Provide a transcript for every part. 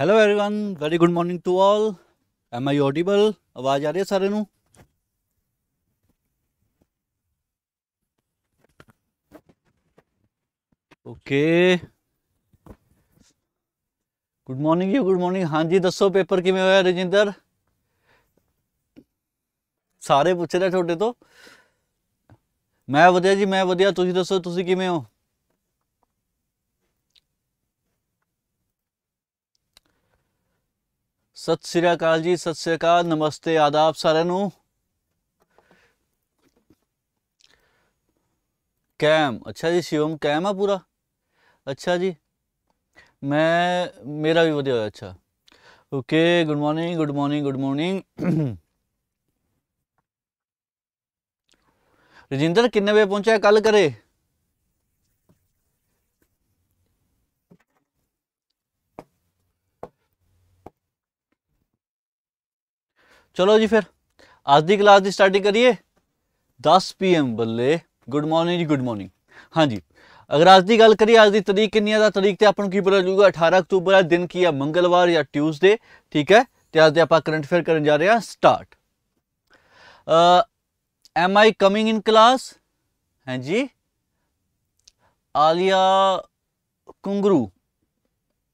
Hello everyone very good morning to all am I audible ਆਵਾਜ਼ ਆ ਰਹੀ ਹੈ ਸਾਰਿਆਂ ਨੂੰ ਓਕੇ ਗੁੱਡ ਮਾਰਨਿੰਗ ਜੀ ਗੁੱਡ ਮਾਰਨਿੰਗ ਹਾਂਜੀ ਦੱਸੋ ਪੇਪਰ ਕਿਵੇਂ ਹੋਇਆ ਰਜਿੰਦਰ ਸਾਰੇ ਪੁੱਛ ਰਹੇ ਤੁਹਾਡੇ ਤੋਂ ਮੈਂ ਵਧੀਆ ਜੀ ਮੈਂ ਵਧੀਆ ਤੁਸੀਂ ਦੱਸੋ ਤੁਸੀਂ ਕਿਵੇਂ ਹੋ ਸਤਿ ਸ੍ਰੀ ਅਕਾਲ ਜੀ ਸਤਿ ਸ੍ਰੀ ਅਕਾਲ ਨਮਸਤੇ ਆਦਾਬ ਸਾਰਿਆਂ ਨੂੰ ਕੈਮ ਅੱਛਾ ਜੀ ਸ਼ਿਵਮ ਕੈਮ ਆ ਪੂਰਾ ਅੱਛਾ ਜੀ ਮੈਂ ਮੇਰਾ ਵੀ ਵਧੀਆ ਹੋਇਆ ਅੱਛਾ okay good morning good morning good morning Rajinder ਕਿੰਨੇ ਵਜੇ ਪਹੁੰਚਿਆ ਕੱਲ ਕਰੇ ਚਲੋ ਜੀ ਫਿਰ ਅੱਜ ਦੀ ਕਲਾਸ ਦੀ ਸਟਾਰਟਿੰਗ ਕਰੀਏ 10 ਪੀਐਮ ਬੱਲੇ ਗੁੱਡ ਮਾਰਨਿੰਗ ਜੀ ਗੁੱਡ ਮਾਰਨਿੰਗ ਹਾਂਜੀ ਅਗਰ ਅੱਜ ਦੀ ਗੱਲ ਕਰੀਏ ਅੱਜ ਦੀ ਤਰੀਕ ਕਿੰਨੀ ਹੈ ਦਾ ਤਰੀਕ ਤੇ ਆਪਾਂ ਨੂੰ ਕੀ ਪਤਾ ਲੱਗੂਗਾ 18 ਅਕਤੂਬਰ ਹੈ ਦਿਨ ਕੀ ਹੈ ਮੰਗਲਵਾਰ ਜਾਂ ਟਿਊਜ਼ਡੇ ਠੀਕ ਹੈ ਤੇ ਅੱਜ ਦੇ ਆਪਾਂ ਕਰੰਟ ਅਫੇਅਰ ਕਰਨ ਜਾ ਰਹੇ ਹਾਂ start uh am I coming in class ਹਾਂਜੀ ਆਲੀਆ ਕੁੰਗਰੂ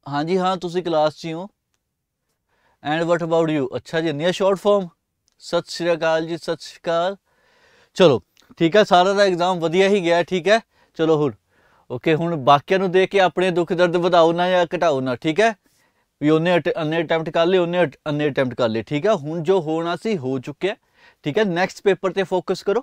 ਹਾਂਜੀ ਹਾਂ ਤੁਸੀਂ ਕਲਾਸ 'ਚ ਹੋ ਐਂਡ ਵਾਟ ਅਬਾਊਟ ਯੂ ਅੱਛਾ ਜੀ ਨੀਅਰ ਸ਼ਾਰਟ ਫਾਰਮ ਸਤਿ ਸ਼੍ਰੀ ਅਕਾਲ ਜੀ ਸਤਿ ਸ਼੍ਰੀ ਅਕਾਲ ਚਲੋ ਠੀਕ ਹੈ ਸਾਰਾ ਦਾ ਐਗਜ਼ਾਮ ਵਧੀਆ ਹੀ ਗਿਆ ਠੀਕ ਹੈ ਚਲੋ ਹੁਣ ਓਕੇ ਹੁਣ ਬਾਕੀਆਂ ਨੂੰ ਦੇਖ ਕੇ ਆਪਣੇ ਦੁੱਖ ਦਰਦ ਵਧਾਓ ਨਾ ਜਾਂ ਘਟਾਓ ਨਾ ਠੀਕ ਹੈ ਵੀ ਉਹਨੇ ਅਨੇ ਅਟੈਂਪਟ ਕਰ ਲਏ ਉਹਨੇ ਅਨੇ ਅਟੈਂਪਟ ਕਰ ਲਏ ਠੀਕ ਹੈ ਹੁਣ ਜੋ ਹੋਣਾ ਸੀ ਹੋ ਚੁੱਕਿਆ ਠੀਕ ਹੈ ਨੈਕਸਟ ਪੇਪਰ ਤੇ ਫੋਕਸ ਕਰੋ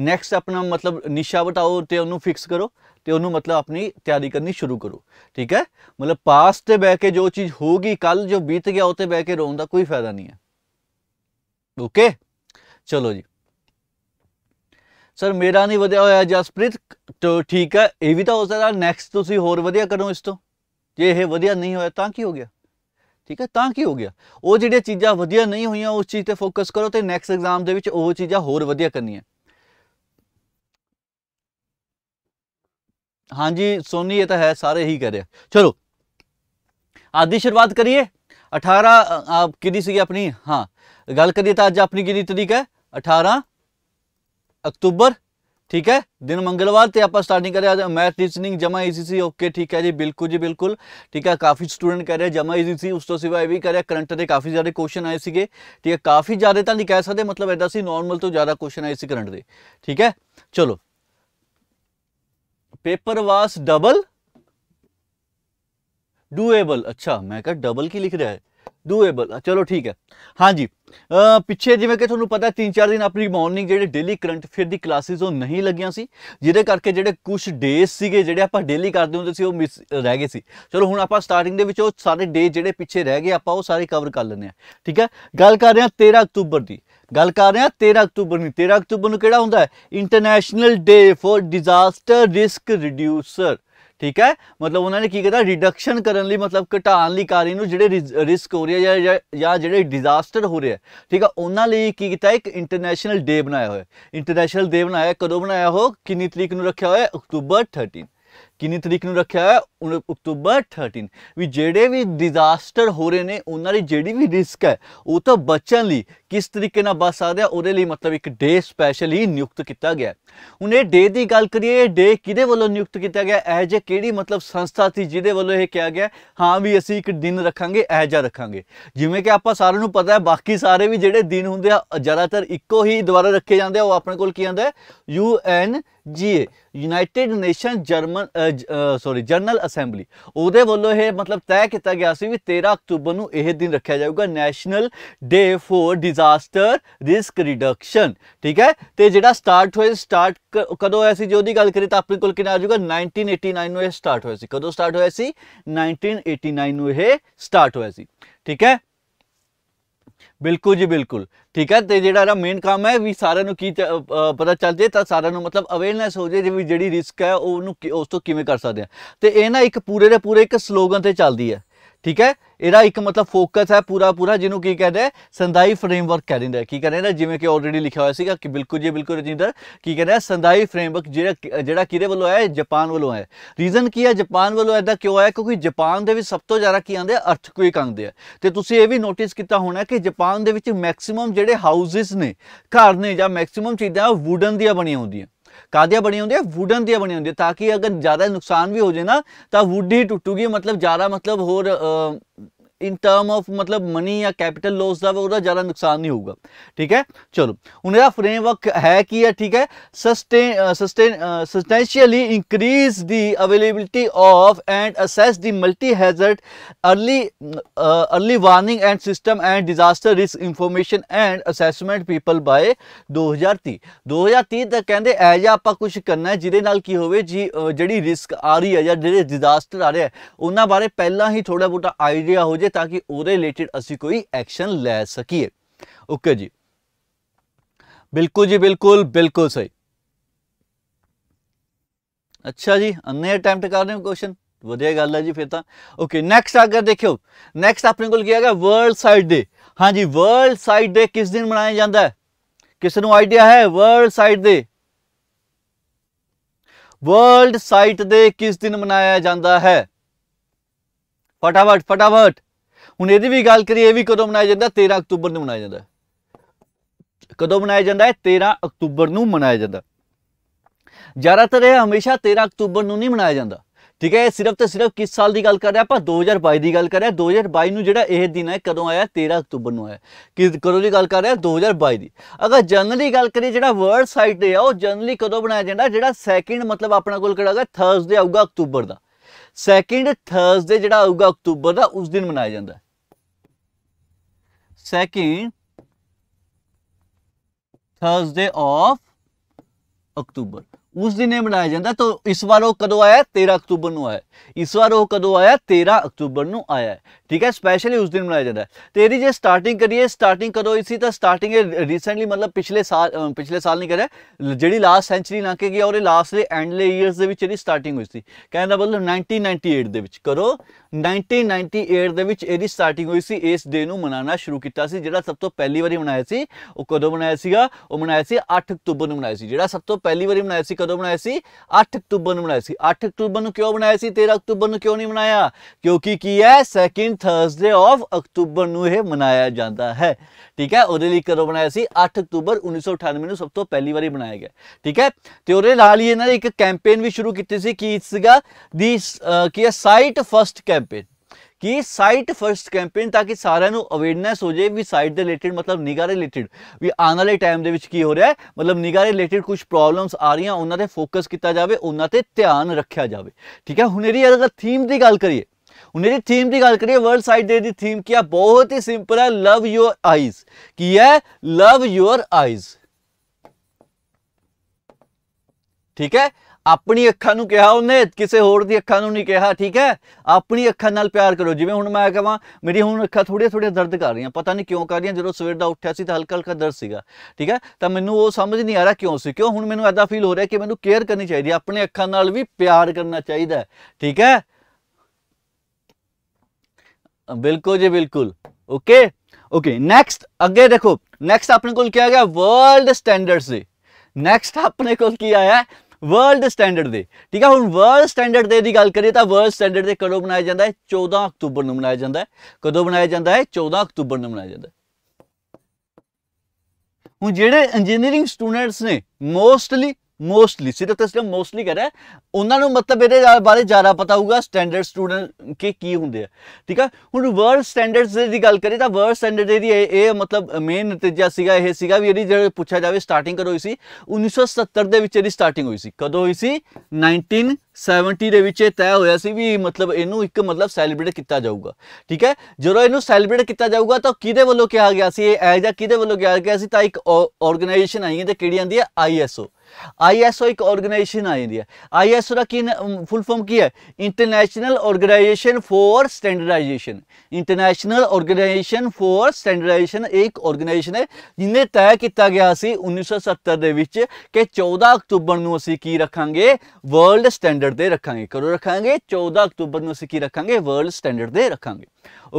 ਨੈਕਸਟ ਆਪਣਾ ਮਤਲਬ ਨਿਸ਼ਾ ਬਟਾਓ ਤੇ ਉਹਨੂੰ ਫਿਕਸ ਕਰੋ ਤੇ ਉਹਨੂੰ ਮਤਲਬ ਆਪਣੀ ਤਿਆਰੀ ਕਰਨੀ ਸ਼ੁਰੂ ਕਰੋ ਠੀਕ ਹੈ ਮਤਲਬ ਪਾਸ ਤੇ ਬਹਿ ਕੇ ਜੋ ਚੀਜ਼ ਗਈ ਕੱਲ ਜੋ ਬੀਤ ਗਿਆ ਉਹ ਤੇ ਬਹਿ ਕੇ ਰੋਣ ਦਾ ਕੋਈ ਫਾਇਦਾ ਨਹੀਂ ਹੈ ਓਕੇ ਚਲੋ ਜੀ ਸਰ ਮੇਰਾ ਨਹੀਂ ਵਧਿਆ ਹੋਇਆ ਜਸਪ੍ਰੀਤ ਠੀਕ ਹੈ ਇਹ ਵੀ ਤਾਂ ਹੋ ਸਕਦਾ ਨੈਕਸਟ ਤੁਸੀਂ ਹੋਰ ਵਧੀਆ ਕਰੋ ਇਸ ਤੋਂ ਜੇ ਇਹ ਵਧੀਆ ਨਹੀਂ ਹੋਇਆ ਤਾਂ ਕੀ ਹੋ ਗਿਆ ਠੀਕ ਹੈ ਤਾਂ ਕੀ ਹੋ ਗਿਆ ਉਹ ਜਿਹੜੀਆਂ ਚੀਜ਼ਾਂ ਵਧੀਆ ਨਹੀਂ ਹੋਈਆਂ ਉਸ ਚੀਜ਼ ਤੇ ਫੋਕਸ ਕਰੋ ਤੇ ਨੈਕਸਟ ਐਗਜ਼ਾਮ ਦੇ ਵਿੱਚ ਉਹ ਚੀਜ਼ਾਂ ਹੋਰ ਵਧੀਆ ਕਰਨੀਆਂ ਹਾਂਜੀ ਸੋਨੀ ਇਹ ਤਾਂ ਹੈ ਸਾਰੇ ਹੀ ਕਰਿਆ ਚਲੋ ਆਦੀ ਸ਼ੁਰੂਆਤ ਕਰੀਏ 18 ਆਪ ਕਿਹਦੀ ਸੀ ਆਪਣੀ ਹਾਂ ਗੱਲ ਕਰੀਏ ਤਾਂ ਅੱਜ ਆਪਣੀ ਕਿਹਦੀ ਤਰੀਕ ਹੈ 18 ਅਕਤੂਬਰ ਠੀਕ ਹੈ ਦਿਨ ਮੰਗਲਵਾਰ ਤੇ ਆਪਾਂ ਸਟਾਰਟਿੰਗ ਕਰਿਆ ਮੈਥ ਲਿਸਨਿੰਗ ਜਮਾ ਈਜ਼ੀ ਸੀ ਓਕੇ ਠੀਕ ਹੈ ਜੀ ਬਿਲਕੁਲ ਜੀ ਬਿਲਕੁਲ ਠੀਕ ਹੈ ਕਾਫੀ ਸਟੂਡੈਂਟ ਕਰ ਰਹੇ ਜਮਾ ਈਜ਼ੀ ਸੀ ਉਸ ਤੋਂ ਸਿਵਾ ਇਹ ਵੀ ਕਰਿਆ ਕਰੰਟ ਦੇ ਕਾਫੀ ਜ਼ਿਆਦਾ ਕੁਐਸਚਨ ਆਏ ਸੀਗੇ ਠੀਕ ਹੈ ਕਾਫੀ ਜ਼ਿਆਦਾ ਤਾਂ ਨਹੀਂ ਕਹਿ ਸਕਦੇ ਮਤਲਬ ਐਡਾ ਸੀ ਨਾਰਮਲ ਤੋਂ ਜ਼ਿਆਦਾ ਕੁਐਸਚਨ ਆਏ ਸੀ ਕਰੰਟ ਦੇ ਠੀਕ ਹੈ ਚਲੋ पेपर वास डबल डूएबल ਅੱਛਾ ਮੈਂ ਕਿਹਾ ਡਬਲ ਕੀ ਲਿਖ ਰਿਹਾ ਹੈ ਡੂਏਬਲ ਚਲੋ ਠੀਕ ਹੈ ਹਾਂਜੀ ਪਿੱਛੇ ਜਿਵੇਂ ਕਿ ਤੁਹਾਨੂੰ ਪਤਾ 3-4 ਦਿਨ ਆਪਣੀ ਮਾਰਨਿੰਗ ਜਿਹੜੇ ਡੇਲੀ ਕਰੰਟ ਫੇਅਰ ਦੀ ਕਲਾਸਿਸ ਉਹ ਨਹੀਂ ਲੱਗੀਆਂ ਸੀ ਜਿਹਦੇ ਕਰਕੇ ਜਿਹੜੇ ਕੁਝ ਡੇਸ ਸੀਗੇ ਜਿਹੜੇ ਆਪਾਂ ਡੇਲੀ ਕਰਦੇ ਹੁੰਦੇ ਸੀ ਉਹ ਮਿਸ ਰਹਿ ਗਏ ਸੀ ਚਲੋ ਹੁਣ ਆਪਾਂ ਸਟਾਰਟਿੰਗ ਦੇ ਵਿੱਚ ਉਹ ਸਾਰੇ ਡੇ ਜਿਹੜੇ ਪਿੱਛੇ ਰਹਿ ਗਏ ਆਪਾਂ ਉਹ ਸਾਰੇ ਕਵਰ ਕਰ ਲੈਂਦੇ ਆ ਠੀਕ ਹੈ ਗੱਲ ਕਰ ਰਹੇ ਹਾਂ 13 ਅਕਤੂਬਰ ਦੀ ਗੱਲ ਕਰ ਰਹੇ ਹਾਂ 13 ਅਕਤੂਬਰ ਨੂੰ 13 ਅਕਤੂਬਰ ਨੂੰ ਕਿਹੜਾ ਹੁੰਦਾ ਹੈ international day for disaster risk reducer ਠੀਕ ਹੈ ਮਤਲਬ ਉਹਨਾਂ ਨੇ ਕੀ ਕੀਤਾ ਰਿਡਕਸ਼ਨ ਕਰਨ ਲਈ ਮਤਲਬ ਘਟਾਉਣ ਲਈ ਕਾਰੀ ਨੂੰ ਜਿਹੜੇ ਰਿਸਕ ਹੋ ਰਿਹਾ ਜਾਂ ਜਾਂ ਜਿਹੜੇ ਡਿਜ਼ਾਸਟਰ ਹੋ ਰਿਹਾ ਠੀਕ ਹੈ ਉਹਨਾਂ ਲਈ ਕੀ ਕੀਤਾ ਇੱਕ ਇੰਟਰਨੈਸ਼ਨਲ ਡੇ ਬਣਾਇਆ ਹੋਇਆ ਇੰਟਰਨੈਸ਼ਨਲ ਡੇ ਬਣਾਇਆ ਕਦੋਂ ਬਣਾਇਆ ਹੋ ਕਿੰਨੀ ਤਰੀਕ ਨੂੰ ਰੱਖਿਆ ਹੋਇਆ ਅਕਤੂਬਰ 13 ਕਿੰਨੀ ਤਰੀਕ ਨੂੰ ਰੱਖਿਆ ਹੈ ਅਕਤੂਬਰ 13 ਵੀ ਜਿਹੜੇ ਵੀ ਡਿਜ਼ਾਸਟਰ ਹੋ ਰਹੇ ਨੇ ਉਹਨਾਂ ਦੀ ਜਿਹੜੀ ਵੀ ਰਿਸਕ ਹੈ ਉਹ ਤੋਂ ਬਚਣ ਲਈ ਕਿਸ ਤਰੀਕੇ ਨਾਲ ਬਚ ਸਕਦੇ ਆ ਉਹਦੇ ਲਈ ਮਤਲਬ ਇੱਕ ਡੇ ਸਪੈਸ਼ਲੀ ਨਿਯੁਕਤ ਕੀਤਾ ਗਿਆ ਹੁਣ ਇਹ ਡੇ ਦੀ ਗੱਲ ਕਰੀਏ ਡੇ ਕਿਹਦੇ ਵੱਲੋਂ ਨਿਯੁਕਤ ਕੀਤਾ ਗਿਆ ਐ ਜੇ ਕਿਹੜੀ ਮਤਲਬ ਸੰਸਥਾ ਸੀ ਜਿਹਦੇ ਵੱਲੋਂ ਇਹ ਕਿਹਾ ਗਿਆ ਹਾਂ ਵੀ ਅਸੀਂ ਇੱਕ ਦਿਨ ਰੱਖਾਂਗੇ ਇਹ ਜਾ ਰੱਖਾਂਗੇ ਜਿਵੇਂ ਕਿ ਆਪਾਂ ਸਾਰਿਆਂ ਨੂੰ ਪਤਾ ਹੈ ਬਾਕੀ ਸਾਰੇ ਵੀ ਜਿਹੜੇ ਦਿਨ ਹੁੰਦੇ ਆ ਜ਼ਿਆਦਾਤਰ ਇੱਕੋ ਹੀ ਦੁਆਰਾ ਰੱਖੇ ਜਾਂਦੇ ਆ ਉਹ ਆਪਣੇ ਕੋਲ ਕੀ ਆਂਦਾ ਹੈ U N G United Nation German sorry general assembly ਉਹਦੇ ਵੱਲੋਂ ਇਹ ਮਤਲਬ ਤੈਅ ਕੀਤਾ ਗਿਆ ਸੀ ਵੀ 13 ਅਕਤੂਬਰ ਨੂੰ ਇਹ ਦਿਨ ਰੱਖਿਆ ਜਾਊਗਾ national day for disaster risk reduction ਠੀਕ ਹੈ ਤੇ ਜਿਹੜਾ ਸਟਾਰਟ ਹੋਇਆ ਸਟਾਰਟ ਕਦੋਂ ਹੋਇਆ ਸੀ ਜੇ ਉਹਦੀ ਗੱਲ ਕਰੀ ਤਾਂ ਆਪਣੇ ਕੋਲ ਕਿੰਨਾ ਆ ਜਾਊਗਾ 1989 ਨੂੰ ਇਹ ਸਟਾਰਟ ਹੋਇਆ ਸੀ ਕਦੋਂ ਸਟਾਰਟ ਹੋਇਆ ਸੀ 1989 ਨੂੰ ਇਹ ਸਟਾਰਟ ਹੋਇਆ ਸੀ ਠੀਕ ਹੈ ਬਿਲਕੁਲ ਜੀ ਬਿਲਕੁਲ ਠੀਕ ਹੈ ਤੇ ਜਿਹੜਾ ਇਹਦਾ ਮੇਨ ਕੰਮ ਹੈ ਵੀ ਸਾਰਿਆਂ ਨੂੰ ਕੀ ਪਤਾ ਚੱਲ ਜੇ ਤਾਂ ਸਾਰਿਆਂ ਨੂੰ ਮਤਲਬ ਅਵੇਅਰਨੈਸ ਹੋ ਜੇ ਵੀ ਜਿਹੜੀ ਰਿਸਕ ਹੈ ਉਹਨੂੰ ਉਸ ਤੋਂ ਕਿਵੇਂ ਕਰ ਸਕਦੇ ਆ ਤੇ ਇਹ ਨਾ ਇੱਕ ਪੂਰੇ ਦੇ ਪੂਰੇ ਇੱਕ ਸਲੋਗਨ ਤੇ ਚੱਲਦੀ ਹੈ ਠੀਕ ਹੈ ਇਹਦਾ ਇੱਕ ਮਤਲਬ ਫੋਕਸ ਹੈ ਪੂਰਾ ਪੂਰਾ ਜਿਹਨੂੰ ਕੀ ਕਹਿੰਦੇ ਸੰਦਾਈ ਫਰੇਮਵਰਕ ਕਹਿ ਦਿੰਦੇ ਕੀ ਕਹਿੰਦੇ ਨੇ ਜਿਵੇਂ ਕਿ ਆਲਰੇਡੀ ਲਿਖਿਆ ਹੋਇਆ ਸੀਗਾ ਕਿ ਬਿਲਕੁਲ ਜੀ ਬਿਲਕੁਲ ਰਜਿੰਦਰ ਕੀ ਕਹਿੰਦੇ ਸੰਦਾਈ ਫਰੇਮਵਰਕ ਜਿਹੜਾ ਜਿਹੜਾ ਕਿਹਦੇ ਵੱਲੋਂ ਆਇਆ ਜਾਪਾਨ ਵੱਲੋਂ ਆਇਆ ਰੀਜ਼ਨ ਕੀ ਹੈ ਜਾਪਾਨ ਵੱਲੋਂ ਐਦਾ ਕਿਉਂ ਆਇਆ ਕਿਉਂਕਿ ਜਾਪਾਨ ਦੇ ਵਿੱਚ ਸਭ ਤੋਂ ਜ਼ਿਆਦਾ ਕੀ ਆਂਦੇ ਅਰਥਕੁਇਕ ਆਂਦੇ ਆ ਤੇ ਤੁਸੀਂ ਇਹ ਵੀ ਨੋਟਿਸ ਕੀਤਾ ਹੋਣਾ ਕਿ ਜਾਪਾਨ ਦੇ ਵਿੱਚ ਮੈਕਸਿਮਮ ਜਿਹੜੇ ਹਾਊਸਿਸ ਨੇ ਘਰ ਨੇ ਜਾਂ ਮੈਕਸਿਮਮ ਚੀਜ਼ਾਂ ਵੂਡਨ ਦੀਆਂ ਬਣੀਆਂ ਹੁੰਦੀਆਂ ਕਾਦੀਆਂ ਬਣੀ ਹੁੰਦੀ ਹੈ ਵੁਡਨ ਦੀਆਂ ਬਣੀ ਹੁੰਦੀ ਹੈ ਤਾਂ ਕਿ ਅਗਰ ਜ਼ਿਆਦਾ ਨੁਕਸਾਨ ਵੀ ਹੋ ਜੇ ਨਾ ਤਾਂ ਵੁੱਡ ਹੀ ਟੁੱਟੂਗੀ ਮਤਲਬ ਜ਼ਿਆਦਾ ਮਤਲਬ ਹੋਰ ਇਨ ਟਰਮ ਆਫ ਮਤਲਬ ਮਨੀ ਜਾਂ ਕੈਪੀਟਲ ਲਾਸ ਦਾ ਉਹਦਾ ਜ਼ਿਆਦਾ ਨੁਕਸਾਨ ਨਹੀਂ ਹੋਊਗਾ ਠੀਕ ਹੈ ਚਲੋ ਹੁਣ ਇਹਦਾ ਫਰੇਮਵਰਕ ਹੈ ਕੀ ਹੈ ਠੀਕ ਹੈ sustain sustain substantially increase the availability of and access the multi hazard early early warning and system and disaster risk information and assessment people by 2030 2030 ਤੱਕ ਕਹਿੰਦੇ ਐ ਜਾਂ ਆਪਾਂ ਕੁਝ ਕਰਨਾ ਹੈ ਜਿਹਦੇ ਨਾਲ ਕੀ ਹੋਵੇ ਜੀ ਜਿਹੜੀ ਰਿਸਕ ਆ ਰਹੀ ਹੈ ਜਾਂ ਜਿਹੜੇ ਡਿਜ਼ਾਸਟਰ ਆ ਰਹੇ ਉਹਨਾਂ ਬਾਰੇ ਪਹਿਲਾਂ ਹੀ ਥੋੜਾ ਬੋਟਾ ਆਈਡੀਆ ਹੋ ਜੇ ਤਾਂ ਕਿ ਉਹਦੇ ਰਿਲੇਟਡ ਅਸੀਂ ਕੋਈ ਐਕਸ਼ਨ ਲੈ ਸਕੀਏ ਓਕੇ ਜੀ ਬਿਲਕੁਲ ਜੀ ਬਿਲਕੁਲ ਬਿਲਕੁਲ ਸਹੀ ਅੱਛਾ ਜੀ ਅੰਨੇ ਅਟੈਂਪਟ ਕਰ ਰਹੇ ਹੋ ਕੁਐਸਚਨ ਵਧੀਆ ਗੱਲ ਹੈ ਜੀ ਫਿਰ ਤਾਂ ਓਕੇ ਨੈਕਸਟ ਅਗਰ ਦੇਖਿਓ ਨੈਕਸਟ ਆਪਣੇ ਕੋਲ ਕੀ ਹੈਗਾ ਵਰਲਡ ਸਾਈਡ ਡੇ ਹਾਂਜੀ ਵਰਲਡ ਸਾਈਡ ਡੇ ਕਿਸ ਦਿਨ ਮਨਾਇਆ ਜਾਂਦਾ ਹੈ ਕਿਸ ਨੂੰ ਆਈਡੀਆ ਹੈ world sight day world sight ਦੇ ਕਿਸ ਦਿਨ ਮਨਾਇਆ ਜਾਂਦਾ ਹੈ ਫਟਾਫਟ ਫਟਾਫਟ ਹੁਣ ਇਹਦੀ ਵੀ ਗੱਲ ਕਰੀਏ ਇਹ ਵੀ ਕਦੋਂ ਮਨਾਇਆ ਜਾਂਦਾ 13 ਅਕਤੂਬਰ ਨੂੰ ਮਨਾਇਆ ਜਾਂਦਾ ਕਦੋਂ ਮਨਾਇਆ ਜਾਂਦਾ ਹੈ 13 ਅਕਤੂਬਰ ਨੂੰ ਮਨਾਇਆ ਜਾਂਦਾ ਜ਼ਿਆਦਾਤਰ ਇਹ ਹਮੇਸ਼ਾ 13 ਅਕਤੂਬਰ ਨੂੰ ਨਹੀਂ ਮਨਾਇਆ ਜਾਂਦਾ ਠੀਕ ਹੈ ਇਹ ਸਿਰਫ ਤੇ ਸਿਰਫ ਕਿਸ ਸਾਲ ਦੀ ਗੱਲ ਕਰ ਰਿਹਾ ਆਪਾਂ 2022 ਦੀ ਗੱਲ ਕਰ ਰਿਹਾ 2022 ਨੂੰ ਜਿਹੜਾ ਇਹ ਦਿਨ ਹੈ ਕਦੋਂ ਆਇਆ 13 ਅਕਤੂਬਰ ਨੂੰ ਆਇਆ ਕਿ ਕਦੋਂ ਦੀ ਗੱਲ ਕਰ ਰਿਹਾ 2022 ਦੀ ਅਗਰ ਜਨਰਲੀ ਗੱਲ ਕਰੀ ਜਿਹੜਾ ਵਰਲਡ ਸਾਈਟ ਤੇ ਆ ਉਹ ਜਨਰਲੀ ਕਦੋਂ ਬਣਾਇਆ ਜਾਂਦਾ ਜਿਹੜਾ ਸੈਕਿੰਡ ਮਤਲਬ ਆਪਣਾ ਕੋਲ ਕਿਹੜਾ ਥਰਸਡੇ ਆਊਗਾ ਅਕਤੂਬਰ ਦਾ ਸੈਕਿੰਡ ਥਰਸਡੇ ਜਿਹੜਾ ਆਊਗਾ ਅਕਤੂਬਰ ਦਾ ਉਸ ਦਿਨ ਮਨਾਇਆ ਜਾਂਦਾ second Thursday of October. ਉਸ ਦਿਨ ਇਹ ਮਨਾਇਆ ਜਾਂਦਾ ਤਾਂ ਇਸ ਵਾਰ ਉਹ ਕਦੋਂ ਆਇਆ 13 ਅਕਤੂਬਰ ਨੂੰ ਆਇਆ ਇਸ ਵਾਰ ਉਹ ਕਦੋਂ ਆਇਆ 13 ਅਕਤੂਬਰ ਨੂੰ ਆਇਆ ਠੀਕ ਹੈ ਸਪੈਸ਼ਲੀ ਉਸ ਦਿਨ ਮਨਾਇਆ ਜਾਂਦਾ ਤੇ ਇਹਦੀ ਜੇ ਸਟਾਰਟਿੰਗ ਕਰੀਏ ਸਟਾਰਟਿੰਗ ਕਦੋਂ ਹੋਈ ਸੀ ਤਾਂ ਸਟਾਰਟਿੰਗ ਇਹ ਰੀਸੈਂਟਲੀ ਮਤਲਬ ਪਿਛਲੇ ਸਾਲ ਪਿਛਲੇ ਸਾਲ ਨਹੀਂ ਕਰਿਆ ਜਿਹੜੀ ਲਾਸਟ ਸੈਂਚਰੀ ਲਾ ਕੇ ਗਈ ਔਰ ਇਹ ਲਾਸਟ ਦੇ ਐਂਡਲੇ ਇਅਰਸ ਦੇ ਵਿੱਚ ਇਹਦੀ ਸਟਾਰਟਿੰਗ ਹੋਈ ਸੀ ਕਹਿੰਦਾ ਮਤਲਬ 1998 ਦੇ ਵਿੱਚ ਕਰੋ 1998 ਦੇ ਵਿੱਚ ਇਹਦੀ ਸਟਾਰਟਿੰਗ ਹੋਈ ਸੀ ਇਸ ਦਿਨ ਨੂੰ ਮਨਾਉਣਾ ਸ਼ੁਰੂ ਕੀਤਾ ਸੀ ਜਿਹੜਾ ਸਭ ਤੋਂ ਪਹਿਲੀ ਵਾਰੀ ਮਨਾਇਆ ਸੀ ਉਹ ਕਦੋਂ ਮਨਾਇਆ ਸੀਗਾ ਉਹ ਮਨਾਇਆ ਸੀ 8 ਅਕਤੂਬਰ ਨੂੰ ਮਨਾਇਆ ਸੀ ਜਿਹੜਾ ਸਭ ਤੋਂ ਪਹਿਲੀ ਵਾਰੀ ਮਨਾਇਆ ਸੀ ਕਦੋਂ ਮਨਾਇਆ ਸੀ 8 ਅਕਤੂਬਰ ਨੂੰ ਮਨਾਇਆ ਸੀ 8 ਅਕਤੂਬਰ ਨੂੰ ਕਿਉਂ ਮਨਾਇਆ ਸੀ 13 ਅਕਤੂਬਰ ਨੂੰ ਕਿਉਂ ਨਹੀਂ ਮਨਾਇਆ ਕਿਉਂਕਿ ਕੀ ਹੈ ਸੈਕਿੰਡ ਥਰਸਡੇ ਆਫ ਅਕਤੂਬਰ ਨੂੰ ਇਹ ਮਨਾਇਆ ਜਾਂਦਾ ਹੈ ਠੀਕ ਹੈ ਉਹਦੇ ਲਈ ਕਦੋਂ ਬਣਾਇਆ ਸੀ 8 ਅਕਤੂਬਰ 1998 ਨੂੰ ਸਭ ਤੋਂ ਪਹਿਲੀ ਵਾਰੀ ਬਣਾਇਆ ਗਿਆ ਠੀਕ ਹੈ ਤੇ ਉਹਦੇ ਨਾਲ ਹੀ ਇਹਨਾਂ ਨੇ ਇੱਕ ਕੈਂਪੇਨ ਵੀ ਸ਼ੁਰੂ ਕੀਤੀ ਸੀ ਕੀ ਸੀਗਾ ਦੀ ਕੀ ਹੈ ਸਾਈਟ ਫਰਸਟ ਕੈਂਪੇਨ ਕੀ ਸਾਈਟ ਫਰਸਟ ਕੈਂਪੇਨ ਤਾਂ ਕਿ ਸਾਰਿਆਂ ਨੂੰ ਅਵੇਅਰਨੈਸ ਹੋ ਜੇ ਵੀ ਸਾਈਟ ਦੇ ਰਿਲੇਟਡ ਮਤਲਬ ਨਿਗਾਹ ਰਿਲੇਟਡ ਵੀ ਆਉਣ ਵਾਲੇ ਟਾਈਮ ਦੇ ਵਿੱਚ ਕੀ ਹੋ ਰਿਹਾ ਹੈ ਮਤਲਬ ਨਿਗਾਹ ਰਿਲੇਟਡ ਕੁਝ ਪ੍ਰੋਬਲਮਸ ਆ ਰਹੀਆਂ ਉਹਨਾਂ ਤੇ ਫੋਕਸ ਕੀਤਾ ਜਾਵੇ ਉਹਨਾਂ ਤੇ ਧਿਆਨ ਰੱਖਿਆ ਜਾਵੇ ਠੀਕ ਹੈ ਹੁਣ ਇਹਦੀ ਅਗਰ ਥੀਮ ਦੀ ਗੱਲ ਕਰੀਏ ਹੁਣ ਇਹਦੀ ਥੀਮ ਦੀ ਗੱਲ ਕਰੀਏ ਵਰਲਡ ਸਾਈਡ ਦੇ ਦੀ ਥੀਮ ਕੀ ਆ ਬਹੁਤ ਹੀ ਸਿੰਪਲ ਹੈ ਲਵ ਯੋਰ ਆਈਜ਼ ਕੀ ਹੈ ਲਵ ਯੋਰ ਆਈਜ਼ ਠੀਕ ਹੈ ਆਪਣੀ ਅੱਖਾਂ ਨੂੰ ਕਿਹਾ ਉਹਨੇ ਕਿਸੇ ਹੋਰ ਦੀ ਅੱਖਾਂ ਨੂੰ ਨਹੀਂ ਕਿਹਾ ਠੀਕ ਹੈ ਆਪਣੀ ਅੱਖਾਂ ਨਾਲ ਪਿਆਰ ਕਰੋ ਜਿਵੇਂ ਹੁਣ ਮੈਂ ਕਹਾਂ ਮੇਰੀ ਹੁਣ ਅੱਖਾਂ ਥੋੜੀਆਂ ਥੋੜੀਆਂ ਦਰਦ ਕਰ ਰਹੀਆਂ ਪਤਾ ਨਹੀਂ ਕਿਉਂ ਕਰ ਰਹੀਆਂ ਜਦੋਂ ਸਵੇਰ ਦਾ ਉੱਠਿਆ ਸੀ ਤਾਂ ਹਲਕਾ ਹਲਕਾ ਦਰਦ ਸੀਗਾ ਠੀਕ ਹੈ ਤਾਂ ਮੈਨੂੰ ਉਹ ਸਮਝ ਨਹੀਂ ਆ ਰਿਹਾ ਕਿਉਂ ਸੀ ਕਿਉਂ ਹੁਣ ਮੈਨੂੰ ਐਦਾ ਫੀਲ ਹੋ ਰਿਹਾ ਕਿ ਮੈਨੂੰ ਕੇਅਰ ਕਰਨੀ ਚਾਹੀਦੀ ਆਪਣੇ ਅੱਖਾਂ ਨਾਲ ਵੀ ਪਿਆਰ ਕਰਨਾ ਚਾਹੀਦਾ ਠੀਕ ਹੈ ਬਿਲਕੁਲ ਜੀ ਬਿਲਕੁਲ ਓਕੇ ਓਕੇ ਨੈਕਸਟ ਅੱਗੇ ਦੇਖੋ ਨੈਕਸਟ ਆਪਣੇ ਕੋਲ ਕੀ ਆ ਗਿਆ ਵਰਲਡ ਸਟੈਂਡਰਡ ਦੇ ਨੈਕਸਟ ਆਪਣੇ ਕੋਲ ਕੀ ਆਇਆ ਵਰਲਡ ਸਟੈਂਡਰਡ ਦੇ ਠੀਕ ਹੈ ਹੁਣ ਵਰਲਡ ਸਟੈਂਡਰਡ ਦੇ ਦੀ ਗੱਲ ਕਰੀਏ ਤਾਂ ਵਰਲਡ ਸਟੈਂਡਰਡ ਦੇ ਕਦੋਂ ਬਣਾਇਆ ਜਾਂਦਾ ਹੈ 14 ਅਕਤੂਬਰ ਨੂੰ ਬਣਾਇਆ ਜਾਂਦਾ ਹੈ ਕਦੋਂ ਬਣਾਇਆ ਜਾਂਦਾ ਹੈ 14 ਅਕਤੂਬਰ ਨੂੰ ਬਣਾਇਆ ਜਾਂਦਾ ਹੈ ਹੁਣ ਜਿਹੜੇ ਇੰਜੀਨੀਅਰਿੰਗ ਸਟੂਡੈਂਟਸ ਨੇ ਮੋਸਟਲੀ ਮੋਸਟਲੀ ਸਿਰਫ ਤਾਂ ਸਿਰਫ ਮੋਸਟਲੀ ਕਰ ਰਿਹਾ ਉਹਨਾਂ ਨੂੰ ਮਤਲਬ ਇਹਦੇ ਬਾਰੇ ਜ਼ਿਆਦਾ ਪਤਾ ਹੋਊਗਾ ਸਟੈਂਡਰਡ ਸਟੂਡੈਂਟ ਕੇ ਕੀ ਹੁੰਦੇ ਆ ਠੀਕ ਆ ਹੁਣ ਵਰਡ ਸਟੈਂਡਰਡਸ ਦੀ ਗੱਲ ਕਰੀ ਤਾਂ ਵਰਡ ਸਟੈਂਡਰਡ ਇਹਦੀ ਇਹ ਮਤਲਬ ਮੇਨ ਨਤੀਜਾ ਸੀਗਾ ਇਹ ਸੀਗਾ ਵੀ ਇਹਦੀ ਜੇ ਪੁੱਛਿਆ ਜਾਵੇ ਸਟਾਰਟਿੰਗ ਕਦੋਂ ਹੋਈ ਸੀ 1970 ਦੇ ਵਿੱਚ ਇਹਦੀ ਸਟਾਰਟਿੰਗ ਹੋਈ ਸੀ ਕਦੋਂ ਹੋਈ ਸੀ 1970 ਦੇ ਵਿੱਚ ਇਹ ਤੈਅ ਹੋਇਆ ਸੀ ਵੀ ਮਤਲਬ ਇਹਨੂੰ ਇੱਕ ਮਤਲਬ ਸੈਲੀਬ੍ਰੇਟ ਕੀਤਾ ਜਾਊਗਾ ਠੀਕ ਹੈ ਜਦੋਂ ਇਹਨੂੰ ਸੈਲੀਬ੍ਰੇਟ ਕੀਤਾ ਜਾਊਗਾ ਤਾਂ ਕਿਹਦੇ ਵੱਲੋਂ ਕਿਹਾ ਗਿਆ ਸੀ ਇਹ ਐਜ ਆ ਕਿਹਦੇ ਵੱਲੋਂ ਕਿਹਾ ਗਿਆ ਸੀ ਤਾਂ ਇੱਕ ਆਰਗੇਨਾਈਜੇਸ਼ਨ ਆਈ ਹੈ ਤੇ ਕਿਹੜੀ ਆਂਦੀ ਹੈ ਆਈਐਸਓ ਆਈਐਸਓ ਇੱਕ ਆਰਗੇਨਾਈਜੇਸ਼ਨ ਆ ਜਾਂਦੀ ਹੈ ਆਈਐਸਓ ਦਾ ਕੀ ਫੁੱਲ ਫਾਰਮ ਕੀ ਹੈ international organization for standardization international organization for standardization ਇੱਕ ਆਰਗੇਨਾਈਜੇਸ਼ਨ ਹੈ ਜਿਹਨੇ ਤੈਅ ਕੀਤਾ ਗਿਆ ਸੀ 1970 ਦੇ ਵਿੱਚ ਕਿ 14 ਅਕਤੂਬਰ ਨੂੰ ਅਸੀਂ ਕੀ ਰੱਖਾਂਗੇ ਵਰਲਡ ਸਟੈਂਡਰਡ ਦੇ ਰੱਖਾਂਗੇ ਕਰੋ ਰੱਖਾਂਗੇ 14 ਅਕਤੂਬਰ ਨੂੰ ਅਸੀਂ ਕੀ ਰੱਖਾਂਗੇ ਵਰਲਡ ਸਟੈਂਡਰਡ ਦੇ ਰੱਖਾਂਗੇ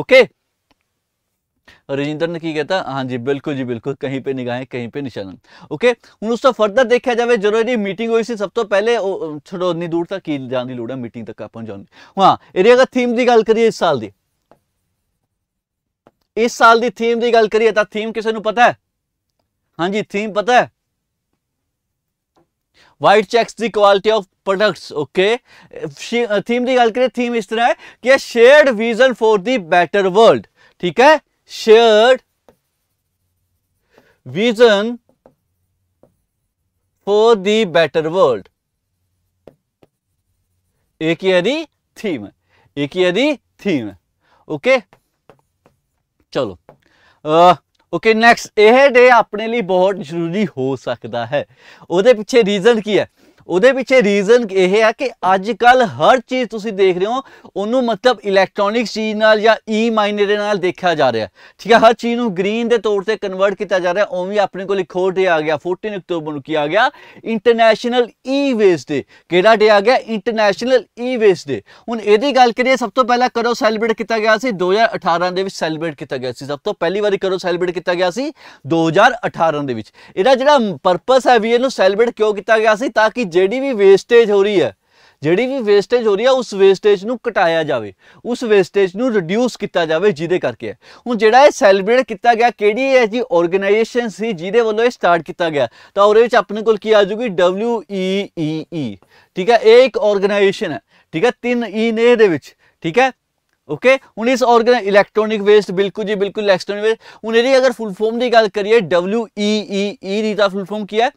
ਓਕੇ ਰਜਿੰਦਰ ਨੇ ਕੀ ਕਹਤਾ ਹਾਂਜੀ ਬਿਲਕੁਲ ਜੀ ਬਿਲਕੁਲ ਕਹੀਂ ਪੇ ਨਿਗਾਹੇ ਕਹੀਂ ਪੇ ਨਿਸ਼ਾਨਾ ਓਕੇ ਹੁਣ ਉਸ ਤੋਂ ਫਰਦਰ ਦੇਖਿਆ ਜਾਵੇ ਜਦੋਂ ਇਹਦੀ ਮੀਟਿੰਗ ਹੋਈ ਸੀ ਸਭ ਤੋਂ ਪਹਿਲੇ ਛੜੋ ਨਹੀਂ ਦੂਰ ਤੱਕ ਕੀ ਜਾਣ ਦੀ ਲੋੜ ਹੈ ਮੀਟਿੰਗ ਤੱਕ ਆਪਾਂ ਜਾਣ ਹਾਂ ਇਹਦੀ ਅਗਰ ਥੀਮ ਦੀ ਗੱਲ ਕਰੀਏ ਇਸ ਸਾਲ ਦੀ ਇਸ ਸਾਲ ਦੀ ਥੀਮ ਦੀ ਗੱਲ ਕਰੀਏ ਤਾਂ ਥੀਮ ਕਿਸੇ ਨੂੰ ਪਤਾ ਹੈ ਹਾਂਜੀ ਥੀਮ ਪਤਾ ਹੈ white checks the quality of products okay theme ਦੀ ਗੱਲ ਕਰੀਏ ਥੀਮ ਇਸ ਤਰ੍ਹਾਂ ਹੈ ਕਿ shared vision for the better world ਠੀਕ ਹੈ shared vision for the better world. एक ही यदि थीम है एक ही यदि थीम है ओके ਚਲੋ ਓਕੇ ਨੈਕਸਟ ਇਹ ਡੇ ਆਪਣੇ ਲਈ ਬਹੁਤ ਜ਼ਰੂਰੀ ਹੋ ਸਕਦਾ ਹੈ ਉਹਦੇ ਪਿੱਛੇ ਰੀਜ਼ਨ ਕੀ ਹੈ ਉਹਦੇ ਪਿੱਛੇ ਰੀਜ਼ਨ ਇਹ ਹੈ ਕਿ ਅੱਜ ਕੱਲ ਹਰ ਚੀਜ਼ ਤੁਸੀਂ ਦੇਖ ਰਹੇ ਹੋ ਉਹਨੂੰ ਮਤਲਬ ਇਲੈਕਟ੍ਰੋਨਿਕਸ ਚੀਜ਼ ਨਾਲ ਜਾਂ ਈ ਮਾਈਨਰ ਦੇ ਨਾਲ ਦੇਖਿਆ ਜਾ ਰਿਹਾ ਠੀਕ ਹੈ ਹਰ ਚੀਜ਼ ਨੂੰ ਗ੍ਰੀਨ ਦੇ ਤੌਰ ਤੇ ਕਨਵਰਟ ਕੀਤਾ ਜਾ ਰਿਹਾ ਉਵੇਂ ਆਪਣੇ ਕੋਲ ਇੱਕ ਹੋਰ ਡੇ ਆ ਗਿਆ 14 ਅਕਤੂਬਰ ਨੂੰ ਕੀ ਆ ਗਿਆ ਇੰਟਰਨੈਸ਼ਨਲ ਈ ਵੇਸਟ ਡੇ ਕਿਹੜਾ ਡੇ ਆ ਗਿਆ ਇੰਟਰਨੈਸ਼ਨਲ ਈ ਵੇਸਟ ਡੇ ਹੁਣ ਇਹਦੀ ਗੱਲ ਕਰੀਏ ਸਭ ਤੋਂ ਪਹਿਲਾਂ ਕਰੋ ਸੈਲੀਬ੍ਰੇਟ ਕੀਤਾ ਗਿਆ ਸੀ 2018 ਦੇ ਵਿੱਚ ਸੈਲੀਬ੍ਰੇਟ ਕੀਤਾ ਗਿਆ ਸੀ ਸਭ ਤੋਂ ਪਹਿਲੀ ਵਾਰੀ ਕਰੋ ਸੈਲੀਬ੍ਰੇਟ ਕੀਤਾ ਗਿਆ ਸੀ 2018 ਦੇ ਵਿੱਚ ਇਹਦਾ ਜਿਹੜਾ ਪਰਪਸ ਹੈ ਵੀ ਇਹਨੂੰ ਸੈਲੀਬ੍ਰੇਟ ਕਿਉਂ ਕੀਤਾ ਗਿਆ ਸੀ ਤਾਂ ਕਿ ਜਿਹੜੀ ਵੀ ਵੇਸਟੇਜ ਹੋ ਰਹੀ ਹੈ ਜਿਹੜੀ ਵੀ ਵੇਸਟੇਜ ਹੋ ਰਹੀ ਹੈ ਉਸ ਵੇਸਟੇਜ ਨੂੰ ਘਟਾਇਆ ਜਾਵੇ ਉਸ ਵੇਸਟੇਜ ਨੂੰ ਰਿਡਿਊਸ ਕੀਤਾ ਜਾਵੇ ਜਿਹਦੇ ਕਰਕੇ ਹੁਣ ਜਿਹੜਾ ਇਹ ਸੈਲੀਬ੍ਰੇਟ ਕੀਤਾ ਗਿਆ ਕਿਹੜੀ ਹੈ ਜੀ ਆਰਗੇਨਾਈਜੇਸ਼ਨ ਸੀ ਜਿਹਦੇ ਵੱਲੋਂ ਇਹ ਸਟਾਰਟ ਕੀਤਾ ਗਿਆ ਤਾਂ ਉਹਦੇ ਵਿੱਚ ਆਪਣੇ ਕੋਲ ਕੀ ਆ ਜੂਗੀ ਈ ਈ ਠੀਕ ਹੈ ਇਹ ਇੱਕ ਆਰਗੇਨਾਈਜੇਸ਼ਨ ਹੈ ਠੀਕ ਹੈ ਤਿੰਨ ਈ e ਨੇ ਦੇ ਵਿੱਚ ਠੀਕ ਹੈ ਓਕੇ ਹੁਣ ਇਸ ਆਰਗਨ ਇਲੈਕਟ੍ਰੋਨਿਕ ਵੇਸਟ ਬਿਲਕੁਲ ਜੀ ਬਿਲਕੁਲ ਇਲੈਕਟ੍ਰੋਨਿਕ ਵੇਸਟ ਹੁਣ ਇਹਦੀ ਅਗਰ ਫੁੱਲ ਫਾਰਮ ਦੀ ਗੱਲ ਕਰੀਏ ਈ e e ਦੀ ਦਾ ਫੁੱਲ ਫਾਰਮ ਕੀ ਹੈ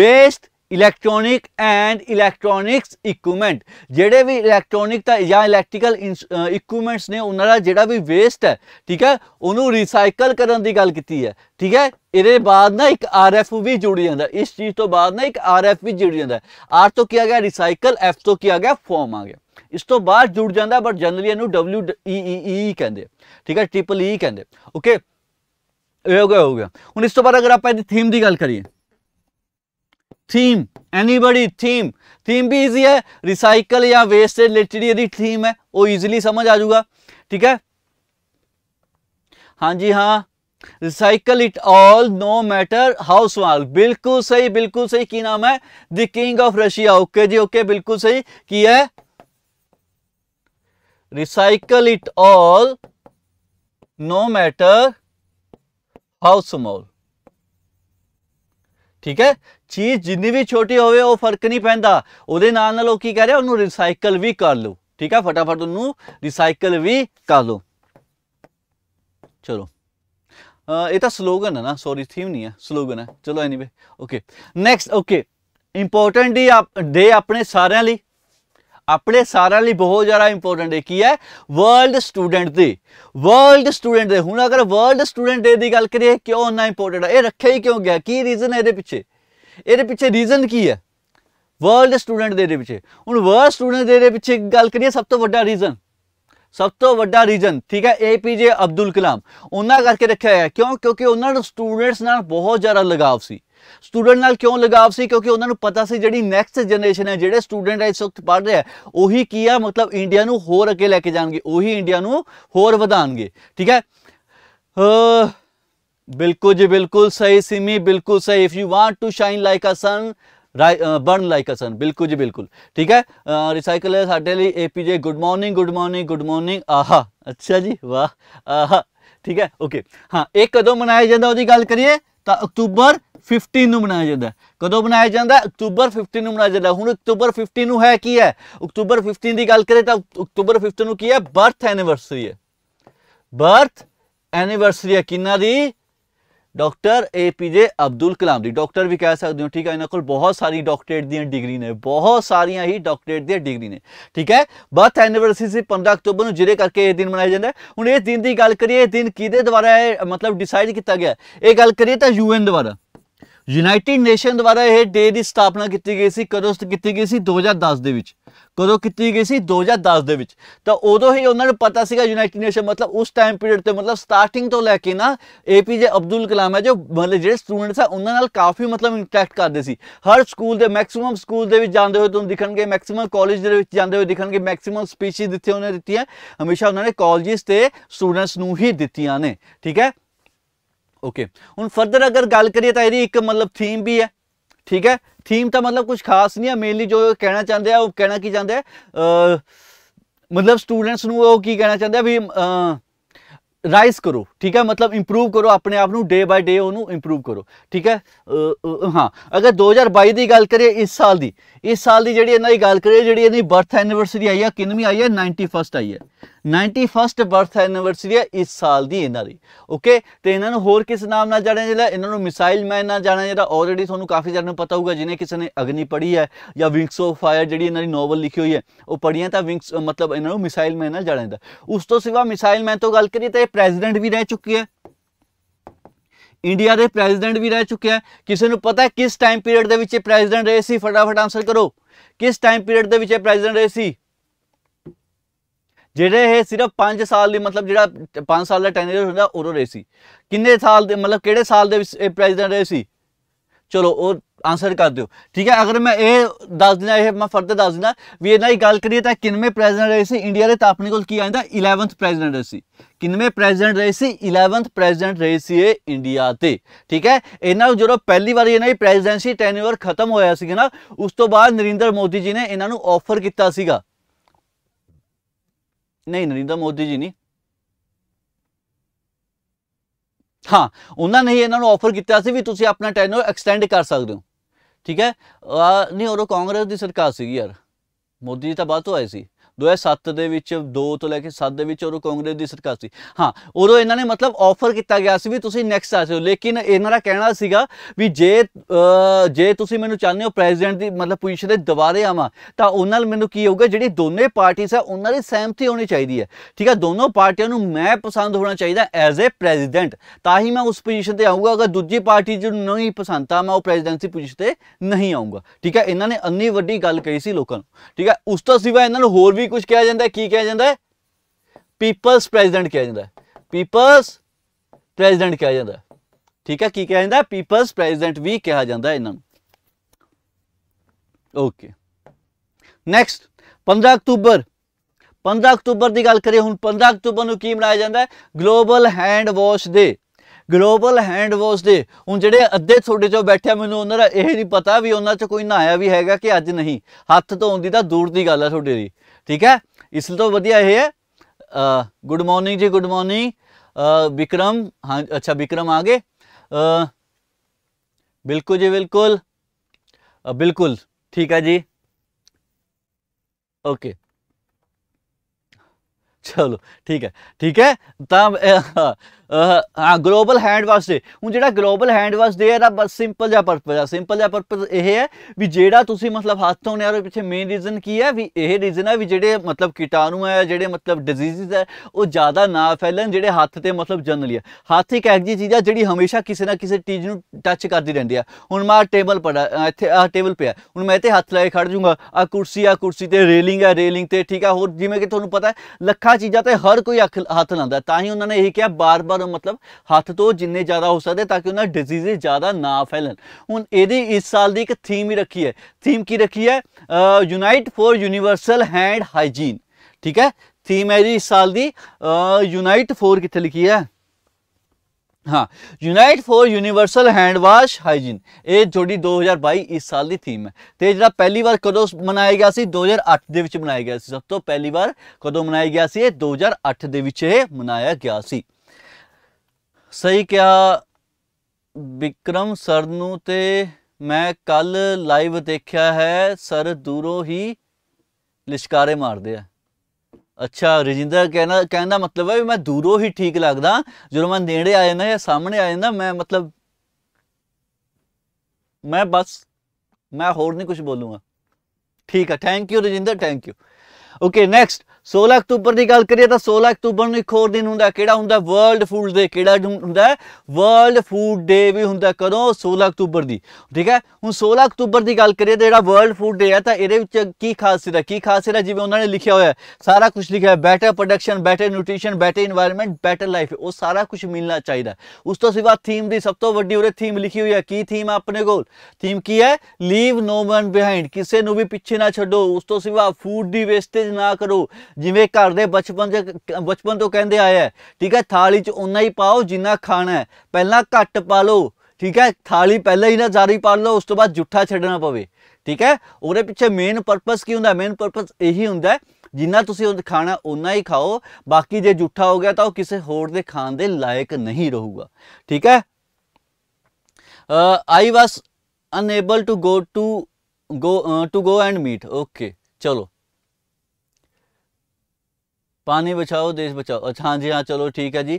waste electronic and electronics equipment ਜਿਹੜੇ ਵੀ ਇਲੈਕਟ੍ਰੋਨਿਕ ਤਾਂ ਜਾਂ ਇਲੈਕਟ੍ਰੀਕਲ ਇਕਵਿਪਮੈਂਟਸ ਨੇ ਉਹਨਾਂ ਦਾ ਜਿਹੜਾ ਵੀ ਵੇਸਟ ਹੈ ਠੀਕ ਹੈ ਉਹਨੂੰ ਰੀਸਾਈਕਲ ਕਰਨ ਦੀ ਗੱਲ ਕੀਤੀ ਹੈ ਠੀਕ ਹੈ ਇਹਦੇ ਬਾਅਦ ਨਾ ਇੱਕ ਆਰਐਫ ਵੀ ਜੁੜ ਜਾਂਦਾ ਇਸ ਚੀਜ਼ ਤੋਂ ਬਾਅਦ ਨਾ ਇੱਕ ਆਰਐਫ ਵੀ ਜੁੜ ਜਾਂਦਾ ਆਰ ਤੋਂ ਕੀ ਆ ਗਿਆ ਰੀਸਾਈਕਲ ਐਫ ਤੋਂ ਕੀ ਆ ਗਿਆ ਫਾਰਮ ਆ ਗਿਆ ਇਸ ਤੋਂ ਬਾਅਦ ਜੁੜ ਜਾਂਦਾ ਬਟ ਜਨਰਲੀ ਇਹਨੂੰ ਡਬਲਯੂ ਈ ਈ ਕਹਿੰਦੇ ਠੀਕ ਹੈ ਟ੍ਰਿਪਲ ਈ e ਕਹਿੰਦੇ ਓਕੇ ਇਹ ਹੋ ਗਿਆ ਹੋ ਗਿਆ ਹੁਣ ਇਸ ਤੋਂ ਬਾਅਦ ਅਗਰ ਆਪਾਂ ਇਹਦੀ ਥੀਮ ਦੀ ਗੱਲ ਕਰੀਏ थीम एनी बड़ी थीम थीम भी इजी है रिसाइकल या वेस्ट से रिलेटेड यदि थीम है वो इजीली समझ आ जाऊगा ठीक है हाँ जी हाँ recycle it all no matter how small बिल्कुल सही बिल्कुल सही की नाम है the king of Russia okay जी ओके बिल्कुल सही की है recycle it all no matter how small ठीक है ਚੀਜ਼ ਜਿੰਨੀ ਵੀ ਛੋਟੀ ਹੋਵੇ ਉਹ ਫਰਕ ਨਹੀਂ ਪੈਂਦਾ ਉਹਦੇ ਨਾਲ ਨਾਲ ਉਹ ਕੀ ਕਰ ਰਿਹਾ ਉਹਨੂੰ ਰੀਸਾਈਕਲ ਵੀ ਕਰ ਲਓ ਠੀਕ ਆ ਫਟਾਫਟ ਉਹਨੂੰ ਰੀਸਾਈਕਲ ਵੀ ਕਰ ਲਓ ਚਲੋ ਇਹ ਤਾਂ ਸਲੋਗਨ ਹੈ ਨਾ ਸੌਰੀ ਥੀਮ ਨਹੀਂ ਹੈ ਸਲੋਗਨ ਹੈ ਚਲੋ anyway okay next okay important day day ਆਪਣੇ ਸਾਰਿਆਂ ਲਈ ਆਪਣੇ ਸਾਰਿਆਂ ਲਈ ਬਹੁਤ ਜ਼ਿਆਦਾ ਇੰਪੋਰਟੈਂਟ ਹੈ ਕੀ ਹੈ ਵਰਲਡ ਸਟੂਡੈਂਟ ਦੇ ਵਰਲਡ ਸਟੂਡੈਂਟ ਦੇ ਹੁਣ ਅਗਰ ਵਰਲਡ ਸਟੂਡੈਂਟ ਡੇ ਦੀ ਗੱਲ ਕਰੀਏ ਕਿਉਂ ਨਾ ਇੰਪੋਰਟੈਂਟ ਹੈ ਇਹ ਰੱਖਿਆ ਹੀ ਕਿਉਂ ਗਿਆ ਕੀ ਰੀਜ਼ਨ ਹੈ ਇਹਦੇ ਪਿੱਛੇ ਇਹਦੇ ਪਿੱਛੇ ਰੀਜ਼ਨ ਕੀ ਹੈ ਵਰਲਡ ਸਟੂਡੈਂਟ ਦੇ ਦੇ ਪਿੱਛੇ ਹੁਣ ਵਰਲਡ ਸਟੂਡੈਂਟ ਦੇ ਦੇ ਪਿੱਛੇ ਗੱਲ ਕਰੀਏ ਸਭ ਤੋਂ ਵੱਡਾ ਰੀਜ਼ਨ ਸਭ ਤੋਂ ਵੱਡਾ ਰੀਜ਼ਨ ਠੀਕ ਹੈ ਏਪੀਜੇ ਅਬਦੁਲ ਕਲਾਮ ਉਹਨਾਂ ਕਰਕੇ ਰੱਖਿਆ ਹੈ ਕਿਉਂ ਕਿਉਂਕਿ ਉਹਨਾਂ ਨੂੰ ਸਟੂਡੈਂਟਸ ਨਾਲ ਬਹੁਤ ਜ਼ਿਆਦਾ ਲਗਾਵ ਸੀ ਸਟੂਡੈਂਟ ਨਾਲ ਕਿਉਂ ਲਗਾਵ ਸੀ ਕਿਉਂਕਿ ਉਹਨਾਂ ਨੂੰ ਪਤਾ ਸੀ ਜਿਹੜੀ ਨੈਕਸਟ ਜਨਰੇਸ਼ਨ ਹੈ ਜਿਹੜੇ ਸਟੂਡੈਂਟ ਇਸ ਵਕਤ ਪੜ੍ਹ ਰਿਹਾ ਉਹੀ ਕੀ ਆ ਮਤਲਬ ਇੰਡੀਆ ਨੂੰ ਹੋਰ ਅੱਗੇ ਲੈ ਕੇ ਜਾਣਗੇ ਉਹੀ ਇੰਡੀਆ ਨੂੰ ਹੋਰ ਵਧਾਣਗੇ ਠੀਕ ਹੈ ਬਿਲਕੁਲ ਜੀ ਬਿਲਕੁਲ ਸਹੀ ਸਿਮੀ ਬਿਲਕੁਲ ਸਹੀ if you want to shine like a sun burn like a sun ਬਿਲਕੁਲ ਜੀ ਬਿਲਕੁਲ ਠੀਕ ਹੈ ਰੀਸਾਈਕਲ ਹੈ ਸਾਡੇ ਲਈ APJ good morning good morning good morning ਆਹਾ ਅੱਛਾ ਜੀ ਵਾਹ ਆਹਾ ਠੀਕ ਹੈ ਓਕੇ ਹਾਂ ਇਹ ਕਦੋਂ ਮਨਾਇਆ ਜਾਂਦਾ ਉਹਦੀ ਗੱਲ ਕਰੀਏ ਤਾਂ ਅਕਤੂਬਰ 15 ਨੂੰ ਮਨਾਇਆ ਜਾਂਦਾ ਕਦੋਂ ਮਨਾਇਆ ਜਾਂਦਾ ਅਕਤੂਬਰ 15 ਨੂੰ ਮਨਾਇਆ ਜਾਂਦਾ ਹੁਣ ਅਕਤੂਬਰ 15 ਨੂੰ ਹੈ ਕੀ ਹੈ ਅਕਤੂਬਰ 15 ਦੀ ਗੱਲ ਕਰੇ ਤਾਂ ਅਕਤੂਬਰ 15 ਨੂੰ ਕੀ ਹੈ ਬਰਥ ਐਨੀਵਰਸਰੀ ਹੈ ਬਰਥ ਐਨੀਵਰਸਰੀ ਹੈ ਕਿੰਨਾ ਦੀ ਡਾਕਟਰ ਏ ਪੀ ਜੇ ਅਬਦੁਲ ਕਲਾਮ ਦੀ ਡਾਕਟਰ ਵੀ ਕਹਿ ਸਕਦੇ ਹੋ ਠੀਕ ਹੈ ਇਹਨਾਂ ਕੋਲ ਬਹੁਤ ਸਾਰੀ ਡਾਕਟਰੇਟ ਦੀਆਂ ਡਿਗਰੀ ਨੇ ਬਹੁਤ ਸਾਰੀਆਂ ਹੀ ਡਾਕਟਰੇਟ ਦੀਆਂ ਡਿਗਰੀ ਨੇ ਠੀਕ ਹੈ ਬਰਥ ਐਨੀਵਰਸਰੀ ਸੀ 15 ਅਕਤੂਬਰ ਨੂੰ ਜਿਹੜੇ ਕਰਕੇ ਇਹ ਦਿਨ ਮਨਾਇਆ ਜਾਂਦਾ ਹੁਣ ਇਸ ਦਿਨ ਦੀ ਗੱਲ ਕਰੀਏ ਇਹ ਦਿਨ ਕਿਹਦੇ ਦੁਆਰਾ ਮਤਲਬ ਡਿਸਾਈਡ ਕੀਤਾ ਗਿਆ ਇਹ ਗੱਲ ਕਰੀਏ ਤਾਂ ਯੂਐਨ ਦੁਆਰਾ ਯੂਨਾਈਟਿਡ ਨੇਸ਼ਨ ਦੁਆਰਾ ਇਹ ਡੇ ਦੀ ਸਥਾਪਨਾ ਕੀਤੀ ਗਈ ਸੀ ਕਦੋਂ ਕੀਤੀ ਗਈ ਸੀ 2010 ਦੇ ਵਿੱਚ ਕਦੋਂ ਕੀਤੀ ਗਈ ਸੀ 2010 ਦੇ ਵਿੱਚ ਤਾਂ ਉਦੋਂ ਹੀ ਉਹਨਾਂ ਨੂੰ ਪਤਾ ਸੀਗਾ ਯੂਨਾਈਟਿਡ ਨੇਸ਼ਨ ਮਤਲਬ ਉਸ ਟਾਈਮ ਪੀਰੀਅਡ ਤੇ ਮਤਲਬ ਸਟਾਰਟਿੰਗ ਤੋਂ ਲੈ ਕੇ ਨਾ ਏਪੀਜੇ ਅਬਦੁਲ ਕਲਾਮ ਹੈ ਜੋ ਮਤਲਬ ਜਿਹੜੇ ਸਟੂਡੈਂਟਸ ਆ ਉਹਨਾਂ ਨਾਲ ਕਾਫੀ ਮਤਲਬ ਇੰਟਰੈਕਟ ਕਰਦੇ ਸੀ ਹਰ ਸਕੂਲ ਦੇ ਮੈਕਸਿਮਮ ਸਕੂਲ ਦੇ ਵਿੱਚ ਜਾਂਦੇ ਹੋਏ ਤੁਹਾਨੂੰ ਦਿਖਣਗੇ ਮੈਕਸਿਮਮ ਕਾਲਜ ਦੇ ਵਿੱਚ ਜਾਂਦੇ ਹੋਏ ਦਿਖਣਗੇ ਮੈਕਸਿਮਮ ਸਪੀਸੀਜ਼ ਦਿੱਤੇ ਉਹਨਾਂ ਦਿੱਤੀਆਂ ਹਮੇਸ਼ਾ ਉਹਨਾਂ ਨੇ ਕਾਲਜਿਸ ਤੇ ਸਟੂਡੈਂਟਸ ਨੂੰ ਹੀ ਦਿੱਤੀਆਂ ਨੇ ਠੀਕ ਹੈ ਓਕੇ ਹੁਣ ਫਰਦਰ ਅਗਰ ਗੱਲ ਕਰੀਏ ਤਾਂ ਇਹਦੀ ਇੱਕ ਮਤਲਬ ਥੀਮ ਵੀ ਹੈ ਠੀਕ ਹੈ ਥੀਮ ਤਾਂ ਮਤਲਬ ਕੁਝ ਖਾਸ ਨਹੀਂ ਹੈ ਮੇਨਲੀ ਜੋ ਕਹਿਣਾ ਚਾਹੁੰਦੇ ਆ ਉਹ ਕਹਿਣਾ ਕੀ ਚਾਹੁੰਦੇ ਆ ਮਤਲਬ ਸਟੂਡੈਂਟਸ ਨੂੰ ਉਹ ਕੀ ਕਹਿਣਾ ਚਾਹੁੰਦੇ ਆ ਵੀ ਰਾਈਜ਼ ਕਰੋ ਠੀਕ ਹੈ ਮਤਲਬ ਇੰਪਰੂਵ ਕਰੋ ਆਪਣੇ ਆਪ ਨੂੰ ਡੇ ਬਾਈ ਡੇ ਉਹਨੂੰ ਇੰਪਰੂਵ ਕਰੋ ਠੀਕ ਹੈ ਹਾਂ ਅਗਰ 2022 ਦੀ ਗੱਲ ਕਰੀਏ ਇਸ ਸਾਲ ਦੀ ਇਸ ਸਾਲ ਦੀ ਜਿਹੜੀ ਇਹਨਾਂ ਦੀ ਗੱਲ ਕਰੀਏ ਜਿਹੜੀ ਇਹਦੀ ਬਰਥ ਐਨੀਵਰਸਰੀ ਆਈ ਹੈ ਕਿੰਨਵੀਂ ਆਈ ਹੈ 91st ਆਈ ਹੈ 91st ਬਰਥ ਐਨੀਵਰਸਰੀ ਹੈ ਇਸ ਸਾਲ ਦੀ ਇਹਨਾਂ ਦੀ ਓਕੇ ਤੇ ਇਹਨਾਂ ਨੂੰ ਹੋਰ ਕਿਸ ਨਾਮ ਨਾਲ ਜਾਣਿਆ ਜਾਂਦਾ ਇਹਨਾਂ ਨੂੰ ਮਿਸਾਈਲ ਮੈਨ ਨਾਲ ਜਾਣਿਆ ਜਾਂਦਾ ਆਲਰੇਡੀ ਤੁਹਾਨੂੰ ਕਾਫੀ ਨੂੰ ਪਤਾ ਹੋਊਗਾ ਜਿਨੇ ਕਿਸੇ ਨੇ ਅਗਨੀ ਪੜ੍ਹੀ ਹੈ ਜਾਂ ਵਿੰਗਸ ਆਫ ਫਾਇਰ ਜਿਹੜੀ ਇਹਨਾਂ ਦੀ ਨੋਵਲ ਲਿਖੀ ਹੋਈ ਹੈ ਉਹ ਪੜ੍ਹੀਆਂ ਤਾਂ ਵਿੰਗਸ ਮਤਲਬ ਇਹਨਾਂ ਨੂੰ ਮਿਸਾਈਲ ਮੈਨ ਨਾਲ ਜਾਣਿਆ ਜਾਂਦਾ ਉਸ ਤੋਂ ਸਿਵਾ ਮਿਸਾਈਲ ਮੈਨ ਤੋਂ ਗੱਲ ਕਰੀ ਤਾਂ ਇਹ ਪ੍ਰੈਜ਼ੀਡੈਂਟ ਵੀ ਰਹਿ ਚੁੱਕੀ ਹੈ ਇੰਡੀਆ ਦੇ ਪ੍ਰੈਜ਼ੀਡੈਂਟ ਵੀ ਰਹਿ ਚੁੱਕਿਆ ਕਿਸੇ ਨੂੰ ਪਤਾ ਕਿਸ ਟਾਈਮ ਪੀਰੀਅਡ ਦੇ ਵਿੱਚ ਇਹ ਪ੍ਰੈਜ਼ੀਡੈਂਟ ਰਹੇ ਸੀ ਫਟਾਫਟ ਆਨਸਰ ਕਰੋ ਕਿਸ ਟਾਈਮ ਪੀਰੀਅਡ ਦੇ ਵਿੱਚ ਇਹ ਪ੍ਰੈਜ਼ੀਡੈਂਟ ਰਹੇ ਸੀ ਜਿਹੜੇ ਇਹ ਸਿਰਫ 5 ਸਾਲ ਦੀ ਮਤਲਬ ਜਿਹੜਾ 5 ਸਾਲ ਦਾ ਟੈਨਰ ਹੁੰਦਾ ਉਦੋਂ ਰਹੇ ਸੀ ਕਿੰਨੇ ਸਾਲ ਦੇ ਮਤਲਬ ਕਿਹੜੇ ਸਾਲ ਦੇ ਵਿੱਚ ਇਹ ਪ੍ਰੈਜ਼ੀਡੈਂਟ ਰਹੇ ਸੀ ਚਲੋ ਉਹ ਆਨਸਰ ਕਰ ਦਿਓ ਠੀਕ ਹੈ ਅਗਰ ਮੈਂ ਇਹ ਦੱਸ ਦਿਨਾ ਇਹ ਮੈਂ ਫਰਦਰ ਦੱਸ ਦਿਨਾ ਵੀ ਇਹਨਾਂ ਨਹੀਂ ਗੱਲ ਕਰੀਏ ਤਾਂ ਕਿੰਨਵੇਂ ਪ੍ਰੈਜ਼ੀਡੈਂਟ ਰਹੇ ਸੀ ਇੰਡੀਆ ਦੇ ਤਾਂ ਆਪਣੇ ਕੋਲ ਕੀ ਆਂਦਾ 11th ਪ੍ਰੈਜ਼ੀਡੈਂਟ ਰਹੇ ਸੀ ਕਿੰਨਵੇਂ ਪ੍ਰੈਜ਼ੀਡੈਂਟ ਰਹੇ ਸੀ 11th ਪ੍ਰੈਜ਼ੀਡੈਂਟ ਰਹੇ ਸੀ ਇਹ ਇੰਡੀਆ ਤੇ ਠੀਕ ਹੈ ਇਹਨਾਂ ਨੂੰ ਜਦੋਂ ਪਹਿਲੀ ਵਾਰੀ ਇਹਨਾਂ ਦੀ ਪ੍ਰੈਜ਼ੀਡੈਂਸੀ ਟੈਨਿਓਰ ਖਤਮ ਹੋਇਆ ਸੀਗਾ ਨਾ ਉਸ ਤੋਂ ਬਾਅਦ ਨਰਿੰਦਰ ਮੋਦੀ ਜੀ ਨੇ ਇਹਨਾਂ ਨੂੰ ਆਫਰ ਕੀਤਾ ਸੀਗਾ ਨਹੀਂ ਨਰਿੰਦਰ ਮੋਦੀ ਜੀ ਨਹੀਂ ਹਾਂ ਉਹਨਾਂ ਨੇ ਇਹਨਾਂ ਨੂੰ ਆਫਰ ਕੀਤਾ ਸੀ ਵੀ ਤੁਸੀਂ ਆਪਣਾ ਟੈਨਰ ਐਕਸਟੈਂਡ ਕਰ ਸਕਦੇ ਹੋ ਠੀਕ ਹੈ ਨਹੀਂ ਉਹ ਕਾਂਗਰਸ ਦੀ ਸਰਕਾਰ ਸੀਗੀ ਯਾਰ ਮੋਦੀ ਜੀ ਤਾਂ ਬਾਅਦ ਤੋਂ ਆਏ ਸੀ 2007 ਦੇ ਵਿੱਚ 2 ਤੋਂ ਲੈ ਕੇ 7 ਦੇ ਵਿੱਚ ਉਹ ਕਾਂਗਰਸ ਦੀ ਸਰਕਾਰ ਸੀ ਹਾਂ ਉਦੋਂ ਇਹਨਾਂ ਨੇ ਮਤਲਬ ਆਫਰ ਕੀਤਾ ਗਿਆ ਸੀ ਵੀ ਤੁਸੀਂ ਨੈਕਸਟ ਆ ਜਾਓ ਲੇਕਿਨ ਇਹਨਾਂ ਦਾ ਕਹਿਣਾ ਸੀਗਾ ਵੀ ਜੇ ਜੇ ਤੁਸੀਂ ਮੈਨੂੰ ਚਾਹੁੰਦੇ ਹੋ ਪ੍ਰੈਜ਼ੀਡੈਂਟ ਦੀ ਮਤਲਬ ਪੋਜੀਸ਼ਨ ਦੇ ਦੁਬਾਰੇ ਆਵਾਂ ਤਾਂ ਉਹਨਾਂ ਨਾਲ ਮੈਨੂੰ ਕੀ ਹੋਊਗਾ ਜਿਹੜੀ ਦੋਨੇ ਪਾਰਟੀਆਂ ਸਾ ਉਹਨਾਂ ਦੀ ਸਹਿਮਤੀ ਹੋਣੀ ਚਾਹੀਦੀ ਹੈ ਠੀਕ ਹੈ ਦੋਨੋਂ ਪਾਰਟੀਆਂ ਨੂੰ ਮੈਂ ਪਸੰਦ ਹੋਣਾ ਚਾਹੀਦਾ ਐਜ਼ ਅ ਪ੍ਰੈਜ਼ੀਡੈਂਟ ਤਾਂ ਹੀ ਮੈਂ ਉਸ ਪੋਜੀਸ਼ਨ ਤੇ ਆਊਗਾ ਅਗਰ ਦੂਜੀ ਪਾਰਟੀ ਜਿਹਨੂੰ ਨਹੀਂ ਪਸੰਦ ਤਾਂ ਮੈਂ ਉਹ ਪ੍ਰੈਜ਼ੀਡੈਂਸੀ ਪੋਜੀਸ਼ਨ ਤੇ ਨਹੀਂ ਆਊਂਗਾ ਠੀਕ ਹੈ ਇਹਨਾਂ ਨੇ ਅੰਨੀ ਵੱਡੀ ਗੱਲ ਕਹੀ ਸੀ ਲੋਕਾਂ ਨੂੰ ਠੀਕ ਹੈ ਉਸ ਤੋਂ ਸਿਵਾ ਇਹਨਾਂ ਨੂੰ ਹੋਰ ਵੀ ਕੁਝ ਕਿਹਾ ਜਾਂਦਾ ਕੀ ਕਿਹਾ ਜਾਂਦਾ ਪੀਪਲਸ ਪ੍ਰੈਜ਼ੀਡੈਂਟ ਕਿਹਾ ਜਾਂਦਾ ਪੀਪਲਸ ਪ੍ਰੈਜ਼ੀਡੈਂਟ ਕਿਹਾ ਜਾਂਦਾ ਠੀਕ ਹੈ ਕੀ ਕਿਹਾ ਜਾਂਦਾ ਪੀਪਲਸ ਪ੍ਰੈਜ਼ੀਡੈਂਟ ਵੀ ਕਿਹਾ ਜਾਂਦਾ ਇਹਨਾਂ ਨੂੰ ਓਕੇ ਨੈਕਸਟ 15 ਅਕਤੂਬਰ 15 ਅਕਤੂਬਰ ਦੀ ਗੱਲ ਕਰੀਏ ਹੁਣ 15 ਅਕਤੂਬਰ ਨੂੰ ਕੀ ਮਨਾਇਆ ਜਾਂਦਾ ਹੈ global hand wash day global hand wash day ਹੁਣ ਜਿਹੜੇ ਅੱਧੇ ਤੁਹਾਡੇ ਚੋਂ ਬੈਠਿਆ ਮੈਨੂੰ ਉਹਨਾਂ ਦਾ ਇਹ ਨਹੀਂ ਪਤਾ ਵੀ ਉਹਨਾਂ 'ਚ ਕੋਈ ਨਹਾਇਆ ਵੀ ਹੈਗਾ ਕਿ ਅੱਜ ਨਹੀਂ ਹੱਥ ਧੋਣ ਦੀ ਤਾਂ ਦੂਰ ਦੀ ਗੱਲ ਹੈ ਤੁਹਾਡੇ ਦੀ ठीक है इसलिए तो वाया है गुड मॉर्निंग जी गुड मॉर्निंग विक्रम हाँ अच्छा विक्रम आ गए बिल्कुल जी बिल्कुल आ, बिल्कुल ठीक है जी ओके चलो ठीक है ठीक है तब ਹਾਂ ਗਲੋਬਲ ਹੈਂਡ ਵਾਸ਼ ਡੇ ਹੁਣ ਜਿਹੜਾ ਗਲੋਬਲ ਹੈਂਡ ਵਾਸ਼ ਡੇ ਇਹਦਾ ਬਸ ਸਿੰਪਲ ਜਿਹਾ ਪਰਪਸ ਆ ਸਿੰਪਲ ਜਿਹਾ ਪਰਪਸ ਇਹ ਹੈ ਵੀ ਜਿਹੜਾ ਤੁਸੀਂ ਮਤਲਬ ਹੱਥ ਧੋਣੇ ਆ ਰਹੇ ਪਿੱਛੇ ਮੇਨ ਰੀਜ਼ਨ ਕੀ ਹੈ ਵੀ ਇਹ ਰੀਜ਼ਨ ਹੈ ਵੀ ਜਿਹੜੇ ਮਤਲਬ ਕੀਟਾਣੂ ਹੈ ਜਿਹੜੇ ਮਤਲਬ ਡਿਜ਼ੀਜ਼ਸ ਹੈ ਉਹ ਜ਼ਿਆਦਾ ਨਾ ਫੈਲਣ ਜਿਹੜੇ ਹੱਥ ਤੇ ਮਤਲਬ ਜਨਰਲੀ ਆ ਹੱਥ ਇੱਕ ਐਗਜੀ ਚੀਜ਼ ਆ ਜਿਹੜੀ ਹਮੇਸ਼ਾ ਕਿਸੇ ਨਾ ਕਿਸੇ ਚੀਜ਼ ਨੂੰ ਟੱਚ ਕਰਦੀ ਰਹਿੰਦੀ ਆ ਹੁਣ ਮੈਂ ਟੇਬਲ ਪੜਾ ਇੱਥੇ ਆ ਟੇਬਲ ਪਿਆ ਹੁਣ ਮੈਂ ਇੱਥੇ ਹੱਥ ਲਾ ਕੇ ਖੜ ਜੂਗਾ ਆ ਕੁਰਸੀ ਆ ਕੁਰਸੀ ਤੇ ਰੇਲਿੰਗ ਆ ਰੇਲਿੰਗ ਤੇ ਠੀਕ ਆ ਹੋਰ ਜਿਵੇਂ ਕਿ ਤੁਹਾਨੂੰ ਪਤਾ ਲੱਖਾਂ ਚੀਜ਼ਾਂ ਤੇ ਹਰ ਕੋਈ ਹੱਥ ਲਾਉਂਦਾ ਤਾਂ ਹੀ ਉਹਨਾਂ ਨੇ ਇਹ ਕਿਹਾ ਬਾਰ-ਬਾਰ साढ़ो मतलब हत्थ धो तो जिन्ने ज़्यादा हो सकते ताकि उन्हें डिजीजे ज़्यादा ना फैलन हूँ ये इस साल की एक थीम ही रखी है थीम की रखी है unite for universal hand hygiene ठीक है थीम है जी इस साल की यूनाइट फॉर कितने लिखी है हाँ unite for universal hand wash hygiene ये जोड़ी 2022 इस साल की थीम है तो जो पहली बार कदों मनाया गया सी 2008 ਦੇ ਵਿੱਚ ਮਨਾਇਆ ਗਿਆ ਸੀ ਸਭ ਤੋਂ ਪਹਿਲੀ ਵਾਰ ਕਦੋਂ ਮਨਾਇਆ ਗਿਆ ਸੀ ਇਹ 2008 ਦੇ ਵਿੱਚ ਇਹ ਸਹੀ ਕਿਹਾ ਵਿਕਰਮ ਸਰ ਨੂੰ ਤੇ ਮੈਂ ਕੱਲ ਲਾਈਵ ਦੇਖਿਆ ਹੈ ਸਰ ਦੂਰੋਂ ਹੀ ਲਿਸ਼ਕਾਰੇ ਮਾਰਦੇ ਆ ਅੱਛਾ ਰਜਿੰਦਰ ਕਹਿੰਦਾ ਕਹਿੰਦਾ ਮਤਲਬ ਹੈ ਵੀ ਮੈਂ ਦੂਰੋਂ ਹੀ ਠੀਕ ਲੱਗਦਾ ਜਦੋਂ ਮੈਂ ਨੇੜੇ ਆ ਜਾਂਦਾ ਜਾਂ ਸਾਹਮਣੇ ਆ ਜਾਂਦਾ ਮੈਂ ਮਤਲਬ ਮੈਂ ਬਸ ਮੈਂ ਹੋਰ ਨਹੀਂ ਕੁਝ ਬੋਲੂਗਾ ਠੀਕ ਹੈ thank you Rajinder thank you okay next 16 ਅਕਤੂਬਰ ਦੀ ਗੱਲ ਕਰੀਏ ਤਾਂ 16 ਅਕਤੂਬਰ ਨੂੰ ਇੱਕ ਹੋਰ ਦਿਨ ਹੁੰਦਾ ਕਿਹੜਾ ਹੁੰਦਾ ਵਰਲਡ ਫੂਡ ਦੇ ਕਿਹੜਾ ਹੁੰਦਾ ਵਰਲਡ ਫੂਡ ਡੇ ਵੀ ਹੁੰਦਾ ਕਦੋਂ 16 ਅਕਤੂਬਰ ਦੀ ਠੀਕ ਹੈ ਹੁਣ 16 ਅਕਤੂਬਰ ਦੀ ਗੱਲ ਕਰੀਏ ਤਾਂ ਜਿਹੜਾ ਵਰਲਡ ਫੂਡ ਡੇ ਹੈ ਤਾਂ ਇਹਦੇ ਵਿੱਚ ਕੀ ਖਾਸੀਅਤ ਹੈ ਕੀ ਖਾਸੀਅਤ ਹੈ ਜਿਵੇਂ ਉਹਨਾਂ ਨੇ ਲਿਖਿਆ ਹੋਇਆ ਸਾਰਾ ਕੁਝ ਲਿਖਿਆ ਹੈ better production better nutrition better environment better life ਉਹ ਸਾਰਾ ਕੁਝ ਮਿਲਣਾ ਚਾਹੀਦਾ ਉਸ ਤੋਂ ਸਿਵਾ ਥੀਮ ਦੀ ਸਭ ਤੋਂ ਵੱਡੀ ਉਹਦੇ ਥੀਮ ਲਿਖੀ ਹੋਈ ਹੈ ਕੀ ਥੀਮ ਆਪਣੇ ਕੋਲ ਥੀਮ ਕੀ ਹੈ ਲੀਵ ਨੋ ਵਨ ਬਿਹਾਈਂਡ ਕਿਸੇ ਨੂੰ ਵੀ ਪਿੱਛੇ ਨਾ ਛੱਡੋ ਉਸ ਤੋਂ ਸਿਵਾ ਫੂਡ ਦੀ ਵੇਸਟੇਜ ਨਾ ਕਰੋ ਜਿਵੇਂ ਘਰ ਦੇ ਬਚਪਨ ਦੇ ਬਚਪਨ ਤੋਂ ਕਹਿੰਦੇ ਆਏ ਹੈ ਠੀਕ ਹੈ ਥਾਲੀ 'ਚ ਉਨਾ ਹੀ ਪਾਓ ਜਿੰਨਾ ਖਾਣਾ ਹੈ ਪਹਿਲਾਂ ਘੱਟ ਪਾ ਲਓ ਠੀਕ ਹੈ ਥਾਲੀ ਪਹਿਲਾਂ ਹੀ ਨਾ ਜਾਰੀ ਪਾ ਲਓ ਉਸ ਤੋਂ ਬਾਅਦ ਜੁੱਠਾ ਛੱਡਣਾ ਪਵੇ ਠੀਕ ਹੈ ਉਹਦੇ ਪਿੱਛੇ ਮੇਨ ਪਰਪਸ ਕੀ ਹੁੰਦਾ ਮੇਨ ਪਰਪਸ ਇਹੀ ਹੁੰਦਾ ਹੈ ਜਿੰਨਾ ਤੁਸੀਂ ਉਹ ਖਾਣਾ ਉਨਾ ਹੀ ਖਾਓ ਬਾਕੀ ਜੇ ਜੁੱਠਾ ਹੋ ਗਿਆ ਤਾਂ ਉਹ ਕਿਸੇ ਹੋਰ ਦੇ ਖਾਣ ਦੇ ਲਾਇਕ ਨਹੀਂ ਰਹੂਗਾ ਠੀਕ ਹੈ I was unable to go to go to go and meet okay ਚਲੋ ਪਾਣੀ ਬਚਾਓ ਦੇਸ਼ ਬਚਾਓ ਅੱਛਾ ਹਾਂਜੀ ਹਾਂ ਚਲੋ ਠੀਕ ਹੈ ਜੀ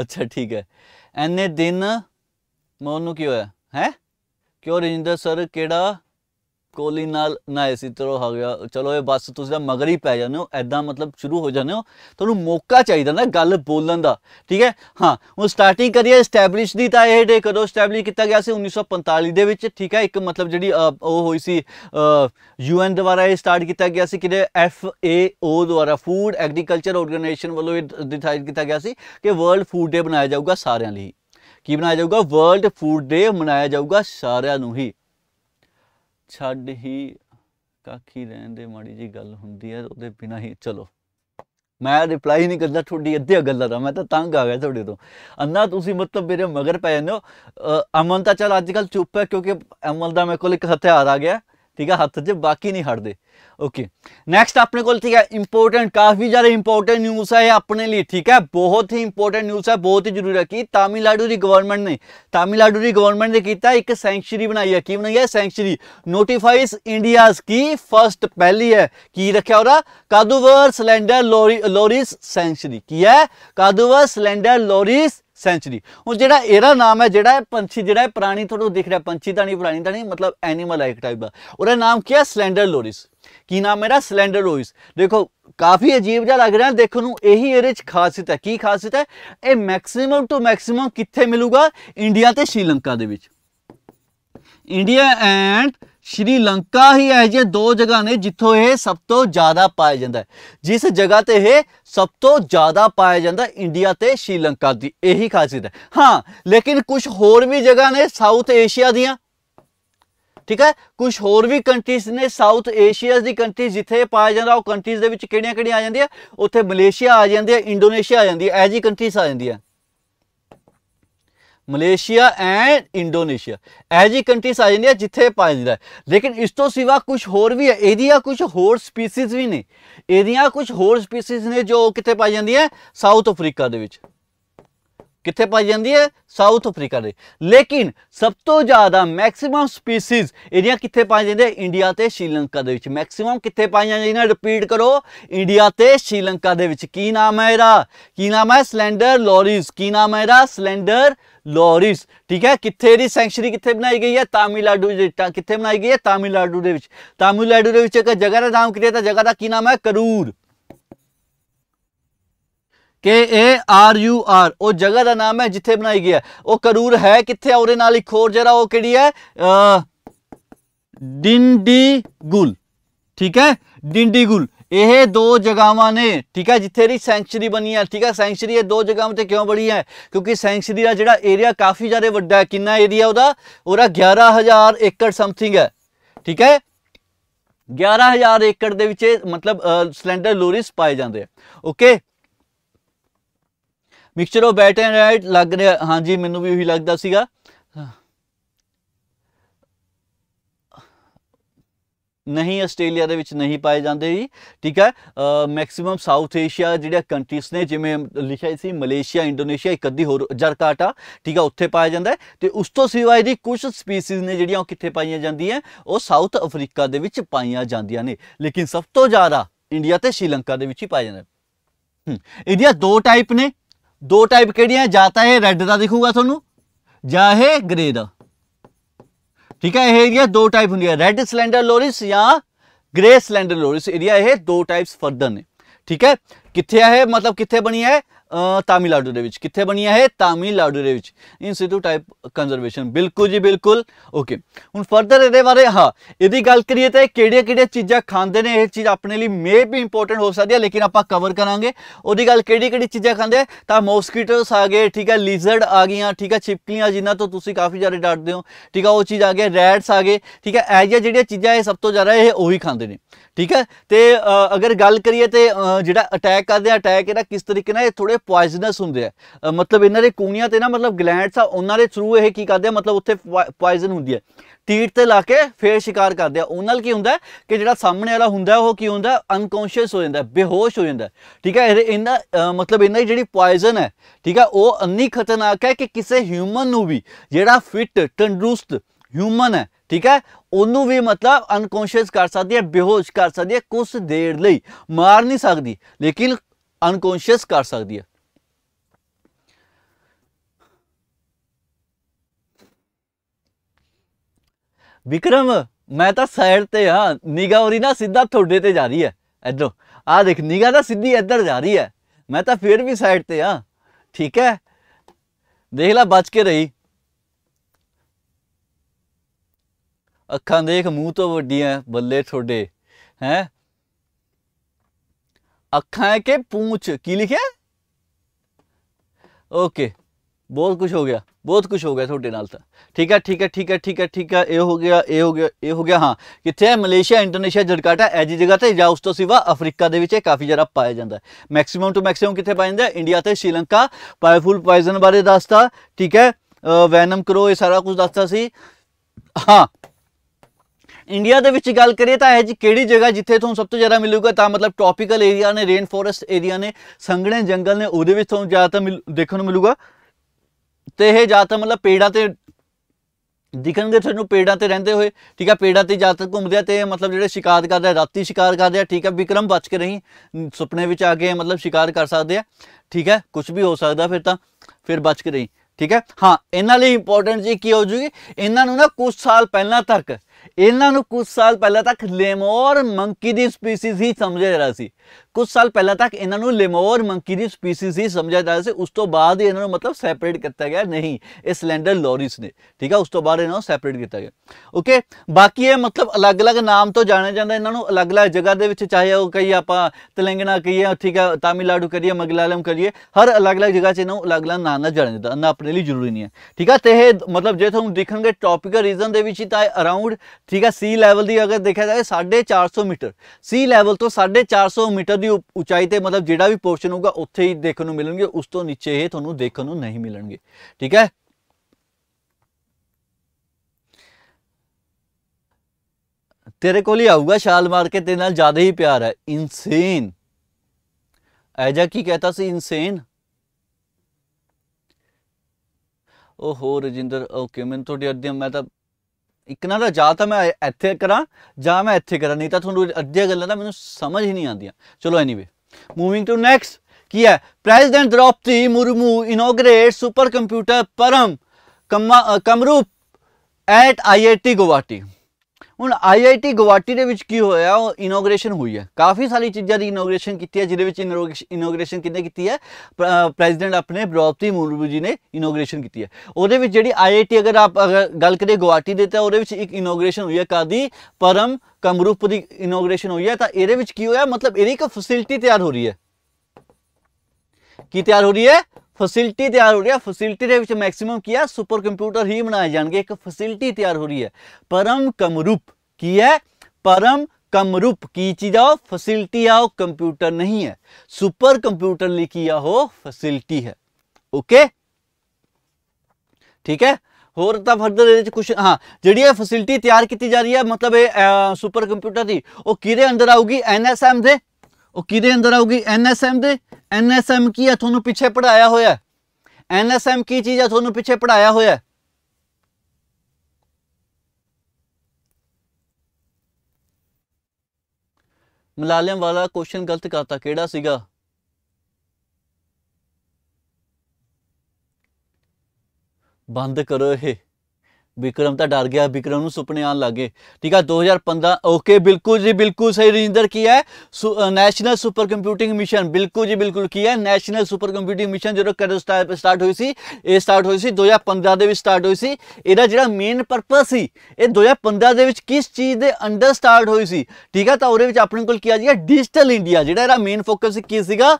ਅੱਛਾ ਠੀਕ ਹੈ ਐਨੇ ਦਿਨ ਮੌਨ ਨੂੰ ਕੀ ਹੋਇਆ ਹੈ ਕਿਉਂ ਰਜਿੰਦਰ ਸਰ ਕਿਹੜਾ ਕੋਲੀ ਨਾਲ ਨਾਏ ਸੀ ਚਲੋ ਹੋ ਗਿਆ ਚਲੋ ਇਹ ਬਸ ਤੁਸੀਂ ਦਾ ਮਗਰੀ ਪੈ ਜਾਂਦੇ ਹੋ ਐਦਾਂ ਮਤਲਬ ਸ਼ੁਰੂ ਹੋ ਜਾਂਦੇ ਹੋ ਤੁਹਾਨੂੰ ਮੌਕਾ ਚਾਹੀਦਾ ਨਾ ਗੱਲ ਬੋਲਣ ਦਾ ਠੀਕ ਹੈ ਹਾਂ ਹੁਣ ਸਟਾਰਟਿੰਗ ਕਰੀਏ ਐਸਟੈਬਲਿਸ਼ ਦੀ ਤਾਂ ਇਹ ਡੇ ਕਦੋਂ ਐਸਟੈਬਲਿਸ਼ ਕੀਤਾ ਗਿਆ ਸੀ 1945 ਦੇ ਵਿੱਚ ਠੀਕ ਹੈ ਇੱਕ ਮਤਲਬ ਜਿਹੜੀ ਉਹ ਹੋਈ ਸੀ ਯੂਐਨ ਦੁਆਰਾ ਇਹ ਸਟਾਰਟ ਕੀਤਾ ਗਿਆ ਸੀ ਕਿਦੇ ਐਫ ਏ ਓ ਦੁਆਰਾ ਫੂਡ ਐਗਰੀਕਲਚਰ ਆਰਗੇਨਾਈਜੇਸ਼ਨ ਵੱਲੋਂ ਇਹ ਡਿਸਾਈਡ ਕੀਤਾ ਗਿਆ ਸੀ ਕਿ ਵਰਲਡ ਫੂਡ ਡੇ ਬਣਾਇਆ ਜਾਊਗਾ ਸਾਰਿਆਂ ਲਈ ਕੀ ਬਣਾਇਆ ਜਾਊਗਾ ਵਰਲਡ ਫੂਡ ਡੇ ਮਨਾਇਆ ਜਾਊਗਾ ਸਾਰਿਆਂ ਨੂੰ ਹੀ ਛੱਡ ਹੀ ਕਾਖੀ ਰਹਿਣ ਦੇ ਮਾੜੀ ਜੀ ਗੱਲ ਹੁੰਦੀ ਹੈ ਉਹਦੇ ਬਿਨਾ ਹੀ ਚਲੋ ਮੈਂ ਰਿਪਲਾਈ ਨਹੀਂ ਕਰਦਾ ਤੁਹਾਡੀ ਅੱਧੀ ਗੱਲਾਂ ਦਾ ਮੈਂ ਤਾਂ ਤੰਗ ਆ ਗਿਆ ਤੁਹਾਡੇ ਤੋਂ ਅੰਨਾ ਤੁਸੀਂ ਮਤਲਬ ਮੇਰੇ ਮਗਰ ਪੈ ਜਾਂਦੇ ਹੋ ਅਮਨ ਤਾਂ ਚਲ ਅੱਜ ਕੱਲ ਚੁੱਪ ਹੈ ਕਿਉਂਕਿ ਅਮਨ ਦਾ ਮੇਰੇ ਕੋਲ ਇੱਕ ਹਥਿਆਰ ਆ ਗਿਆ ਠੀਕ ਹੈ ਹੱਥ 'ਚ ਬਾਕੀ ਨਹੀਂ ਹਟਦੇ ਓਕੇ ਨੈਕਸਟ ਆਪਣੇ ਕੋਲ ਠੀਕ ਹੈ ਇੰਪੋਰਟੈਂਟ ਕਾਫੀ ਜ਼ਿਆਦਾ ਇੰਪੋਰਟੈਂਟ ਨਿਊਜ਼ ਹੈ ਆਪਣੇ ਲਈ ਠੀਕ ਹੈ ਬਹੁਤ ਹੀ ਇੰਪੋਰਟੈਂਟ ਨਿਊਜ਼ ਹੈ ਬਹੁਤ ਹੀ ਜ਼ਰੂਰੀ ਹੈ ਕਿ ਤਾਮਿਲਨਾਡੂ ਦੀ ਗਵਰਨਮੈਂਟ ਨੇ ਤਾਮਿਲਨਾਡੂ ਦੀ ਗਵਰਨਮੈਂਟ ਨੇ ਕੀਤਾ ਇੱਕ ਸੈਂਕਚਰੀ ਬਣਾਈ ਹੈ ਕੀ ਬਣਾਈ ਹੈ ਸੈਂਕਚਰੀ ਨੋਟੀਫਾਈਸ ਇੰਡੀਆਸ ਕੀ ਫਰਸਟ ਪਹਿਲੀ ਹੈ ਕੀ ਰੱਖਿਆ ਉਹਦਾ ਕਾਦੂਵਰ ਸਿਲੰਡਰ ਲੋਰੀ ਲੋਰੀਸ ਸੈਂਕਚਰੀ ਕੀ ਹੈ ਕਾਦੂਵਰ ਸਿਲੰਡਰ ਲੋਰੀਸ ਸੈਂਚਰੀ ਹੁਣ ਜਿਹੜਾ ਇਹਦਾ ਨਾਮ ਹੈ ਜਿਹੜਾ ਪੰਛੀ ਜਿਹੜਾ ਪ੍ਰਾਣੀ ਤੁਹਾਨੂੰ ਦਿਖ ਰਿਹਾ ਪੰਛੀ ਤਾਂ ਨਹੀਂ ਪ੍ਰਾਣੀ ਤਾਂ ਨਹੀਂ ਮਤਲਬ ਐਨੀਮਲ ਲਾਈਕ ਇੱਕ ਟਾਈਪ ਦਾ ਉਹਦਾ ਨਾਮ ਕੀ ਹੈ ਸਲੈਂਡਰ ਲੋਰਿਸ ਕੀ ਨਾਮ ਹੈ ਇਹਦਾ ਸਲੈਂਡਰ ਲੋਰਿਸ ਦੇਖੋ ਕਾਫੀ ਅਜੀਬ ਜਿਹਾ ਲੱਗ ਰਿਹਾ ਦੇਖਣ ਨੂੰ ਇਹੀ ਇਹਦੇ ਚ ਖਾਸਿਤ ਹੈ ਕੀ ਖਾਸਿਤ ਹੈ ਇਹ ਮੈਕਸਿਮਮ ਟੂ ਮੈਕਸਿਮਮ ਕਿੱਥੇ ਮਿਲੂਗਾ ਇੰਡੀਆ ਤੇ ਸ਼੍ਰੀਲੰਕਾ ਦੇ ਵਿੱਚ ਇੰਡੀਆ ਐਂਡ ਸ਼੍ਰੀਲੰਕਾ ਹੀ ਇਹ ਜੇ ਦੋ ਜਗ੍ਹਾ ਨੇ ਜਿੱਥੋਂ ਇਹ ਸਭ ਤੋਂ ਜ਼ਿਆਦਾ ਪਾਇਆ ਜਾਂਦਾ ਹੈ ਜਿਸ ਜਗ੍ਹਾ ਤੇ ਇਹ ਸਭ ਤੋਂ ਜ਼ਿਆਦਾ ਪਾਇਆ ਜਾਂਦਾ ਇੰਡੀਆ ਤੇ ਸ਼੍ਰੀਲੰਕਾ ਦੀ ਇਹੀ ਖਾਸੀਅਤ ਹੈ ਹਾਂ ਲੇਕਿਨ ਕੁਝ ਹੋਰ ਵੀ ਜਗ੍ਹਾ ਨੇ ਸਾਊਥ ਏਸ਼ੀਆ ਦੀਆਂ ਠੀਕ ਹੈ ਕੁਝ ਹੋਰ ਵੀ ਕੰਟਰੀਜ਼ ਨੇ ਸਾਊਥ ਏਸ਼ੀਆ ਦੀ ਕੰਟਰੀਜ਼ ਜਿੱਥੇ ਪਾਇਆ ਜਾਂਦਾ ਉਹ ਕੰਟਰੀਜ਼ ਦੇ ਵਿੱਚ ਕਿਹੜੀਆਂ ਕਿਹੜੀਆਂ ਆ ਜਾਂਦੀਆਂ ਉੱਥੇ ਮਲੇਸ਼ੀਆ ਆ ਜਾਂਦੀ ਹੈ ਇੰਡੋਨੇਸ਼ੀਆ ਆ ਜਾਂਦੀ ਹੈ ਐਜੀ ਕੰਟਰੀਜ਼ ਆ ਜਾਂਦੀਆਂ ਮਲੇਸ਼ੀਆ ਐਂਡ ਇੰਡੋਨੇਸ਼ੀਆ ਇਹ ਜੀ ਕੰਟਰੀਜ਼ ਆ ਜਾਂਦੀਆਂ ਜਿੱਥੇ ਪਾਇਆ ਜਾਂਦਾ ਲੇਕਿਨ ਇਸ ਤੋਂ ਸਿਵਾ ਕੁਝ ਹੋਰ ਵੀ ਹੈ ਇਹਦੀਆਂ ਕੁਝ ਹੋਰ ਸਪੀਸੀਜ਼ ਵੀ ਨੇ ਇਹਦੀਆਂ ਕੁਝ ਹੋਰ ਸਪੀਸੀਜ਼ ਨੇ ਜੋ ਕਿੱਥੇ ਪਾਈ ਜਾਂਦੀਆਂ ਸਾਊਥ ਅਫਰੀਕਾ ਦੇ ਵਿੱਚ ਕਿੱਥੇ ਪਾਈ ਜਾਂਦੀ ਹੈ ਸਾਊਥ ਅਫਰੀਕਾ ਦੇ ਲੇਕਿਨ ਸਭ ਤੋਂ ਜ਼ਿਆਦਾ ਮੈਕਸਿਮਮ ਸਪੀਸੀਜ਼ ਇਹਦੀਆਂ ਕਿੱਥੇ ਪਾਈ ਹੈ ਇੰਡੀਆ ਤੇ ਸ਼੍ਰੀਲੰਕਾ ਦੇ ਵਿੱਚ ਮੈਕਸਿਮਮ ਕਿੱਥੇ ਪਾਈਆਂ ਨਾ ਰਿਪੀਟ ਕਰੋ ਇੰਡੀਆ ਤੇ ਸ਼੍ਰੀਲੰਕਾ ਦੇ ਵਿੱਚ ਕੀ ਨਾਮ ਹੈ ਇਹਦਾ ਕੀ ਨਾਮ ਹੈ ਸਲੈਂਡਰ ਲੋਰੀਸ ਕੀ ਨਾਮ ਹੈ ਇਹਦਾ ਸਲੈਂਡਰ ਲੋਰਿਸ ਠੀਕ ਹੈ ਕਿੱਥੇ ਦੀ ਸੈਂਚਰੀ ਕਿੱਥੇ ਬਣਾਈ ਗਈ ਹੈ ਤਾਮਿਲਨਾਡੂ ਦੇ ਕਿੱਥੇ ਬਣਾਈ ਗਈ ਹੈ ਤਾਮਿਲਨਾਡੂ ਦੇ ਵਿੱਚ ਤਾਮਿਲਨਾਡੂ ਦੇ ਵਿੱਚ ਇੱਕ ਜਗ੍ਹਾ ਦਾ ਨਾਮ ਕਿਹਾ ਤਾਂ ਜਗ੍ਹਾ ਦਾ ਕੀ ਨਾਮ ਹੈ Karur K A R U R ਉਹ ਜਗ੍ਹਾ ਦਾ ਨਾਮ ਹੈ ਜਿੱਥੇ ਬਣਾਈ ਗਿਆ ਉਹ ਕਰੂਰ ਹੈ ਕਿੱਥੇ ਔਰੇ ਨਾਲ ਇੱਕ ਹੋਰ ਜਿਹੜਾ ਉਹ ਕਿਹੜੀ ਹੈ ਡਿੰਡੀਗੁਲ ਠੀਕ ਹੈ ਡਿੰਡੀਗੁਲ ਇਹ ਦੋ ਜਗਾਵਾਂ ਨੇ ਠੀਕ ਹੈ ਜਿੱਥੇ ਦੀ ਸੈਂਚਰੀ ਬਣੀ ਹੈ ਠੀਕ ਹੈ ਸੈਂਚਰੀ ਇਹ ਦੋ ਜਗਾਵਾਂ ਤੇ ਕਿਉਂ ਬਣੀ ਹੈ ਕਿਉਂਕਿ ਸੈਂਚਰੀ ਦਾ ਜਿਹੜਾ ਏਰੀਆ ਕਾਫੀ ਜ਼ਿਆਦਾ ਵੱਡਾ ਹੈ ਕਿੰਨਾ ਏਰੀਆ ਉਹਦਾ ਉਹਦਾ 11000 ਏਕੜ ਸਮਥਿੰਗ ਹੈ ਠੀਕ ਹੈ 11000 ਏਕੜ ਦੇ ਵਿੱਚ ਮਤਲਬ ਸਿਲੰਡਰ ਲੋਰੀਸ ਪਾਏ ਜਾਂਦੇ ਆ okay mixture of bat and rat ਲੱਗ ਰਿਹਾ ਹਾਂਜੀ ਮੈਨੂੰ ਵੀ ਉਹੀ ਲੱਗਦਾ ਸੀਗਾ ਨਹੀਂ ਆਸਟ੍ਰੇਲੀਆ ਦੇ ਵਿੱਚ ਨਹੀਂ ਪਾਏ ਜਾਂਦੇ ਜੀ ਠੀਕ ਹੈ ਮੈਕਸਿਮਮ ਸਾਊਥ ਏਸ਼ੀਆ ਜਿਹੜੀਆਂ ਕੰਟਰੀਸ ਨੇ ਜਿਵੇਂ ਲਿਖਿਆ ਸੀ ਮਲੇਸ਼ੀਆ ਇੰਡੋਨੇਸ਼ੀਆ ਇੱਕ ਅੱਧੀ ਹੋਰ ਜਰਕਾਟਾ ਠੀਕ ਹੈ ਉੱਥੇ ਪਾਇਆ ਜਾਂਦਾ ਤੇ ਉਸ ਤੋਂ ਸਿਵਾਏ ਦੀ ਕੁਝ ਸਪੀਸੀਜ਼ ਨੇ ਜਿਹੜੀਆਂ ਉਹ ਕਿੱਥੇ ਪਾਈਆਂ ਜਾਂਦੀਆਂ ਉਹ ਸਾਊਥ ਅਫਰੀਕਾ ਦੇ ਵਿੱਚ ਪਾਈਆਂ ਜਾਂਦੀਆਂ ਨੇ ਲੇਕਿਨ ਸਭ ਤੋਂ ਜ਼ਿਆਦਾ ਇੰਡੀਆ ਤੇ ਸ਼੍ਰੀਲੰਕਾ ਦੇ ਵਿੱਚ ਹੀ ਪਾਇਆ ਜਾਂਦਾ ਇਹਦੀਆਂ ਦੋ ਟਾਈਪ ਨੇ दो टाइप कि जाता है रेड का दिखूंगा थोनू या है ग्रे का ठीक है यह एरिया दो टाइप होंगे रेड सिलेंडर लोरिस या ग्रे सिलेंडर लोरिस एरिया यह दो टाइप्स फर्दर ने ठीक है कितने मतलब कितने बनी है ਤਾਮਿਲਨਾਡੂ ਦੇ ਵਿੱਚ ਕਿੱਥੇ ਬਣੀ ਹੈ ਤਾਮਿਲਨਾਡੂ ਦੇ ਵਿੱਚ ਇੰਸਟੀਟਿਊਟ ਟਾਈਪ ਕੰਜ਼ਰਵੇਸ਼ਨ ਬਿਲਕੁਲ ਜੀ ਬਿਲਕੁਲ ਓਕੇ ਹੁਣ ਫਰਦਰ ਇਹਦੇ ਬਾਰੇ ਹਾਂ ਇਹਦੀ ਗੱਲ ਕਰੀਏ ਤਾਂ ਕਿਹੜੀਆਂ ਕਿਹੜੀਆਂ ਚੀਜ਼ਾਂ ਖਾਂਦੇ ਨੇ ਇਹ ਚੀਜ਼ ਆਪਣੇ ਲਈ ਮੇ ਵੀ ਇੰਪੋਰਟੈਂਟ ਹੋ ਸਕਦੀ ਹੈ ਲੇਕਿਨ ਆਪਾਂ ਕਵਰ ਕਰਾਂਗੇ ਉਹਦੀ ਗੱਲ ਕਿਹੜੀ ਕਿਹੜੀ ਚੀਜ਼ਾਂ ਖਾਂਦੇ ਤਾਂ ਮੋਸਕੀਟੋਸ ਆ ਗਏ ਠੀਕ ਹੈ ਲਿਜ਼ਰਡ ਆ ਗਈਆਂ ਠੀਕ ਹੈ ਚਿਪਕਲੀਆਂ ਜਿੰਨਾ ਤੋਂ ਤੁਸੀਂ ਕਾਫੀ ਜ਼ਿਆਦਾ ਡਰਦੇ ਹੋ ਠੀਕ ਹੈ ਉਹ ਚੀਜ਼ ਆ ਗਏ ਰੈਟਸ ਆ ਗਏ ਠੀਕ ਹੈ ਇਹ ਜਿਹੜੀਆਂ ਚੀਜ਼ਾਂ ਇਹ ਸਭ ਤੋਂ ਜ਼ਿਆਦਾ ਇਹ ਉਹੀ ਖਾਂਦੇ ਨੇ ਠੀਕ ਹੈ ਤੇ ਅਗਰ ਗੱਲ ਕਰੀਏ ਤੇ ਜਿਹੜਾ ਅਟੈਕ ਕਰਦੇ ਆ ਅਟੈਕ ਇਹਦਾ ਕਿਸ ਤਰੀਕੇ ਨਾਲ ਇਹ ਥੋੜੇ ਬੜੇ ਪੋਇਜ਼ਨਸ ਹੁੰਦੇ ਆ ਮਤਲਬ ਇਹਨਾਂ ਦੇ ਕੂਣੀਆਂ ਤੇ ਨਾ ਮਤਲਬ ਗਲੈਂਡਸ ਆ ਉਹਨਾਂ ਦੇ ਥਰੂ ਇਹ ਕੀ ਕਰਦੇ ਆ ਮਤਲਬ ਉੱਥੇ ਪੋਇਜ਼ਨ ਹੁੰਦੀ ਹੈ ਤੀਰ ਤੇ ਲਾ ਕੇ ਫੇਰ ਸ਼ਿਕਾਰ ਕਰਦੇ ਆ ਉਹਨਾਂ ਨਾਲ ਕੀ ਹੁੰਦਾ ਕਿ ਜਿਹੜਾ ਸਾਹਮਣੇ ਵਾਲਾ ਹੁੰਦਾ ਉਹ ਕੀ ਹੁੰਦਾ ਅਨਕੌਂਸ਼ੀਅਸ ਹੋ ਜਾਂਦਾ ਬੇਹੋਸ਼ ਹੋ ਜਾਂਦਾ ਠੀਕ ਹੈ ਇਹਨਾਂ ਮਤਲਬ ਇਹਨਾਂ ਦੀ ਜਿਹੜੀ ਪੋਇਜ਼ਨ ਹੈ ਠੀਕ ਹੈ ਉਹ ਅੰਨੀ ਖਤਰਨਾਕ ਹੈ ਕਿ ਕਿਸੇ ਹਿਊਮਨ ਨੂੰ ਵੀ ਜਿਹੜਾ ਫਿਟ ਤੰਦਰੁਸਤ ਹਿਊਮਨ ਹੈ ਠੀਕ ਹੈ ਉਹਨੂੰ ਵੀ ਮਤਲਬ ਅਨਕੌਂਸ਼ੀਅਸ ਕਰ ਸਕਦੀ ਹੈ ਬੇਹੋਸ਼ ਕਰ ਸਕਦੀ ਹੈ ਕੁਝ ਦੇਰ ਲਈ ਮਾਰ ਨਹੀਂ ਸਕਦੀ ਲੇਕਿਨ ਅਨਕੌਂਸ਼ੀਅਸ ਕਰ ਸਕਦੀ ਹੈ ਵਿਕਰਮ ਮੈਂ ਤਾਂ ਸਾਈਡ ਤੇ ਆ ਨਿਗਾ ਉਹਦੀ ਨਾ ਸਿੱਧਾ ਤੁਹਾਡੇ ਤੇ ਜਾ ਰਹੀ ਹੈ ਇਧਰ ਆ ਦੇਖ ਨਿਗਾ ਤਾਂ ਸਿੱਧੀ ਇੱਧਰ ਜਾ ਰਹੀ ਹੈ ਮੈਂ ਤਾਂ ਫੇਰ ਵੀ ਸਾਈਡ ਤੇ ਆ ਠੀਕ ਹੈ ਦੇਖ ਲੈ ਬਚ ਕੇ ਰਹੀ ਅੱਖਾਂ ਦੇਖ ਮੂੰਹ ਤੋਂ ਵੱਡੀਆਂ ਬੱਲੇ ਤੁਹਾਡੇ ਹੈ ਅੱਖਾਂ ਕੇ ਪੂੰਛ ਕੀ ਲਿਖਿਆ ਓਕੇ ਬਹੁਤ ਕੁਝ ਹੋ ਗਿਆ ਬਹੁਤ ਕੁਝ ਹੋ ਗਿਆ ਤੁਹਾਡੇ ਨਾਲ ਤਾਂ ਠੀਕ ਹੈ ਠੀਕ ਹੈ ਠੀਕ ਹੈ ਠੀਕ ਹੈ ਠੀਕ ਹੈ ਇਹ ਹੋ ਗਿਆ ਇਹ ਹੋ ਗਿਆ ਇਹ ਹੋ ਗਿਆ ਹਾਂ ਕਿੱਥੇ ਹੈ ਮਲੇਸ਼ੀਆ ਇੰਡੋਨੇਸ਼ੀਆ ਜਰਕਾਟਾ ਐਜੀ ਜਗ੍ਹਾ ਤੇ ਜਾਂ ਉਸ ਤੋਂ ਸਿਵਾ ਅਫਰੀਕਾ ਦੇ ਵਿੱਚ ਇਹ ਕਾਫੀ ਜ਼ਿਆਦਾ ਪਾਇਆ ਜਾਂਦਾ ਹੈ ਮੈਕਸਿਮਮ ਤੋਂ ਮੈਕਸਿਮਮ ਕਿੱਥੇ ਪਾਇਆ ਜਾਂਦਾ ਇੰਡੀਆ ਤੇ ਸ਼੍ਰੀਲੰਕਾ ਪਾਇਰਫੁਲ ਪਾਇਜ਼ਨ ਬਾਰੇ ਦੱਸਤਾ ਠੀਕ ਹੈ ਵੈਨਮ ਕਰੋ ਇਹ ਸਾਰਾ ਕੁਝ ਦੱਸਤਾ ਸੀ ਹਾਂ ਇੰਡੀਆ ਦੇ ਵਿੱਚ ਗੱਲ ਕਰੀਏ ਤਾਂ ਇਹ ਜੀ ਕਿਹੜੀ ਜਗ੍ਹਾ ਜਿੱਥੇ ਤੁਹਾਨੂੰ ਸਭ ਤੋਂ ਜ਼ਿਆਦਾ ਮਿਲੂਗਾ ਤਾਂ ਮਤਲਬ ਟ੍ਰੋਪੀਕਲ ਏਰੀਆ ਨੇ ਰੇਨ ਫੋਰੈਸਟ ਏਰੀਆ ਨੇ ਸੰਘਣੇ ਜੰਗਲ ਨੇ ਉਹਦੇ ਵਿੱਚ ਤੁਹਾਨੂੰ ਜ਼ਿਆਦਾ ਦੇਖਣ ਨੂੰ ਮਿਲੂਗਾ ਤੇ ਇਹ ਜ਼ਿਆਦਾ ਮਤਲਬ ਪੇੜਾਂ ਤੇ ਦਿਖਣਗੇ ਤੁਹਾਨੂੰ ਪੇੜਾਂ ਤੇ ਰਹਿੰਦੇ ਹੋਏ ਠੀਕ ਆ ਪੇੜਾਂ ਤੇ ਜਾਤ ਘੁੰਮਦੇ ਆ ਤੇ ਮਤਲਬ ਜਿਹੜੇ ਸ਼ਿਕਾਰ ਕਰਦੇ ਆ ਰਾਤੀ ਸ਼ਿਕਾਰ ਕਰਦੇ ਆ ਠੀਕ ਆ ਵਿਕਰਮ ਬਚ ਕੇ ਨਹੀਂ ਸੁਪਨੇ ਵਿੱਚ ਆ ਕੇ ਮਤਲਬ ਸ਼ਿਕਾਰ ਕਰ ਸਕਦੇ ਆ ਠੀਕ ਹੈ ਕੁਝ ਵੀ ਹੋ ਸਕਦਾ ਫਿਰ ਤਾਂ ਫਿਰ ਬਚ ਕੇ ਨਹੀਂ ਠੀਕ ਹੈ ਹਾਂ ਇਹਨਾਂ ਲਈ ਇੰਪੋਰਟੈਂਟ ਜੀ ਕੀ ਹੋ ਜੂਗੀ ਇਹਨਾਂ ਨੂੰ ਨਾ ਕੁਝ ਸਾਲ ਪਹਿਲਾਂ ਤੱਕ ਇਹਨਾਂ ਨੂੰ ਕੁਝ ਸਾਲ ਪਹਿਲਾਂ ਤੱਕ ਲੇਮੋਰ ਮੰਕੀ ਦੀ ਸਪੀਸੀਜ਼ ਹੀ ਸਮਝਿਆ ਜਾ ਰਿਹਾ ਸੀ ਕੁਝ ਸਾਲ ਪਹਿਲਾਂ ਤੱਕ ਇਹਨਾਂ ਨੂੰ ਲੇਮੋਰ ਮੰਕੀ ਦੀ ਸਪੀਸੀਜ਼ ਹੀ ਸਮਝਿਆ ਜਾਂਦਾ ਸੀ ਉਸ ਤੋਂ ਬਾਅਦ ਇਹਨਾਂ ਨੂੰ ਮਤਲਬ ਸੈਪਰੇਟ ਕੀਤਾ ਗਿਆ ਨਹੀਂ ਇਹ ਸਿਲੈਂਡਰ ਲੋਰਿਸ ਨੇ ਠੀਕ ਹੈ ਉਸ ਤੋਂ ਬਾਅਦ ਇਹਨਾਂ ਨੂੰ ਸੈਪਰੇਟ ਕੀਤਾ ਗਿਆ ਓਕੇ ਬਾਕੀ ਇਹ ਮਤਲਬ ਅਲੱਗ-ਅਲੱਗ ਨਾਮ ਤੋਂ ਜਾਣਿਆ ਜਾਂਦਾ ਇਹਨਾਂ ਨੂੰ ਅਲੱਗ-ਅਲੱਗ ਜਗ੍ਹਾ ਦੇ ਵਿੱਚ ਚਾਹੇ ਉਹ ਕਈ ਆਪਾਂ ਤਲੰਗਣਾ ਕਹੀਏ ਠੀਕ ਹੈ ਤਾਮਿਲਨਾਡੂ ਕਹੀਏ ਮਗਲਾਲਮ ਕਹੀਏ ਹਰ ਅਲੱਗ-ਅਲੱਗ ਜਗ੍ਹਾ 'ਚ ਇਹਨਾਂ ਨੂੰ ਅਲੱਗ-ਅਲੱਗ ਨਾਮ ਨਾਲ ਜਾਣਿਆ ਜਾਂਦਾ ਨਾ ਆਪਣੇ ਲਈ ਜ਼ਰੂਰੀ ਨਹੀਂ ਹੈ ਠੀਕ ਹੈ ਤੇ ਇਹ ਮਤਲਬ ਜੇ ਤੁਹਾਨੂੰ ਦੇਖਣਗੇ ਟੌਪਿਕਲ ਰੀਜਨ ਦੇ ਵਿੱਚ ਹੀ ਤਾਂ ਅਰਾਊਂਡ ਠੀਕ ਹੈ ਸੀ ਲੈਵਲ ਦੀ ਅਗਰ ਦੇਖਿਆ ਜਾਏ 450 ਮੀਟਰ ਸੀ ਲੈਵਲ ਤੋਂ 450 ਮੀਟਰ ਦੀ ਉਚਾਈ ਤੇ ਮਤਲਬ ਜਿਹੜਾ ਵੀ ਪੋਰਸ਼ਨ ਹੋਊਗਾ ਉੱਥੇ ਹੀ ਦੇਖਣ ਨੂੰ ਮਿਲਣਗੇ ਉਸ ਤੋਂ ਨੀਚੇ ਇਹ ਤੁਹਾਨੂੰ ਦੇਖਣ ਨੂੰ ਨਹੀਂ ਮਿਲਣਗੇ ਠੀਕ ਹੈ ਤੇਰੇ ਕੋਲ ਹੀ ਆਊਗਾ ਛਾਲ ਮਾਰ ਕੇ ਤੇ ਨਾਲ ਜ਼ਿਆਦਾ ਹੀ ਪਿਆਰ ਹੈ ਇਨਸੇਨ ਐਜਾ ਕੀ ਕਹਤਾ ਸੀ ਇਨਸੇਨ ਓਹੋ ਰਜਿੰਦਰ ਓਕੇ ਮੈਂ ਤੁਹਾਡੀ ਅੱਧੀ ਮੈਂ ਤਾਂ ਇੱਕ ਨਾ ਤਾਂ ਜਾਂ ਤਾਂ ਮੈਂ ਇੱਥੇ ਕਰਾਂ ਜਾਂ ਮੈਂ ਇੱਥੇ ਕਰਾਂ ਨਹੀਂ ਤਾਂ ਤੁਹਾਨੂੰ ਅੱਧੀਆਂ ਗੱਲਾਂ ਤਾਂ ਮੈਨੂੰ ਸਮਝ ਹੀ ਨਹੀਂ ਆਉਂਦੀਆਂ ਚਲੋ ਐਨੀਵੇ ਮੂਵਿੰਗ ਟੂ ਨੈਕਸਟ ਕੀ ਹੈ president Droupadi Murmu inaugurate super computer Param Kamrupa at IIT Guwahati ਹੁਣ ਆਈਆਈਟੀ ਗੁਵਾਟੀ ਦੇ ਵਿੱਚ ਕੀ ਹੋਇਆ ਉਹ ਇਨੋਗ੍ਰੇਸ਼ਨ ਹੋਈ ਹੈ ਕਾਫੀ ਸਾਰੀ ਚੀਜ਼ਾਂ ਦੀ ਇਨੋਗ੍ਰੇਸ਼ਨ ਕੀਤੀ ਹੈ ਜਿਹਦੇ ਵਿੱਚ ਇਨੋਗ੍ਰੇਸ਼ਨ ਕਿੰਨੇ ਕੀਤੀ ਹੈ ਪ੍ਰੈਜ਼ੀਡੈਂਟ ਆਪਣੇ ਬ੍ਰੌਪਤੀ ਮੁਰਮੂ ਜੀ ਨੇ ਇਨੋਗ੍ਰੇਸ਼ਨ ਕੀਤੀ ਹੈ ਉਹਦੇ ਵਿੱਚ ਜਿਹੜੀ ਆਈਆਈਟੀ ਅਗਰ ਆਪ ਗੱਲ ਕਰੀਏ ਗੁਵਾਟੀ ਦੇ ਤਾਂ ਉਹਦੇ ਵਿੱਚ ਇੱਕ ਇਨੋਗ੍ਰੇਸ਼ਨ ਹੋਈ ਹੈ ਕਾਦੀ ਪਰਮ ਕਮਰੂਪ ਦੀ ਇਨੋਗ੍ਰੇਸ਼ਨ ਹੋਈ ਹੈ ਤਾਂ ਇਹਦੇ ਵਿੱਚ ਕੀ ਹੋਇਆ ਮਤਲਬ ਇਹਦੀ ਇੱਕ ਫੈਸਿਲਿਟੀ ਤਿਆਰ ਹੋ ਰਹੀ ਹੈ ਕੀ ਤਿਆਰ ਹੋ ਰਹੀ ਹੈ फैसिलिटी तैयार हो रही है फैसिलिटी के मैक्सीम की है सुपर कंप्यूटर ही बनाए जाएंगे एक फैसिलिटी तैयार हो रही है परम कमरूप की है परम कमरूप की चीज आओ फैसिलिटी आओ कंप्यूटर नहीं है सुपर कंप्यूटर लिखी आओ फैसिलिटी है ओके ठीक है होर तो फर्दर कुछ हाँ जी फैसिलिटी तैयार की जा रही है मतलब सुपर कंप्यूटर की वह कि अंदर आऊगी एन एस एम से ਉਹ ਕਿਹਦੇ ਅੰਦਰ ਆਊਗੀ ਐਨਐਸਐਮ ਦੇ ਐਨਐਸਐਮ ਕੀ ਹੈ ਤੁਹਾਨੂੰ ਪਿੱਛੇ ਪੜਾਇਆ ਹੋਇਆ ਐਨਐਸਐਮ ਕੀ ਚੀਜ਼ ਹੈ ਤੁਹਾਨੂੰ ਪਿੱਛੇ ਪੜਾਇਆ ਹੋਇਆ ਮਲਾਲਿਆਂ ਵਾਲਾ ਕੁਐਸਚਨ ਗਲਤ ਕਰਤਾ ਕਿਹੜਾ ਸੀਗਾ ਬੰਦ ਕਰੋ ਇਹ ਵਿਕਰਮ ਤਾਂ ਡਰ ਗਿਆ ਵਿਕਰਮ ਨੂੰ ਸੁਪਨੇ ਆਣ ਲੱਗੇ ਠੀਕ ਆ 2015 ਓਕੇ ਬਿਲਕੁਲ ਜੀ ਬਿਲਕੁਲ ਸਹੀ ਰਜਿੰਦਰ ਕੀ ਹੈ ਨੈਸ਼ਨਲ ਸੁਪਰ ਕੰਪਿਊਟਿੰਗ ਮਿਸ਼ਨ ਬਿਲਕੁਲ ਜੀ ਬਿਲਕੁਲ ਕੀ ਹੈ ਨੈਸ਼ਨਲ ਸੁਪਰ ਕੰਪਿਊਟਿੰਗ ਮਿਸ਼ਨ ਜਦੋਂ ਕਦੋਂ ਸਟਾਰਟ ਹੋਈ ਸੀ ਇਹ ਸਟਾਰਟ ਹੋਈ ਸੀ 2015 ਦੇ ਵਿੱਚ ਸਟਾਰਟ ਹੋਈ ਸੀ ਇਹਦਾ ਜਿਹੜਾ ਮੇਨ ਪਰਪਸ ਸੀ ਇਹ 2015 ਦੇ ਵਿੱਚ ਕਿਸ ਚੀਜ਼ ਦੇ ਅੰਡਰ ਸਟਾਰਟ ਹੋਈ ਸੀ ਠੀਕ ਆ ਤਾਂ ਉਹਦੇ ਵਿੱਚ ਆਪਣੇ ਕੋਲ ਕੀ ਆ ਜੀ ਡਿਜੀਟਲ ਇੰਡੀਆ ਜਿਹੜਾ ਇਹਦਾ ਮੇਨ ਫੋਕਸ ਕੀ ਸੀਗਾ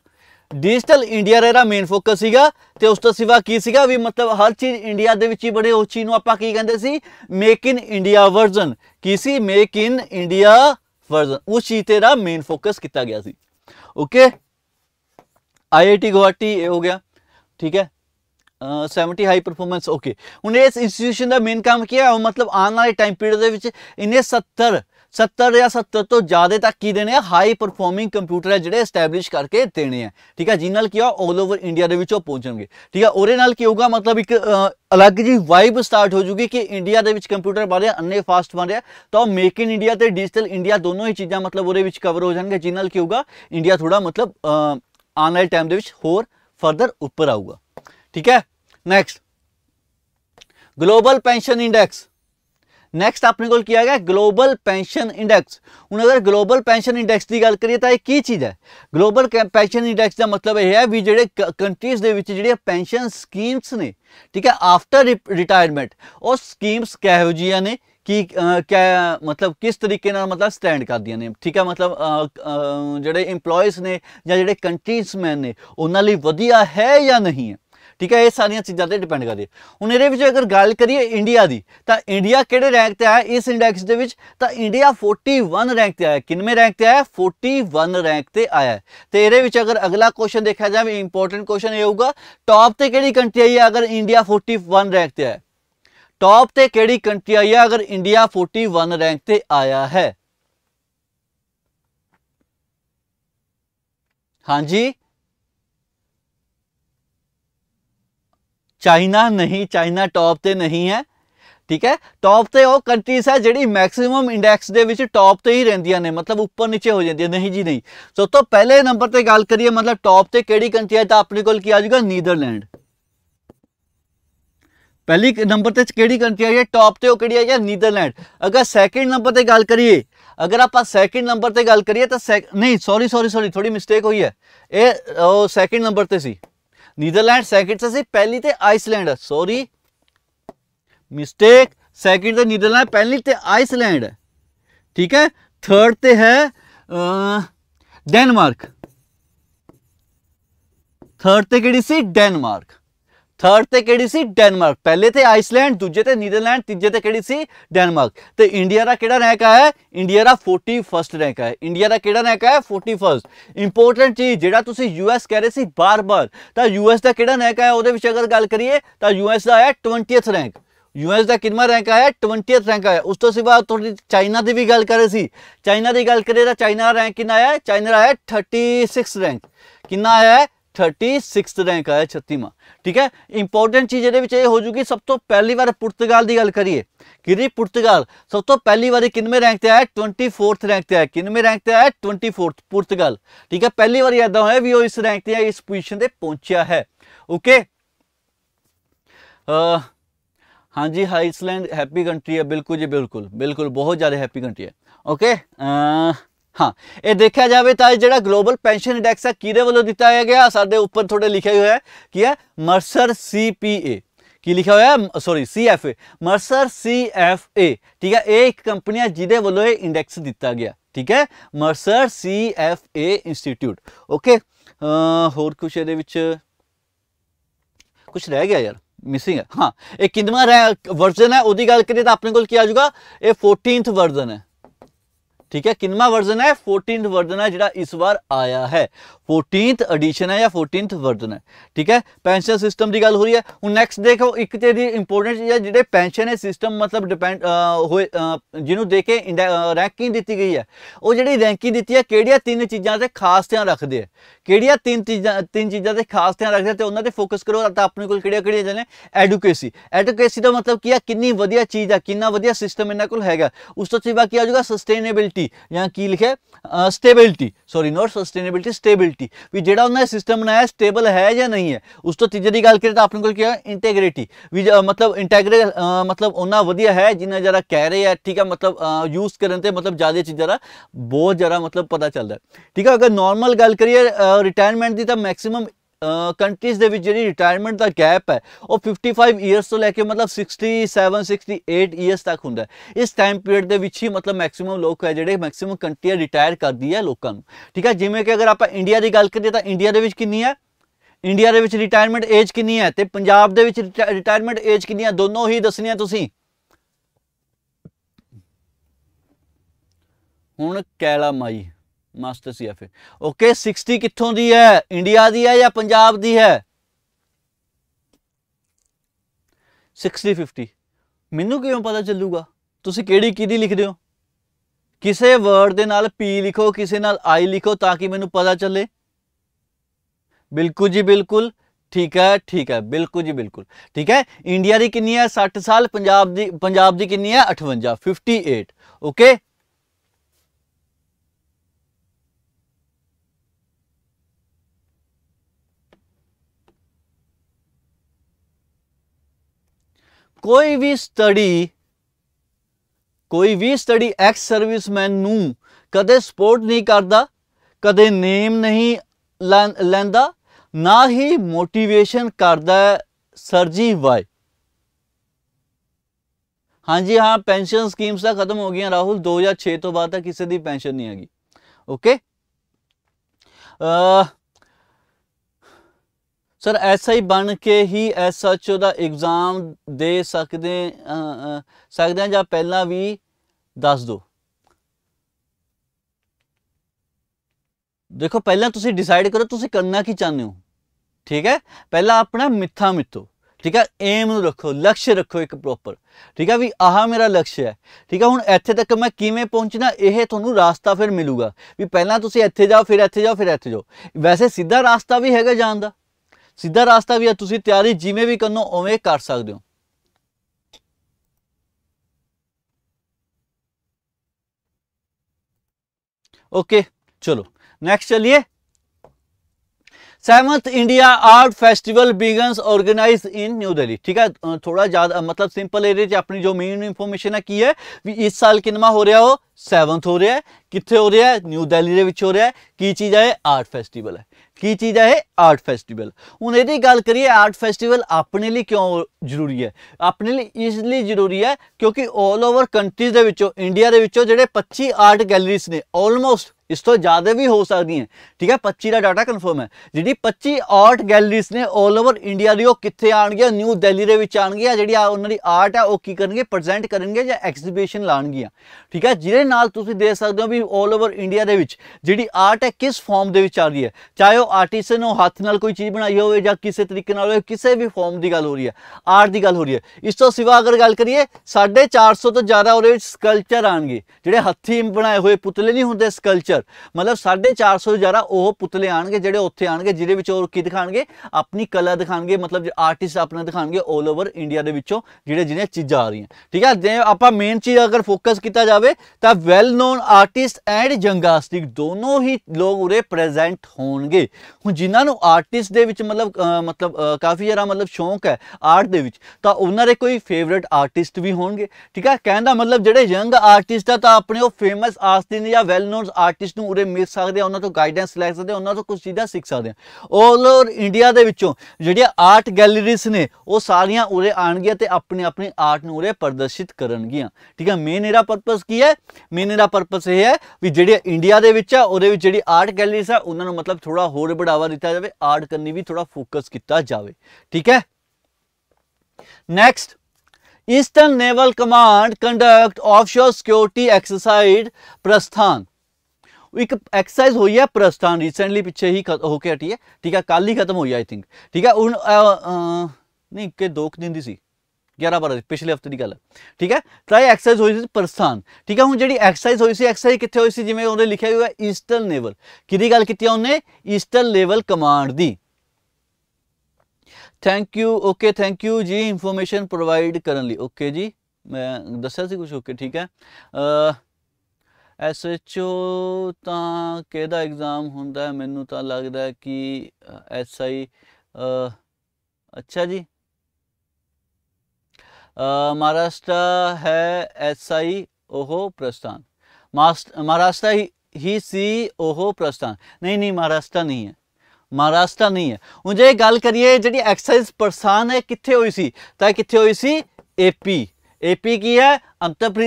ਡਿਜੀਟਲ ਇੰਡੀਆ ਦਾ ਇਹਦਾ ਮੇਨ ਫੋਕਸ ਸੀਗਾ ਤੇ ਉਸ ਤੋਂ ਸਿਵਾ ਕੀ ਸੀਗਾ ਵੀ ਮਤਲਬ ਹਰ ਚੀਜ਼ ਇੰਡੀਆ ਦੇ ਵਿੱਚ ਹੀ ਬੜੇ ਉਸ ਚੀਜ਼ ਨੂੰ ਆਪਾਂ ਕੀ ਕਹਿੰਦੇ ਸੀ ਮੇਕ ਇਨ ਇੰਡੀਆ ਵਰਜ਼ਨ ਕੀ ਸੀ ਮੇਕ ਇਨ ਇੰਡੀਆ ਵਰਜ਼ਨ ਉਸ ਚੀਜ਼ ਤੇ ਦਾ ਮੇਨ ਫੋਕਸ ਕੀਤਾ ਗਿਆ ਸੀ ਓਕੇ ਆਈਆਈਟੀ ਗੁਹਾਟੀ ਇਹ ਹੋ ਗਿਆ ਠੀਕ ਹੈ 70 ਹਾਈ ਪਰਫਾਰਮੈਂਸ ਓਕੇ ਹੁਣ ਇਸ ਇੰਸਟੀਟਿਊਸ਼ਨ ਦਾ ਮੇਨ ਕੰਮ ਕੀ ਹੈ ਉਹ ਮਤਲਬ ਆਨਲਾਈਨ ਵਾਲੇ ਟਾਈਮ ਪੀਰੀਅਡ ਦੇ ਵਿੱਚ ਇਹਨੇ 70 70 ਜਾਂ 70 ਤੋਂ ਜ਼ਿਆਦਾ ਤੱਕ ਕੀ ਦੇਣੇ ਆ ਹਾਈ ਪਰਫਾਰਮਿੰਗ ਕੰਪਿਊਟਰ ਹੈ ਜਿਹੜੇ ਐਸਟੈਬਲਿਸ਼ ਕਰਕੇ ਦੇਣੇ ਆ ਠੀਕ ਹੈ ਜਿਨ੍ਹਾਂ ਨਾਲ ਕੀ ਆ 올 ਓਵਰ ਇੰਡੀਆ ਦੇ ਵਿੱਚ ਉਹ ਪਹੁੰਚਣਗੇ ਠੀਕ ਹੈ ਉਹਦੇ ਨਾਲ ਕੀ ਹੋਊਗਾ ਮਤਲਬ ਇੱਕ ਅਲੱਗ ਜੀ ਵਾਈਬ ਸਟਾਰਟ ਹੋ ਜੂਗੀ ਕਿ ਇੰਡੀਆ ਦੇ ਵਿੱਚ ਕੰਪਿਊਟਰ ਬਾਰੇ ਅੰਨੇ ਫਾਸਟ ਬਣ ਰਿਹਾ ਤਾਂ ਮੇਕ ਇਨ ਇੰਡੀਆ ਤੇ ਡਿਜੀਟਲ ਇੰਡੀਆ ਦੋਨੋਂ ਹੀ ਚੀਜ਼ਾਂ ਮਤਲਬ ਉਹਦੇ ਵਿੱਚ ਕਵਰ ਹੋ ਜਾਣਗੇ ਜਿਨਾਂ ਨਾਲ ਕੀ ਹੋਊਗਾ ਇੰਡੀਆ ਥੋੜਾ ਮਤਲਬ ਆਉਣ ਵਾਲੇ ਟਾਈਮ ਦੇ ਵਿੱਚ ਹੋਰ ਫਰਦਰ ਉੱਪਰ ਆਊਗਾ ਠੀਕ ਹੈ next global pension index next अपने को किया गया ग्लोबल पेंशन इंडैक्स हूँ अगर ग्लोबल पेंशन इंडैक्स की गल करिए एक तो की चीज़ है ग्लोबल पेंशन इंडैक्स का मतलब यह है भी जोड़े कंट्रीज़ के जी पेंशन स्कीम्स ने ठीक है आफ्टर रि रिटायरमेंट और स्कीम्स कहोजिया ने कि क्या मतलब किस तरीके मतलब स्टैंड कर ਕਰਦੀਆਂ ਨੇ ਠੀਕ ਹੈ ਮਤਲਬ ਜਿਹੜੇ EMPLOYEES ਨੇ ਜਾਂ ने उन्होंने वजिया है या नहीं है ਠੀਕ ਹੈ ਇਹ ਸਾਰੀਆਂ ਚੀਜ਼ਾਂ ਤੇ ਡਿਪੈਂਡ ਕਰਦੀ ਹੈ ਹੁਣ ਇਹਦੇ ਵਿੱਚ ਅਗਰ ਗੱਲ ਕਰੀਏ ਇੰਡੀਆ ਦੀ ਤਾਂ ਇੰਡੀਆ ਕਿਹੜੇ ਰੈਂਕ ਤੇ ਆਇਆ ਇਸ ਇੰਡੈਕਸ ਦੇ ਵਿੱਚ ਤਾਂ ਇੰਡੀਆ 41 ਰੈਂਕ ਤੇ ਆਇਆ ਕਿੰਨੇ ਰੈਂਕ ਤੇ ਆਇਆ 41 ਰੈਂਕ ਤੇ ਆਇਆ ਤੇ ਇਹਦੇ ਵਿੱਚ ਅਗਰ ਅਗਲਾ ਕੁਐਸਚਨ ਦੇਖਿਆ ਜਾਵੇ ਇੰਪੋਰਟੈਂਟ ਕੁਐਸਚਨ ਇਹ ਹੋਊਗਾ ਟੌਪ ਤੇ ਕਿਹੜੀ ਕੰਟਰੀ ਆਈ ਹੈ ਅਗਰ ਇੰਡੀਆ 41 ਰੈਂਕ ਤੇ ਆਇਆ ਟੌਪ ਤੇ ਕਿਹੜੀ ਕੰਟਰੀ ਆਈ ਹੈ ਅਗਰ ਇੰਡੀਆ 41 ਰੈਂਕ ਤੇ ਆਇਆ ਹੈ ਹਾਂਜੀ ਚਾਈਨਾ ਨਹੀਂ ਚਾਈਨਾ ਟੌਪ ਤੇ ਨਹੀਂ ਹੈ ਠੀਕ ਹੈ ਟੌਪ ਤੇ ਉਹ ਕੰਟਰੀਜ਼ ਹੈ ਜਿਹੜੀ ਮੈਕਸਿਮਮ ਇੰਡੈਕਸ ਦੇ ਵਿੱਚ ਟੌਪ ਤੇ ਹੀ ਰਹਿੰਦੀਆਂ ਨੇ ਮਤਲਬ ਉੱਪਰ ਨੀਚੇ ਹੋ ਜਾਂਦੀਆਂ ਨਹੀਂ ਜੀ ਨਹੀਂ ਸੋ ਤੋਂ ਪਹਿਲੇ ਨੰਬਰ ਤੇ ਗੱਲ ਕਰੀਏ ਮਤਲਬ ਟੌਪ ਤੇ ਕਿਹੜੀ ਕੰਟਰੀ ਹੈ ਤਾਂ ਆਪਣੇ ਕੋਲ ਕੀ ਆ ਜਾਊਗਾ ਨੀਦਰਲੈਂਡ ਪਹਿਲੀ ਨੰਬਰ ਤੇ ਕਿਹੜੀ ਕੰਟਰੀ ਆਈ ਹੈ ਟੌਪ ਤੇ ਉਹ ਕਿਹੜੀ ਆਈ ਹੈ ਨੀਦਰਲੈਂਡ ਅਗਰ ਸੈਕਿੰਡ ਨੰਬਰ ਤੇ ਗੱਲ ਕਰੀਏ ਅਗਰ ਆਪਾਂ ਸੈਕਿੰਡ ਨੰਬਰ ਤੇ ਗੱਲ ਕਰੀਏ ਤਾਂ ਨਹੀਂ ਸੌਰੀ ਸੌਰੀ ਸੌਰੀ ਥੋੜੀ ਮਿਸਟੇਕ ਹੋਈ ਹੈ ਇਹ ਉਹ ਸੈਕਿੰਡ ਨੰਬਰ ਤੇ ਸੀ ਨੀਦਰਲੈਂਡ ਸੈਕਿੰਡ ਸੀ ਪਹਿਲੀ ਤੇ ਆਈਸਲੈਂਡ ਸੌਰੀ ਮਿਸਟੇਕ ਸੈਕਿੰਡ ਤੇ ਨੀਦਰਲੈਂਡ ਪਹਿਲੀ ਤੇ ਆਈਸਲੈਂਡ ਠੀਕ ਹੈ ਥਰਡ ਤੇ ਹੈ ਡੈਨਮਾਰਕ ਥਰਡ ਤੇ ਕਿਹੜੀ ਸੀ ਡੈਨਮਾਰਕ ਥਰਡ ਤੇ ਕਿਹੜੀ ਸੀ ਡੈਨਮਾਰਕ ਪਹਿਲੇ ਤੇ ਆਈਸਲੈਂਡ ਦੂਜੇ ਤੇ ਨੀਦਰਲੈਂਡ ਤੀਜੇ ਤੇ ਕਿਹੜੀ ਸੀ ਡੈਨਮਾਰਕ ਤੇ ਇੰਡੀਆ ਦਾ ਕਿਹੜਾ ਰੈਂਕ ਆਇਆ ਇੰਡੀਆ ਦਾ 41st ਰੈਂਕ ਆਇਆ ਇੰਡੀਆ ਦਾ ਕਿਹੜਾ ਰੈਂਕ ਆਇਆ 41st ਇੰਪੋਰਟੈਂਟ ਚੀਜ਼ ਜਿਹੜਾ ਤੁਸੀਂ ਯੂਐਸ ਕਹਿ ਰਹੇ ਸੀ ਬਾਰ-ਬਾਰ ਤਾਂ ਯੂਐਸ ਦਾ ਕਿਹੜਾ ਰੈਂਕ ਆਇਆ ਉਹਦੇ ਵਿੱਚ ਅਗਰ ਗੱਲ ਕਰੀਏ ਤਾਂ ਯੂਐਸ ਦਾ ਆਇਆ 20th ਰੈਂਕ ਯੂਐਸ ਦਾ ਕਿੰਨਾ ਰੈਂਕ ਆਇਆ 20th ਰੈਂਕ ਆਇਆ ਉਸ ਤੋਂ ਸਿਵਾ ਤੁਹਾਡੀ ਚਾਈਨਾ ਦੀ ਵੀ ਗੱਲ ਕਰੇ ਸੀ ਚਾਈਨਾ ਦੀ ਗੱਲ ਕਰੇ ਤਾਂ ਚਾਈਨਾ ਦਾ ਰੈਂਕ ਕਿੰਨਾ ਆਇਆ ਚਾਈਨਾ ਆਇਆ 36 ਰੈਂਕ ਕਿੰਨਾ ਆਇਆ 36th ਰੈਂਕ ਆਇਆ 36ਵਾਂ ਠੀਕ ਹੈ ਇੰਪੋਰਟੈਂਟ ਚੀਜ਼ ਇਹਦੇ ਵਿੱਚ ਇਹ ਹੋ ਜੂਗੀ ਸਭ ਤੋਂ ਪਹਿਲੀ ਵਾਰ ਪੁਰਤਗਾਲ ਦੀ ਗੱਲ ਕਰੀਏ ਕਿ ਕਿਰੀ ਪੁਰਤਗਾਲ ਸਭ ਤੋਂ ਪਹਿਲੀ ਵਾਰ ਕਿੰਨਵੇਂ ਰੈਂਕ ਤੇ ਆਇਆ 24th ਰੈਂਕ ਤੇ ਆਇਆ ਕਿੰਨਵੇਂ ਰੈਂਕ ਤੇ ਆਇਆ 24th ਪੁਰਤਗਾਲ ਠੀਕ ਹੈ ਪਹਿਲੀ ਵਾਰ ਇਦਾਂ ਹੋਇਆ ਵੀ ਉਹ ਇਸ ਰੈਂਕ ਤੇ ਇਸ ਪੋਜੀਸ਼ਨ ਤੇ ਪਹੁੰਚਿਆ ਹੈ ਓਕੇ ਅ ਹਾਂਜੀ ਹਾਈਸਲੈਂਡ ਹੈਪੀ ਕੰਟਰੀ ਹੈ ਬਿਲਕੁਲ ਜੀ ਬਿਲਕੁਲ ਬਿਲਕੁਲ ਬਹੁਤ ਜ਼ਿਆਦਾ ਹੈਪੀ ਕੰਟਰੀ ਹੈ ਓਕੇ ਅ ਹਾਂ ਇਹ ਦੇਖਿਆ ਜਾਵੇ ਤਾਂ ਜਿਹੜਾ ਗਲੋਬਲ ਪੈਨਸ਼ਨ ਇੰਡੈਕਸ ਹੈ ਕਿਹਦੇ ਵੱਲੋਂ ਦਿੱਤਾ ਗਿਆ ਸਾਡੇ ਉੱਪਰ ਥੋੜੇ ਲਿਖਿਆ ਹੋਇਆ ਹੈ ਕੀ ਹੈ ਮਰਸਰ ਸੀਪੀਏ ਕੀ ਲਿਖਿਆ ਹੋਇਆ ਹੈ ਸੌਰੀ ਸੀਐਫਏ ਮਰਸਰ ਸੀਐਫਏ ਠੀਕ ਹੈ ਇਹ ਇੱਕ ਕੰਪਨੀ ਹੈ ਜਿਹਦੇ ਵੱਲੋਂ ਇਹ ਇੰਡੈਕਸ ਦਿੱਤਾ ਗਿਆ ਠੀਕ ਹੈ ਮਰਸਰ ਸੀਐਫਏ ਇੰਸਟੀਚਿਊਟ ਓਕੇ ਹੋਰ ਕੁਝ ਇਹਦੇ ਵਿੱਚ ਕੁਝ ਰਹਿ ਗਿਆ ਯਾਰ ਮਿਸਿੰਗ ਹੈ ਹਾਂ ਇਹ ਕਿੰਦਵਾ ਵਰਜ਼ਨ ਹੈ ਉਹਦੀ ਗੱਲ ਕਰੀਏ ਤਾਂ ਆਪਣੇ ਕੋਲ ਕੀ ਆ ਜਾਊਗਾ ਇਹ 14th ਵਰਜ਼ਨ ਹੈ ਠੀਕ ਹੈ ਕਿੰਨਵਾ ਵਰਜ਼ਨ ਹੈ 14th ਵਰਜ਼ਨ ਹੈ ਜਿਹੜਾ ਇਸ ਵਾਰ ਆਇਆ ਹੈ 14th ਐਡੀਸ਼ਨ ਹੈ ਜਾਂ 14th ਵਰਜਨ ਹੈ ਠੀਕ ਹੈ ਪੈਨਸ਼ਨ ਸਿਸਟਮ ਦੀ ਗੱਲ ਹੋ ਰਹੀ ਹੈ ਹੁਣ ਨੈਕਸਟ ਦੇਖੋ ਇੱਕ ਤੇ ਦੀ ਇੰਪੋਰਟੈਂਟ ਚੀਜ਼ ਹੈ ਜਿਹੜੇ ਪੈਨਸ਼ਨ ਹੈ ਸਿਸਟਮ ਮਤਲਬ ਡਿਪੈਂਡ ਹੋਏ ਜਿਹਨੂੰ ਦੇ ਕੇ ਰੈਂਕਿੰਗ ਦਿੱਤੀ ਗਈ ਹੈ ਉਹ ਜਿਹੜੀ ਰੈਂਕਿੰਗ ਦਿੱਤੀ ਹੈ ਕਿਹੜੀਆਂ ਤਿੰਨ ਚੀਜ਼ਾਂ ਤੇ ਖਾਸ ਧਿਆਨ ਰੱਖਦੇ ਹੈ ਕਿਹੜੀਆਂ ਤਿੰਨ ਚੀਜ਼ਾਂ ਤਿੰਨ ਚੀਜ਼ਾਂ ਤੇ ਖਾਸ ਧਿਆਨ ਰੱਖਦੇ ਤੇ ਉਹਨਾਂ ਤੇ ਫੋਕਸ ਕਰੋ ਤਾਂ ਆਪਣੇ ਕੋਲ ਕਿਹੜੀਆਂ ਕਿਹੜੀਆਂ ਨੇ ਐਡੂਕੇਸੀ ਐਡੂਕੇਸੀ ਦਾ ਮਤਲਬ ਕੀ ਹੈ ਕਿੰਨੀ ਵਧੀਆ ਚੀਜ਼ ਹੈ ਕਿੰਨਾ ਵਧੀਆ ਸਿਸਟਮ ਇਹਨਾਂ ਕੋਲ ਹੈਗਾ ਉਸ ਤੋਂ ਸਿਵਾ ਕੀ ਆ ਜਾਊਗਾ ਸਸਟੇਨੇਬਿਲਟੀ ਜਾਂ ਕੀ ਲਿਖਿਆ stability sorry not sustainability stability stability ਵੀ ਜਿਹੜਾ ਉਹਨਾਂ ਨੇ ਸਿਸਟਮ ਬਣਾਇਆ ਸਟੇਬਲ ਹੈ ਜਾਂ ਨਹੀਂ ਹੈ ਉਸ ਤੋਂ ਤੀਜੀ ਦੀ ਗੱਲ ਕਰੀ ਤਾਂ ਆਪਣੇ ਕੋਲ ਕੀ ਹੈ ਇੰਟੈਗ੍ਰਿਟੀ ਵੀ ਮਤਲਬ ਇੰਟੀਗ੍ਰਲ ਮਤਲਬ ਉਹਨਾਂ ਵਧੀਆ ਹੈ ਜਿੰਨਾ ਜਰਾ ਕਹਿ ਰਹੇ ਆ ਠੀਕ ਹੈ ਮਤਲਬ ਯੂਜ਼ ਕਰਨ ਤੇ ਮਤਲਬ ਜ਼ਿਆਦਾ ਚੀਜ਼ਾਂ ਦਾ ਬਹੁਤ ਜਰਾ ਮਤਲਬ ਪਤਾ ਚੱਲਦਾ ਠੀਕ ਹੈ ਅਗਰ ਨਾਰਮਲ ਗੱਲ ਕਰੀਏ ਰਿਟਾਇਰਮੈਂਟ ਦੀ ਤਾਂ ਮੈਕਸਿਮਮ ਕੰਟਰੀਜ਼ ਦੇ ਵਿੱਚ ਜਿਹੜੀ ਰਿਟਾਇਰਮੈਂਟ ਦਾ ਗੈਪ ਹੈ ਉਹ 55 ਇਅਰਸ ਤੋਂ ਲੈ ਕੇ ਮਤਲਬ 67 68 ਇਅਰਸ ਤੱਕ ਹੁੰਦਾ ਇਸ ਟਾਈਮ ਪੀਰੀਅਡ ਦੇ ਵਿੱਚ ਹੀ ਮਤਲਬ ਮੈਕਸਿਮਮ ਲੋਕ ਹੈ ਜਿਹੜੇ ਮੈਕਸਿਮਮ ਕੰਟਰੀਆਂ ਰਿਟਾਇਰ ਕਰਦੀ ਹੈ ਲੋਕਾਂ ਨੂੰ ਠੀਕ ਹੈ ਜਿਵੇਂ ਕਿ ਅਗਰ ਆਪਾਂ ਇੰਡੀਆ ਦੀ ਗੱਲ ਕਰੀਏ ਤਾਂ ਇੰਡੀਆ ਦੇ ਵਿੱਚ ਕਿੰਨੀ ਹੈ ਇੰਡੀਆ ਦੇ ਵਿੱਚ ਰਿਟਾਇਰਮੈਂਟ ਏਜ ਕਿੰਨੀ ਹੈ ਤੇ ਪੰਜਾਬ ਦੇ ਵਿੱਚ ਰਿਟਾਇਰਮੈਂਟ ਏਜ ਕਿੰਨੀ ਹੈ ਦੋਨੋਂ ਹੀ ਦੱਸਣੀਆਂ ਤੁਸੀਂ ਹੁਣ ਕੈਲਾ ਮਾਈ ਮਾਸਟਰ ਸੀਐਫਏ ਓਕੇ 60 ਕਿੱਥੋਂ ਦੀ ਹੈ ਇੰਡੀਆ ਦੀ ਹੈ ਜਾਂ ਪੰਜਾਬ ਦੀ ਹੈ 60 50 ਮੈਨੂੰ ਕਿਉਂ ਪਤਾ ਚੱਲੂਗਾ ਤੁਸੀਂ ਕਿਹੜੀ ਕਿਹਦੀ ਲਿਖਦੇ ਹੋ ਕਿਸੇ ਵਰਡ ਦੇ ਨਾਲ ਪੀ ਲਿਖੋ ਕਿਸੇ ਨਾਲ ਆਈ ਲਿਖੋ ਤਾਂ ਕਿ ਮੈਨੂੰ ਪਤਾ ਚੱਲੇ ਬਿਲਕੁਲ ਜੀ ਬਿਲਕੁਲ ਠੀਕ ਹੈ ਠੀਕ ਹੈ ਬਿਲਕੁਲ ਜੀ ਬਿਲਕੁਲ ਠੀਕ ਹੈ ਇੰਡੀਆ ਦੀ ਕਿੰਨੀ ਹੈ 60 ਸਾਲ ਪੰਜਾਬ ਦੀ ਪੰਜਾਬ ਦੀ ਕਿੰਨੀ ਹੈ 58 58 ਓਕੇ ਕੋਈ ਵੀ ਸਟੱਡੀ ਕੋਈ ਵੀ ਸਟੱਡੀ ਐਕਸ ਸਰਵਿਸਮੈਨ ਨੂੰ ਕਦੇ ਸਪੋਰਟ ਨਹੀਂ ਕਰਦਾ ਕਦੇ ਨੇਮ ਨਹੀਂ ਲੈਂਦਾ ਨਾ ਹੀ ਮੋਟੀਵੇਸ਼ਨ ਕਰਦਾ ਸਰਜੀ ਵਾਈ ਹਾਂਜੀ ਹਾਂ ਪੈਨਸ਼ਨ ਸਕੀਮਸ ਤਾਂ ਖਤਮ ਹੋ ਗਈਆਂ ਰਾਹੁਲ 2006 ਤੋਂ ਬਾਅਦ ਤਾਂ ਕਿਸੇ ਦੀ ਪੈਨਸ਼ਨ ਨਹੀਂ ਆਗੀ ਓਕੇ ਅ ਸਰ ਐਸਾ ਹੀ ਬਣ ਕੇ ਹੀ ਐਸਐਚਓ ਦਾ ਐਗਜ਼ਾਮ ਦੇ ਸਕਦੇ ਸਕਦੇ ਆ ਜਾਂ ਪਹਿਲਾਂ ਵੀ ਦੱਸ ਦੋ ਦੇਖੋ ਪਹਿਲਾਂ ਤੁਸੀਂ ਡਿਸਾਈਡ ਕਰੋ ਤੁਸੀਂ ਕਰਨਾ ਕੀ ਚਾਹੁੰਦੇ ਹੋ ਠੀਕ ਹੈ ਪਹਿਲਾਂ ਆਪਣਾ ਮਿੱਥਾ ਮਿੱਥੋ ਠੀਕ ਹੈ ਏਮ ਨੂੰ ਰੱਖੋ ਲਕਸ਼ ਰੱਖੋ ਇੱਕ ਪ੍ਰੋਪਰ ਠੀਕ ਹੈ ਵੀ ਆਹ ਮੇਰਾ ਲਕਸ਼ ਹੈ ਠੀਕ ਹੈ ਹੁਣ ਇੱਥੇ ਤੱਕ ਮੈਂ ਕਿਵੇਂ ਪਹੁੰਚਣਾ ਇਹ ਤੁਹਾਨੂੰ ਰਾਸਤਾ ਫਿਰ ਮਿਲੂਗਾ ਵੀ ਪਹਿਲਾਂ ਤੁਸੀਂ ਇੱਥੇ ਜਾਓ ਫਿਰ ਇੱਥੇ ਜਾਓ ਫਿਰ ਇੱਥੇ ਜਾਓ ਵੈਸੇ ਸਿੱਧਾ ਰਾਸਤਾ ਵੀ ਹੈਗਾ ਜਾਣ ਦਾ ਸਿੱਧਾ ਰਸਤਾ ਵੀ ਆ ਤੁਸੀਂ ਤਿਆਰੀ ਜਿਵੇਂ ਵੀ ਕਰਨੋ ਉਵੇਂ ਕਰ ਸਕਦੇ ਹੋ ओके चलो नेक्स्ट चलिए seventh India art festival begins organize in New Delhi ठीक है थोड़ा ज्यादा मतलब सिंपल एरिया से अपनी जो मेन इंफॉर्मेशन है की है भी इस साल किनमा हो रहा हो सेवंथ हो रहा है किथे हो रहा है न्यू दिल्ली ਦੇ ਵਿੱਚ ਹੋ ਰਿਹਾ ਹੈ ਕੀ ਚੀਜ਼ ਹੈ ਆਰਟ ਫੈਸਟੀਵਲ ਹੈ ਕੀ ਚੀਜ਼ ਹੈ ਇਹ ਆਰਟ ਫੈਸਟੀਵਲ ਹੁਣ ਇਹਦੀ ਗੱਲ ਕਰੀਏ ਆਰਟ ਫੈਸਟੀਵਲ ਆਪਣੇ ਲਈ ਕਿਉਂ ਜ਼ਰੂਰੀ ਹੈ ਆਪਣੇ ਲਈ ਇਸ ਲਈ ਜ਼ਰੂਰੀ ਹੈ ਕਿਉਂਕਿ 올 ਓਵਰ ਕੰਟਰੀਜ਼ ਦੇ ਵਿੱਚੋਂ ਇੰਡੀਆ ਦੇ ਵਿੱਚੋਂ ਜਿਹੜੇ 25 ਆਰਟ ਗੈਲਰੀਜ਼ ਨੇ ਆਲਮੋਸਟ ਇਸ ਤੋਂ ਜ਼ਿਆਦਾ ਵੀ ਹੋ ਸਕਦੀਆਂ ਠੀਕ ਹੈ 25 ਦਾ ਡਾਟਾ ਕਨਫਰਮ ਹੈ ਜਿਹੜੀ 25 ਆਰਟ ਗੈਲਰੀਜ਼ ਨੇ 올 ਓਵਰ ਇੰਡੀਆ ਦੀ ਉਹ ਕਿੱਥੇ ਆਣਗੀਆਂ ਨਿਊ ਦਿੱਲੀ ਦੇ ਵਿੱਚ ਆਣਗੀਆਂ ਜਿਹੜੀ ਆ ਉਹਨਾਂ ਦੀ ਆਰਟ ਹੈ ਉਹ ਕੀ ਕਰਨਗੇ ਪ੍ਰੈਜ਼ੈਂਟ ਕਰਨਗੇ ਜਾਂ ਐਗਜ਼ੀਬਿਸ਼ਨ ਲਾਣਗੀਆਂ ਠੀਕ ਹੈ ਜਿਹਦੇ ਨਾਲ ਤੁਸੀਂ ਦੇਖ ਸਕਦੇ ਹੋ ਵੀ 올 ਓਵਰ ਇੰਡੀਆ ਦੇ ਵਿੱਚ ਜਿਹੜੀ ਆਰਟ ਹੈ ਕਿਸ ਫਾਰਮ ਦੇ ਵਿੱਚ ਆ ਰਹੀ ਹੈ ਚਾਹੇ ਉਹ ਆਰਟਿਸਨ ਨੇ ਹੱਥ ਨਾਲ ਕੋਈ ਚੀਜ਼ ਬਣਾਈ ਹੋਵੇ ਜਾਂ ਕਿਸੇ ਤਰੀਕੇ ਨਾਲ ਹੋਵੇ ਕਿਸੇ ਵੀ ਫਾਰਮ ਦੀ ਗੱਲ ਹੋ ਰਹੀ ਹੈ ਆਰਟ ਦੀ ਗੱਲ ਹੋ ਰਹੀ ਹੈ ਇਸ ਤੋਂ ਸਿਵਾ ਅਗਰ ਗੱਲ ਕਰੀਏ 450 ਤੋਂ ਜ਼ਿਆਦਾ ਉਹਦੇ ਵਿੱਚ ਸਕਲਚਰ ਆਣਗੇ ਜਿਹੜੇ ਹੱਥੀਂ ਬਣਾਏ ਹੋਏ ਪੁਤਲੇ ਨਹੀਂ ਹੁੰਦੇ ਸਕਲਚਰ ਮਤਲਬ 450 ਜਾਰਾ ਉਹ ਪੁਤਲੇ ਆਣਗੇ ਜਿਹੜੇ ਉੱਥੇ ਆਣਗੇ ਜਿਹਦੇ ਵਿੱਚ ਉਹ ਕੀ ਦਿਖਾਣਗੇ ਆਪਣੀ ਕਲਾ ਦਿਖਾਣਗੇ ਮਤਲਬ ਆਰਟਿਸਟ ਆਪਣਾ ਦਿਖਾਣਗੇ 올 ਓਵਰ ਇੰਡੀਆ ਦੇ ਵਿੱਚੋਂ ਜਿਹੜੇ ਜਿਹਨੇ ਚੀਜ਼ਾਂ ਆ ਰਹੀਆਂ ਠੀਕ ਹੈ ਜੇ ਆਪਾਂ ਮੇਨ ਚੀਜ਼ ਅਗਰ ਫੋਕਸ ਕੀਤਾ ਜਾਵੇ ਤਾਂ ਵੈਲ ਨੋਨ ਆਰਟਿਸਟ ਐਂਡ ਜੰਗਾਸਟਿਕ ਦੋਨੋਂ ਹੀ ਲੋਕ ਉਰੇ ਪ੍ਰੈਜ਼ੈਂਟ ਹੋਣਗੇ ਹੁਣ ਜਿਨ੍ਹਾਂ ਨੂੰ ਆਰਟਿਸਟ ਦੇ ਵਿੱਚ ਮਤਲਬ ਮਤਲਬ ਕਾਫੀ ਜਰਾ ਮਤਲਬ ਸ਼ੌਂਕ ਹੈ ਆਰਟ ਦੇ ਵਿੱਚ ਤਾਂ ਉਹਨਾਂ ਦੇ ਕੋਈ ਫੇਵਰਿਟ ਆਰਟਿਸਟ ਵੀ ਹੋਣਗੇ ਠੀਕ ਹੈ ਕਹਿੰਦਾ ਮਤਲਬ ਜਿਹੜੇ ਯੰਗ ਆਰਟਿਸਟ ਆ ਤਾਂ ਆਪਣੇ ਉਹ ਫੇਮਸ ਆਸਤੀਨ ਜਾਂ ਵੈਲ ਨੋਨ ਆਰਟਿਸਟ ਕਿਸ ਨੂੰ ਉਰੇ ਮਿਲ ਸਕਦੇ ਆ ਉਹਨਾਂ ਤੋਂ ਗਾਈਡੈਂਸ ਲੈ ਸਕਦੇ ਆ ਉਹਨਾਂ ਤੋਂ ਕੁਝ ਚੀਜ਼ਾਂ ਸਿੱਖ ਸਕਦੇ ਆ ਆਲ ਓਵਰ ਇੰਡੀਆ ਦੇ ਵਿੱਚੋਂ ਜਿਹੜੀਆਂ ਆਰਟ ਗੈਲਰੀਜ਼ ਨੇ ਉਹ ਸਾਰੀਆਂ ਉਰੇ ਆਣਗੀਆਂ ਤੇ ਆਪਣੀ ਆਪਣੀ ਆਰਟ ਨੂੰ ਉਰੇ ਪ੍ਰਦਰਸ਼ਿਤ ਕਰਨਗੀਆਂ ਠੀਕ ਹੈ ਮੇਨ ਇਹਦਾ ਪਰਪਸ ਕੀ ਹੈ ਮੇਨ ਇਹਦਾ ਪਰਪਸ ਇਹ ਹੈ ਵੀ ਜਿਹੜੇ ਇੰਡੀਆ ਦੇ ਵਿੱਚ ਆ ਉਹਦੇ ਵਿੱਚ ਜਿਹੜੀ ਆਰਟ ਗੈਲਰੀਜ਼ ਆ ਉਹਨਾਂ ਨੂੰ ਮਤਲਬ ਥੋੜਾ ਹੋਰ ਬੜਾਵਾ ਦਿੱਤਾ ਜਾਵੇ ਆਰਟ ਕਰਨੀ ਵੀ ਥੋੜਾ ਫੋਕਸ ਕੀਤਾ ਜਾਵੇ ਠੀਕ ਹੈ next eastern naval command conduct offshore security exercise Prasthan ਇੱਕ ਐਕਸਰਸਾਈਜ਼ ਹੋਈ ਹੈ ਪ੍ਰਸਥਾਨ ਰੀਸੈਂਟਲੀ ਪਿੱਛੇ ਹੀ ਹੋ ਕੇ ਹਟੀ ਹੈ ਠੀਕ ਹੈ ਕੱਲ ਹੀ ਖਤਮ ਹੋਈ ਆਈ ਥਿੰਕ ਠੀਕ ਹੈ ਹੁਣ ਨਹੀਂ ਕਿ 2 ਦਿਨ ਦੀ ਸੀ 11 12 ਪਿਛਲੇ ਹਫਤੇ ਦੀ ਗੱਲ ਠੀਕ ਹੈ ਤਾਂ ਇਹ ਐਕਸਰਸਾਈਜ਼ ਹੋਈ ਸੀ ਪ੍ਰਸਥਾਨ ਠੀਕ ਹੈ ਹੁਣ ਜਿਹੜੀ ਐਕਸਰਸਾਈਜ਼ ਹੋਈ ਸੀ ਐਕਸਰਸਾਈਜ਼ ਕਿੱਥੇ ਹੋਈ ਸੀ ਜਿਵੇਂ ਉਹਨੇ ਲਿਖਿਆ ਹੋਇਆ ਈਸਟਰਨ ਲੈਵਲ ਕਿਹਦੀ ਗੱਲ ਕੀਤੀ ਉਹਨੇ ਈਸਟਰਨ ਲੈਵਲ ਕਮਾਂਡ ਦੀ thank you okay thank you ਜੀ ਇਨਫੋਰਮੇਸ਼ਨ ਪ੍ਰੋਵਾਈਡ ਕਰਨ ਲਈ ਓਕੇ ਜੀ ਮੈਂ ਦੱਸਿਆ ਸੀ ਕੁਝ ਓਕੇ ਠੀਕ ਹੈ ਅ ਐਸਐਚਓ ਤਾਂ ਕਿਹਦਾ ਐਗਜ਼ਾਮ ਹੁੰਦਾ ਮੈਨੂੰ ਤਾਂ ਲੱਗਦਾ ਕਿ ਐਸਆਈ ਅੱਛਾ ਜੀ ਮਹਾਰਾਸ਼ਟਰ ਹੈ ਐਸਆਈ ਉਹ ਪ੍ਰਸਥਾਨ ਮਹਾਰਾਸ਼ਟਰ ਹੀ ਸੀ ਉਹ ਪ੍ਰਸਥਾਨ ਨਹੀਂ ਨਹੀਂ ਮਹਾਰਾਸ਼ਟਰ ਨਹੀਂ ਹੈ ਮਹਾਰਾਸ਼ਟਰ ਨਹੀਂ ਹੈ ਹੁਣ ਜੇ ਗੱਲ ਕਰੀਏ ਜਿਹੜੀ ਐਕਸਾਈਜ਼ ਪ੍ਰਸਥਾਨ ਹੈ ਕਿੱਥੇ ਹੋਈ ਸੀ ਤਾਂ ਕਿੱਥੇ ਹੋਈ ਸੀ ਏਪੀ ਏਪੀ ਕੀ ਹੈ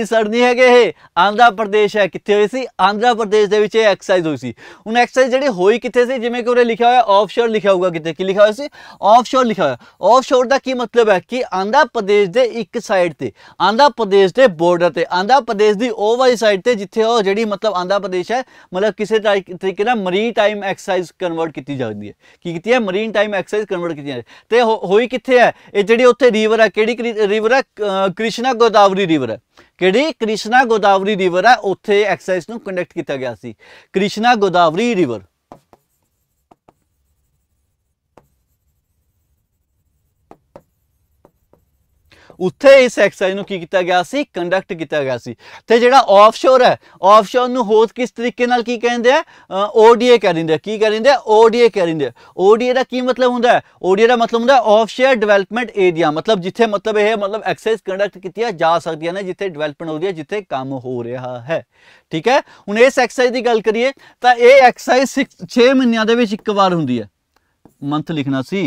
ਸਰ ਨਹੀਂ ਹੈਗੇ ਇਹ ਆਂਧਰਾ ਪ੍ਰਦੇਸ਼ ਹੈ ਕਿੱਥੇ ਹੋਈ ਸੀ ਆਂਧਰਾ ਪ੍ਰਦੇਸ਼ ਦੇ ਵਿੱਚ ਇਹ ਐਕਸਰਸਾਈਜ਼ ਹੋਈ ਸੀ ਹੁਣ ਐਕਸਰਸਾਈਜ਼ ਜਿਹੜੀ ਹੋਈ ਕਿੱਥੇ ਸੀ ਜਿਵੇਂ ਕਿ ਉਹਨੇ ਲਿਖਿਆ ਹੋਇਆ ਆਫਸ਼ੋਰ ਲਿਖਿਆ ਹੋਊਗਾ ਕਿਤੇ ਕੀ ਲਿਖਿਆ ਹੋਇਆ ਸੀ ਆਫਸ਼ੋਰ ਲਿਖਿਆ ਹੋਇਆ ਆਫਸ਼ੋਰ ਦਾ ਕੀ ਮਤਲਬ ਹੈ ਕਿ ਆਂਧਰਾ ਪ੍ਰਦੇਸ਼ ਦੇ ਇੱਕ ਸਾਈਡ ਤੇ ਆਂਧਰਾ ਪ੍ਰਦੇਸ਼ ਦੇ ਬਾਰਡਰ ਤੇ ਆਂਧਰਾ ਪ੍ਰਦੇਸ਼ ਦੀ ਉਹ ਵਾਲੀ ਸਾਈਡ ਤੇ ਜਿੱਥੇ ਉਹ ਜਿਹੜੀ ਮਤਲਬ ਆਂਧਰਾ ਪ੍ਰਦੇਸ਼ ਹੈ ਮਤਲਬ ਕਿਸੇ ਤਰੀਕੇ ਨਾਲ ਮਰੀ ਟਾਈਮ ਐਕਸਰਸਾਈਜ਼ ਕਨਵਰਟ ਕੀਤੀ ਜਾਂਦੀ ਹੈ ਕੀ ਕੀਤੀ ਹੈ ਮਰੀਨ ਟਾਈਮ ਐਕਸਰਸਾਈਜ਼ ਕਨਵਰਟ ਕੀਤੀ ਜਾਂਦੀ ਤੇ ਹੋਈ ਕਿੱਥੇ ਹੈ ਇਹ ਜਿਹੜੀ ਉੱਥੇ ਰਿਵਰ ਹੈ ਕਿਹੜੀ ਰਿਵਰ ਹੈ ਕ੍ਰਿਸ਼ਨਾ ਗੋਦਾਵਰੀ ਰਿਵਰ ਹੈ ਕਿਹੜੀ ਕ੍ਰਿਸ਼ਨਾ ਗੋਦਾਵਰੀ ਰਿਵਰ ਆ ਉੱਥੇ ਐਕਸਰਸਾਈਜ਼ ਨੂੰ ਕੰਡਕਟ ਕੀਤਾ ਗਿਆ ਸੀ ਕ੍ਰਿਸ਼ਨਾ ਗੋਦਾਵਰੀ ਰਿਵਰ ਉੱਥੇ ਇਸ ਐਕਸਰਸਾਈਜ਼ ਨੂੰ ਕੀ ਕੀਤਾ ਗਿਆ ਸੀ ਕੰਡਕਟ ਕੀਤਾ ਗਿਆ ਸੀ ਤੇ ਜਿਹੜਾ ਆਫਸ਼ੋਰ ਹੈ ਆਫਸ਼ੋਰ ਨੂੰ ਹੋਰ ਕਿਸ ਤਰੀਕੇ ਨਾਲ ਕੀ ਕਹਿੰਦੇ ਆ ਓਡੀਏ ਕਹਿ ਦਿੰਦੇ ਕੀ ਕਹਿ ਦਿੰਦੇ ਓਡੀਏ ਕਹਿ ਦਿੰਦੇ ਓਡੀਏ ਦਾ ਕੀ ਮਤਲਬ ਹੁੰਦਾ ਹੈ ਓਡੀਏ ਦਾ ਮਤਲਬ ਹੁੰਦਾ ਆਫਸ਼ੋਰ ਡਿਵੈਲਪਮੈਂਟ ਏਰੀਆ ਮਤਲਬ ਜਿੱਥੇ ਮਤਲਬ ਇਹ ਮਤਲਬ ਐਕਸਰਸਾਈਜ਼ ਕੰਡਕਟ ਕੀਤੀਆਂ ਜਾ ਸਕਦੀਆਂ ਨੇ ਜਿੱਥੇ ਡਿਵੈਲਪਮੈਂਟ ਹੋ ਰਹੀ ਹੈ ਜਿੱਥੇ ਕੰਮ ਹੋ ਰਿਹਾ ਹੈ ਠੀਕ ਹੈ ਹੁਣ ਇਸ ਐਕਸਰਸਾਈਜ਼ ਦੀ ਗੱਲ ਕਰੀਏ ਤਾਂ ਇਹ ਐਕਸਰਸਾਈਜ਼ 6 ਮਹੀਨਿਆਂ ਦੇ ਵਿੱਚ ਇੱਕ ਵਾਰ ਹੁੰਦੀ ਹੈ ਮੰਥ ਲਿਖਣਾ ਸੀ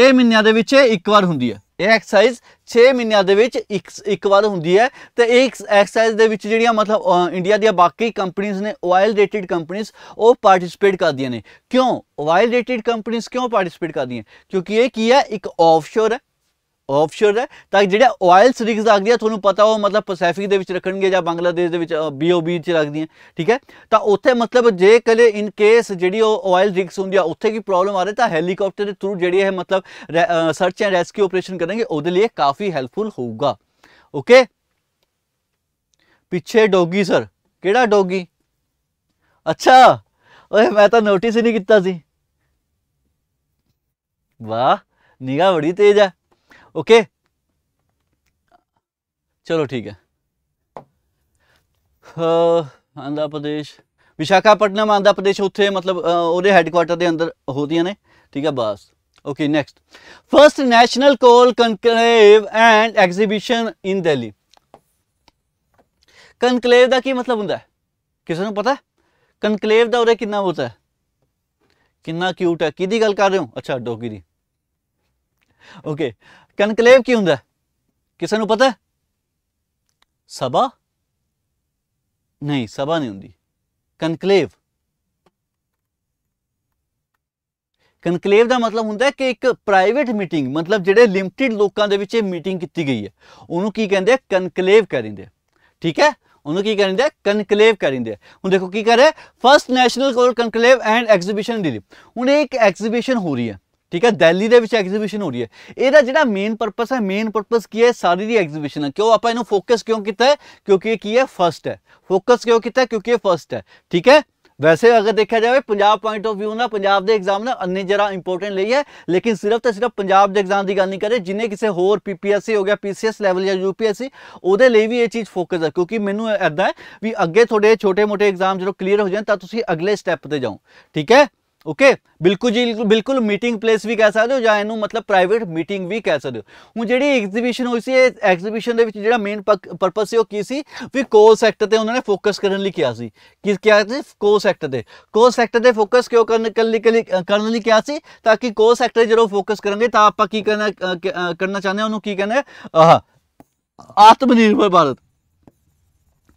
6 ਮਹੀਨਿਆਂ ਦੇ ਵਿੱਚ ਇੱਕ ਵਾਰ ਹੁੰਦੀ ਹੈ ਇਹ ਐਕਸਰਸਾਈਜ਼ 6 ਮਹੀਨਿਆਂ ਦੇ ਵਿੱਚ ਇੱਕ ਇੱਕ ਵਾਰ ਹੁੰਦੀ ਹੈ ਤੇ ਇਹ ਐਕਸਰਸਾਈਜ਼ ਦੇ ਵਿੱਚ ਜਿਹੜੀਆਂ ਮਤਲਬ ਇੰਡੀਆ ਦੀਆਂ ਬਾਕੀ ਕੰਪਨੀਆਂ ਨੇ ਆਇਲ ਰੇਟਡ ਕੰਪਨੀਆਂ ਉਹ ਪਾਰਟਿਸਿਪੇਟ ਕਰਦੀਆਂ ਨੇ ਕਿਉਂ ਆਇਲ ਰੇਟਡ ਕੰਪਨੀਆਂ ਕਿਉਂ ਪਾਰਟਿਸਿਪੇਟ ਕਰਦੀਆਂ ਕਿਉਂਕਿ ਇਹ ਕੀ ਹੈ ਇੱਕ ਆਫਸ਼ੋਰ ਹੈ ਆਫਸ਼ੋਰ ਹੈ ਤਾਂ ਜਿਹੜਾ ਆਇਲ ਰਿਗਸ ਲੱਗਦੀਆਂ ਤੁਹਾਨੂੰ ਪਤਾ ਉਹ ਮਤਲਬ ਪੈਸੀਫਿਕ ਦੇ ਵਿੱਚ ਰੱਖਣਗੇ ਜਾਂ ਬੰਗਲਾਦੇਸ਼ ਦੇ ਵਿੱਚ ਬੀਓਬੀ ਚ ਲੱਗਦੀਆਂ ਠੀਕ ਹੈ ਤਾਂ ਉੱਥੇ ਮਤਲਬ ਜੇ ਕਦੇ ਇਨ ਕੇਸ ਜਿਹੜੀ ਉਹ ਆਇਲ ਰਿਗਸ ਹੁੰਦੀ ਆ ਉੱਥੇ ਕੀ ਪ੍ਰੋਬਲਮ ਆ ਰਹੀ ਤਾਂ ਹੈਲੀਕਾਪਟਰ ਦੇ ਥਰੂ ਜਿਹੜੀ ਇਹ ਮਤਲਬ ਸਰਚ ਐਂਡ ਰੈਸਕਿਊ ਆਪਰੇਸ਼ਨ ਕਰਨਗੇ ਉਹਦੇ ਲਈ ਕਾਫੀ ਹੈਲਪਫੁਲ ਹੋਊਗਾ ਓਕੇ ਪਿੱਛੇ ਡੋਗੀ ਸਰ ਕਿਹੜਾ ਡੋਗੀ ਅੱਛਾ ਓਏ ਮੈਂ ਤਾਂ ਨੋਟਿਸ ਹੀ ਨਹੀਂ ਕੀਤਾ ਸੀ ਵਾਹ ਨਿਗਾ ਬੜੀ ਤੇਜ਼ ਆ ओके चलो ठीक है ਆਂਧਰਾ ਪ੍ਰਦੇਸ਼ ਵਿਸ਼ਾਖਾਪਟਨਮ ਆਂਧਰਾ ਪ੍ਰਦੇਸ਼ ਉੱਥੇ ਮਤਲਬ ਉਹਦੇ ਹੈੱਡਕੁਆਰਟਰ ਦੇ ਅੰਦਰ ਹੋਦੀਆਂ ਨੇ ਠੀਕ ਹੈ ਬਸ okay next first national coal conclave and exhibition in Delhi conclave ਦਾ ਕੀ ਮਤਲਬ ਹੁੰਦਾ ਹੈ ਕਿਸੇ ਨੂੰ ਪਤਾ ਕਨਕਲੇਵ ਦਾ ਉਹਦੇ ਕਿੰਨਾ ਹੁੰਦਾ ਹੈ ਕਿੰਨਾ ਕਿਊਟ ਹੈ ਕਿਹਦੀ ਗੱਲ ਕਰ ਰਹੇ ਹੋ ਅੱਛਾ ਡੋਗੀ ਦੀ ਓਕੇ ਕਨਕਲੇਵ ਕੀ ਹੁੰਦਾ ਕਿਸੇ ਨੂੰ ਪਤਾ ਸਭਾ ਨਹੀਂ ਸਭਾ ਨਹੀਂ ਹੁੰਦੀ ਕਨਕਲੇਵ ਕਨਕਲੇਵ ਦਾ ਮਤਲਬ ਹੁੰਦਾ ਹੈ ਕਿ ਇੱਕ ਪ੍ਰਾਈਵੇਟ ਮੀਟਿੰਗ ਮਤਲਬ ਜਿਹੜੇ ਲਿਮਟਿਡ ਲੋਕਾਂ ਦੇ ਵਿੱਚ ਇਹ ਮੀਟਿੰਗ ਕੀਤੀ ਗਈ ਹੈ ਉਹਨੂੰ ਕੀ ਕਹਿੰਦੇ ਆ ਕਨਕਲੇਵ ਕਹਿੰਦੇ ਠੀਕ ਹੈ ਉਹਨੂੰ ਕੀ ਕਹਿੰਦੇ ਆ ਕਨਕਲੇਵ ਕਹਿੰਦੇ ਹੁਣ ਦੇਖੋ ਕੀ ਕਰ ਰਿਹਾ first national conclave and exhibition Delhi ਹੁਣ ਇੱਕ ਐਗਜ਼ੀਬਿਸ਼ਨ ਹੋ ਰਹੀ ਹੈ ਠੀਕ ਹੈ ਦਿੱਲੀ ਦੇ ਵਿੱਚ ਐਗਜ਼ੀਬਿਸ਼ਨ ਹੋ ਰਹੀ ਹੈ ਇਹਦਾ ਜਿਹੜਾ ਮੇਨ ਪਰਪਸ ਹੈ ਮੇਨ ਪਰਪਸ ਕੀ ਹੈ ਸਾਰੀ ਦੀ ਐਗਜ਼ੀਬਿਸ਼ਨ ਹੈ ਕਿਉਂ ਆਪਾਂ ਇਹਨੂੰ ਫੋਕਸ ਕਿਉਂ ਕੀਤਾ ਹੈ ਕਿਉਂਕਿ ਇਹ ਕੀ ਹੈ ਫਰਸਟ ਹੈ ਫੋਕਸ ਕਿਉਂ ਕੀਤਾ ਹੈ ਕਿਉਂਕਿ ਇਹ ਫਰਸਟ ਹੈ ਠੀਕ ਹੈ ਵੈਸੇ ਅਗਰ ਦੇਖਿਆ ਜਾਵੇ ਪੰਜਾਬ ਪੁਆਇੰਟ ਆਫ View ਨਾਲ ਪੰਜਾਬ ਦੇ ਐਗਜ਼ਾਮ ਨਾਲ ਅੰਨੇ ਜਰਾ ਇੰਪੋਰਟੈਂਟ ਲਈ ਹੈ ਲੇਕਿਨ ਸਿਰਫ ਤੇ ਸਿਰਫ ਪੰਜਾਬ ਦੇ ਐਗਜ਼ਾਮ ਦੀ ਗੱਲ ਨਹੀਂ ਕਰੇ ਜਿਨੇ ਕਿਸੇ ਹੋਰ ਪੀਪੀਐਸਸੀ ਹੋ ਗਿਆ ਪੀਸੀਐਸ ਲੈਵਲ ਜਾਂ ਯੂਪੀਐਸਸੀ ਉਹਦੇ ਲਈ ਵੀ ਇਹ ਚੀਜ਼ ਫੋਕਸ ਹੈ ਕਿਉਂਕਿ ਮੈਨੂੰ ਐਦਾਂ ਵੀ ਅੱਗੇ ਤੁਹਾਡੇ ਛੋਟੇ-ਮੋਟੇ ਐਗਜ਼ਾਮ ਜਦੋਂ ਕਲੀਅਰ ਹੋ ਜਾਣ ਤਾਂ ਤੁਸੀਂ ਅਗਲੇ ਸਟੈਪ ਤੇ ਜਾਓ ਠੀਕ ਹੈ ਓਕੇ ਬਿਲਕੁਲ ਜੀ ਬਿਲਕੁਲ ਮੀਟਿੰਗ ਪਲੇਸ ਵੀ ਕਹਿ ਸਕਦੇ ਹੋ ਜਾਂ ਇਹਨੂੰ ਮਤਲਬ ਪ੍ਰਾਈਵੇਟ ਮੀਟਿੰਗ ਵੀ ਕਹਿ ਸਕਦੇ ਹੋ ਹੁਣ ਜਿਹੜੀ ਐਗਜ਼ੀਬਿਸ਼ਨ ਹੋਈ ਸੀ ਇਹ ਐਗਜ਼ੀਬਿਸ਼ਨ ਦੇ ਵਿੱਚ ਜਿਹੜਾ ਮੇਨ ਪਰਪਸ ਸੀ ਉਹ ਕੀ ਸੀ ਵੀ ਕੋਲ ਸੈਕਟਰ ਤੇ ਉਹਨਾਂ ਨੇ ਫੋਕਸ ਕਰਨ ਲਈ ਕਿਹਾ ਸੀ ਕਿਸ ਕਿਹਾ ਸੀ ਕੋਲ ਸੈਕਟਰ ਤੇ ਕੋਲ ਸੈਕਟਰ ਤੇ ਫੋਕਸ ਕਿਉਂ ਕਰਨ ਲਈ ਕਰਨ ਲਈ ਕਿਹਾ ਸੀ ਤਾਂ ਕਿ ਕੋਲ ਸੈਕਟਰ ਜਦੋਂ ਫੋਕਸ ਕਰਾਂਗੇ ਤਾਂ ਆਪਾਂ ਕੀ ਕਰਨਾ ਕਰਨਾ ਚਾਹੁੰਦੇ ਹਾਂ ਉਹਨੂੰ ਕੀ ਕਹਿੰਦੇ ਆਹ ਆਤਮ ਨਿਰਭਰ ਭਾਰਤ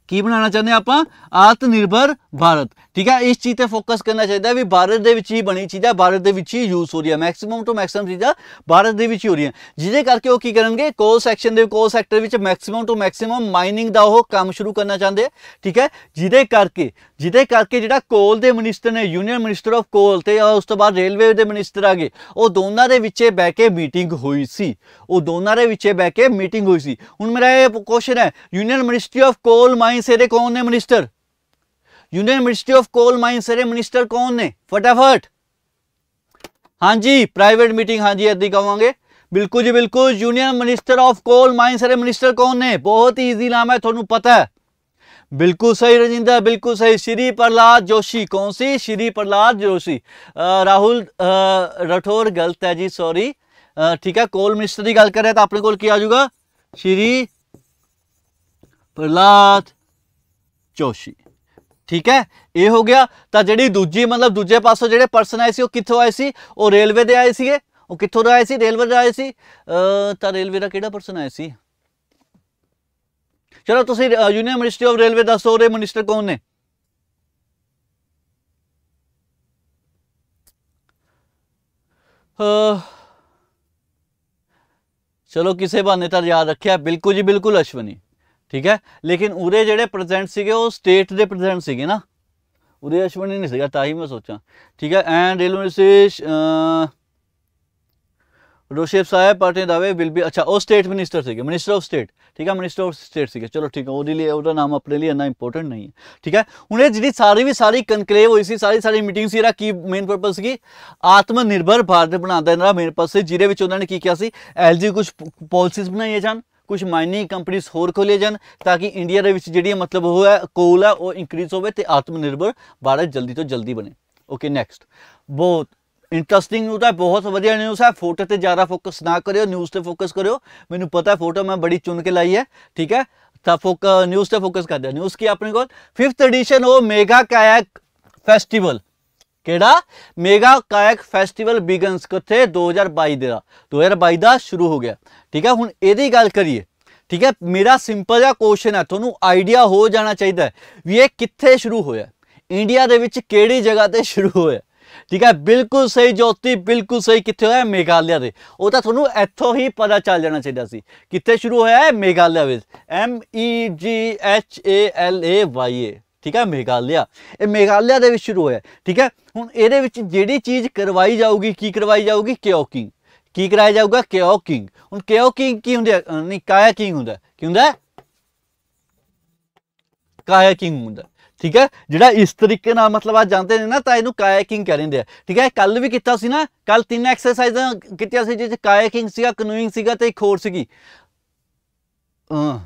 ਕੀ ਬਣਾਉਣਾ ਚਾਹੁੰਦੇ ਆਪਾਂ ਆਤਮ ਨਿਰਭਰ ਭਾਰਤ ਠੀਕ ਹੈ ਇਸ ਚੀਜ਼ ਤੇ ਫੋਕਸ ਕਰਨਾ ਚਾਹੀਦਾ ਵੀ ਭਾਰਤ ਦੇ ਵਿੱਚ ਹੀ ਬਣੀ ਚੀਜ਼ਾਂ ਭਾਰਤ ਦੇ ਵਿੱਚ ਹੀ ਯੂਜ਼ ਹੋ ਰਹੀਆਂ ਮੈਕਸਿਮਮ ਤੋਂ ਮੈਕਸਿਮਮ ਚੀਜ਼ਾਂ ਭਾਰਤ ਦੇ ਵਿੱਚ ਹੀ ਹੋ ਰਹੀਆਂ ਜਿਹਦੇ ਕਰਕੇ ਉਹ ਕੀ ਕਰਨਗੇ ਕੋਲ ਸੈਕਸ਼ਨ ਦੇ ਕੋਲ ਸੈਕਟਰ ਵਿੱਚ ਮੈਕਸਿਮਮ ਤੋਂ ਮੈਕਸਿਮਮ ਮਾਈਨਿੰਗ ਦਾ ਉਹ ਕੰਮ ਸ਼ੁਰੂ ਕਰਨਾ ਚਾਹੁੰਦੇ ਆ ਠੀਕ ਹੈ ਜਿਹਦੇ ਕਰਕੇ ਜਿਹਦੇ ਕਰਕੇ ਜਿਹੜਾ ਕੋਲ ਦੇ ਮਿਨਿਸਟਰ ਨੇ ਯੂਨੀਅਨ ਮਿਨਿਸਟਰ ਆਫ ਕੋਲ ਤੇ ਉਸ ਤੋਂ ਬਾਅਦ ਰੇਲਵੇ ਦੇ ਮਿਨਿਸਟਰ ਆ ਗਏ ਉਹ ਦੋਨਾਂ ਦੇ ਵਿੱਚੇ ਬਹਿ ਕੇ ਮੀਟਿੰਗ ਹੋਈ ਸੀ ਉਹ ਦੋਨਾਂ ਦੇ ਵਿੱਚੇ ਬਹਿ ਕੇ ਮੀਟਿੰਗ ਹੋਈ ਸੀ ਹੁਣ ਮੇਰਾ ਇਹ ਕੁਐਸਚਨ ਹੈ union ministry of coal mines ਇਹਦੇ ਕੌਣ ਨੇ minister union ministry of coal mine ਸਾਰੇ ਮਿਨਿਸਟਰ ਕੌਣ ਨੇ ਫਟਾਫਟ ਹਾਂਜੀ ਪ੍ਰਾਈਵੇਟ ਮੀਟਿੰਗ ਹਾਂਜੀ ਇਦਾਂ ਕਹਾਂਗੇ ਬਿਲਕੁਲ ਜੀ ਬਿਲਕੁਲ union minister of coal mines ਸਾਰੇ ਮਿਨਿਸਟਰ ਕੌਣ ਨੇ ਬਹੁਤ ਹੀ ਈਜ਼ੀ ਨਾਮ ਹੈ ਤੁਹਾਨੂੰ ਪਤਾ ਹੈ ਬਿਲਕੁਲ ਸਹੀ ਰਜਿੰਦਰ ਬਿਲਕੁਲ ਸਹੀ ਸ਼੍ਰੀ ਪ੍ਰਲਾਦ ਜੋਸ਼ੀ ਕੌਣ ਸੀ ਸ਼੍ਰੀ ਪ੍ਰਲਾਦ ਜੋਸ਼ੀ ਰਾਹੁਲ ਰਠੌਰ ਗਲਤ ਹੈ ਜੀ ਸੌਰੀ ਠੀਕ ਹੈ ਕੋਲ ਮਿਨਿਸਟਰ ਦੀ ਗੱਲ ਕਰ ਰਿਹਾ ਤਾਂ ਆਪਣੇ ਕੋਲ ਕੀ ਆ ਜਾਊਗਾ ਸ਼੍ਰੀ ਪ੍ਰਲਾਦ ਜੋਸ਼ੀ ਠੀਕ ਹੈ ਇਹ ਹੋ ਗਿਆ ਤਾਂ ਜਿਹੜੀ ਦੂਜੀ ਮਤਲਬ ਦੂਜੇ ਪਾਸੋਂ ਜਿਹੜੇ ਪਰਸਨ ਆਏ ਸੀ ਉਹ ਕਿੱਥੋਂ ਆਏ ਸੀ ਉਹ ਰੇਲਵੇ ਦੇ ਆਏ ਸੀਗੇ ਉਹ ਕਿੱਥੋਂ ਦਾ ਆਏ ਸੀ ਰੇਲਵੇ ਦਾ ਆਏ ਸੀ ਤਾਂ ਰੇਲਵੇ ਦਾ ਕਿਹੜਾ ਪਰਸਨ ਆਏ ਸੀ ਚਲੋ ਤੁਸੀਂ ਯੂਨੀਅਨ ਮਿਨਿਸਟਰੀ ਆਫ ਰੇਲਵੇ ਦੱਸੋ ਸੋਰੇ ਮਿਨਿਸਟਰ ਕੌਣ ਨੇ ਚਲੋ ਕਿਸੇ ਬਹਾਨੇ ਤਾਂ ਯਾਦ ਰੱਖਿਆ ਬਿਲਕੁਲ ਜੀ ਬਿਲਕੁਲ ਅਸ਼ਵਨੀ ਠੀਕ ਹੈ ਲੇਕਿਨ ਉਰੇ ਜਿਹੜੇ ਪ੍ਰੈਜ਼ੈਂਟ ਸੀਗੇ ਉਹ ਸਟੇਟ ਦੇ ਪ੍ਰੈਜ਼ੈਂਟ ਸੀਗੇ ਨਾ ਉਰੇ ਅਸ਼ਵਨੀ ਨਹੀਂ ਸੀਗਾ ਤਾਂ ਹੀ ਮੈਂ ਸੋਚਾਂ ਠੀਕ ਹੈ ਐਂਡ ਰੇਲਵੇਸ ਰੋਸ਼ੇਪ ਸਾਹਿਬ ਦਾ ਦਾਵੇ ਵਿਲ ਬੀ ਅੱਛਾ ਉਹ ਸਟੇਟ ਮਿਨਿਸਟਰ ਸੀਗੇ ਮਿਨਿਸਟਰ ਆਫ ਸਟੇਟ ਠੀਕ ਹੈ ਮਿਨਿਸਟਰ ਆਫ ਸਟੇਟ ਸੀਗੇ ਚਲੋ ਠੀਕ ਹੈ ਉਹਦੇ ਲਈ ਉਹਦਾ ਨਾਮ ਆਪਣੇ ਲਈ ਇੰਨਾ ਇੰਪੋਰਟੈਂਟ ਨਹੀਂ ਹੈ ਠੀਕ ਹੈ ਹੁਣ ਇਹ ਜਿਹੜੀ ਸਾਰੀ ਵੀ ਸਾਰੀ ਕਨਕਲੇਵ ਹੋਈ ਸੀ ਸਾਰੀ ਸਾਰੀ ਮੀਟਿੰਗ ਸੀ ਇਹਦਾ ਕੀ ਮੇਨ ਪਰਪਸ ਸੀ ਆਤਮ ਨਿਰਭਰ ਭਾਰਤ ਬਣਾਉਣ ਦਾ ਇਹਦਾ ਮੇਨ ਪਰਪਸ ਸੀ ਜਿਹਦੇ ਵਿੱਚ ਉਹਨਾਂ ਨੇ ਕੀ ਕਿਹਾ ਸੀ ਐਲਜੀ ਕੁਝ ਪਾਲਿਸੀਜ਼ ਬਣਾਈਆਂ ਜਾਣ ਕੁਝ ਮਾਈਨਿੰਗ ਕੰਪਨੀਆਂ ਹੋਰ ਖੋਲੇ ਜਾਣ ਤਾਂ ਕਿ ਇੰਡੀਆ ਦੇ ਵਿੱਚ ਜਿਹੜੀ ਮਤਲਬ ਉਹ ਹੈ ਕੋਲ ਹੈ ਉਹ ਇਨਕਰੀਜ਼ ਹੋਵੇ ਤੇ ਆਤਮ ਨਿਰਭਰ ਭਾਰਤ ਜਲਦੀ ਤੋਂ ਜਲਦੀ ਬਣੇ ਓਕੇ ਨੈਕਸਟ ਬਹੁਤ ਇੰਟਰਸਟਿੰਗ ਨਿਊਜ਼ ਹੈ ਬਹੁਤ ਵਧੀਆ ਨਿਊਜ਼ ਹੈ ਫੋਟੋ ਤੇ ਜ਼ਿਆਦਾ ਫੋਕਸ ਨਾ ਕਰਿਓ ਨਿਊਜ਼ ਤੇ ਫੋਕਸ ਕਰਿਓ ਮੈਨੂੰ ਪਤਾ ਹੈ ਫੋਟੋ ਮੈਂ ਬੜੀ ਚੁਣ ਕੇ ਲਾਈ ਹੈ ਠੀਕ ਹੈ ਤਾਂ ਫੋਕਸ ਨਿਊਜ਼ ਤੇ ਫੋਕਸ ਕਰਦੇ ਨਿਊਜ਼ ਕੀ ਆਪਣੇ ਕੋਲ 5th ਐਡੀਸ਼ਨ ਉਹ ਮੇਗਾ ਕਾਇਕ ਫੈਸਟੀਵਲ ਕਿਹੜਾ ਮੇਗਾ ਕਾਇਕ ਫੈਸਟੀਵਲ ਬਿਗਨਸ ਕਿੱਥੇ 2022 ਦਾ 2022 ਦਾ ਸ਼ੁਰੂ ਹੋ ਗਿਆ ਠੀਕ ਹੈ ਹੁਣ ਇਹਦੀ ਗੱਲ ਕਰੀਏ ਠੀਕ ਹੈ ਮੇਰਾ ਸਿੰਪਲ ਜਿਹਾ ਕੁਐਸਚਨ ਹੈ ਤੁਹਾਨੂੰ ਆਈਡੀਆ ਹੋ ਜਾਣਾ ਚਾਹੀਦਾ ਵੀ ਇਹ ਕਿੱਥੇ ਸ਼ੁਰੂ ਹੋਇਆ ਇੰਡੀਆ ਦੇ ਵਿੱਚ ਕਿਹੜੀ ਜਗ੍ਹਾ ਤੇ ਸ਼ੁਰੂ ਹੋਇਆ ਠੀਕ ਹੈ ਬਿਲਕੁਲ ਸਹੀ ਜੋਤੀ ਬਿਲਕੁਲ ਸਹੀ ਕਿੱਥੇ ਹੋਇਆ ਮੇਘਾਲਿਆ ਦੇ ਉਹ ਤਾਂ ਤੁਹਾਨੂੰ ਇੱਥੋਂ ਹੀ ਪਤਾ ਚੱਲ ਜਾਣਾ ਚਾਹੀਦਾ ਸੀ ਕਿੱਥੇ ਸ਼ੁਰੂ ਹੋਇਆ ਹੈ ਮੇਘਾਲਿਆ ਵਿੱਚ M E G H A L A Y A ਠੀਕ ਹੈ ਮੇਘਾਲਿਆ ਇਹ ਮੇਘਾਲਿਆ ਦੇ ਵਿੱਚ ਸ਼ੁਰੂ ਹੋਇਆ ਠੀਕ ਹੈ ਹੁਣ ਇਹਦੇ ਵਿੱਚ ਜਿਹੜੀ ਚੀਜ਼ ਕਰਵਾਈ ਜਾਊਗੀ ਕੀ ਕਰਵਾਈ ਜਾਊਗੀ ਕਿਓਕਿੰਗ ਕੀ ਕਰਾਇਆ ਜਾਊਗਾ ਕਿਓਕਿੰਗ ਹੁਣ ਕਿਓਕਿੰਗ ਕੀ ਹੁੰਦੀ ਨਹੀਂ ਕਾਇਆ ਕਿੰਗ ਹੁੰਦਾ ਕੀ ਹੁੰਦਾ ਕਾਇਆ ਕਿੰਗ ਹੁੰਦਾ ਠੀਕ ਹੈ ਜਿਹੜਾ ਇਸ ਤਰੀਕੇ ਨਾਲ ਮਤਲਬ ਆ ਜਾਂਦੇ ਨੇ ਨਾ ਤਾਂ ਇਹਨੂੰ ਕਾਇਕਿੰਗ ਕਹਿੰਦੇ ਆ ਠੀਕ ਹੈ ਕੱਲ ਵੀ ਕੀਤਾ ਸੀ ਨਾ ਕੱਲ ਤਿੰਨ ਐਕਸਰਸਾਈਜ਼ਾਂ ਕੀਤੀਆਂ ਸੀ ਜਿਸ ਕਾਇਕਿੰਗ ਸੀਗਾ ਕਨੂਇੰਗ ਸੀਗਾ ਤੇ ਇੱਕ ਹੋਰ ਸੀਗੀ ਹਾਂ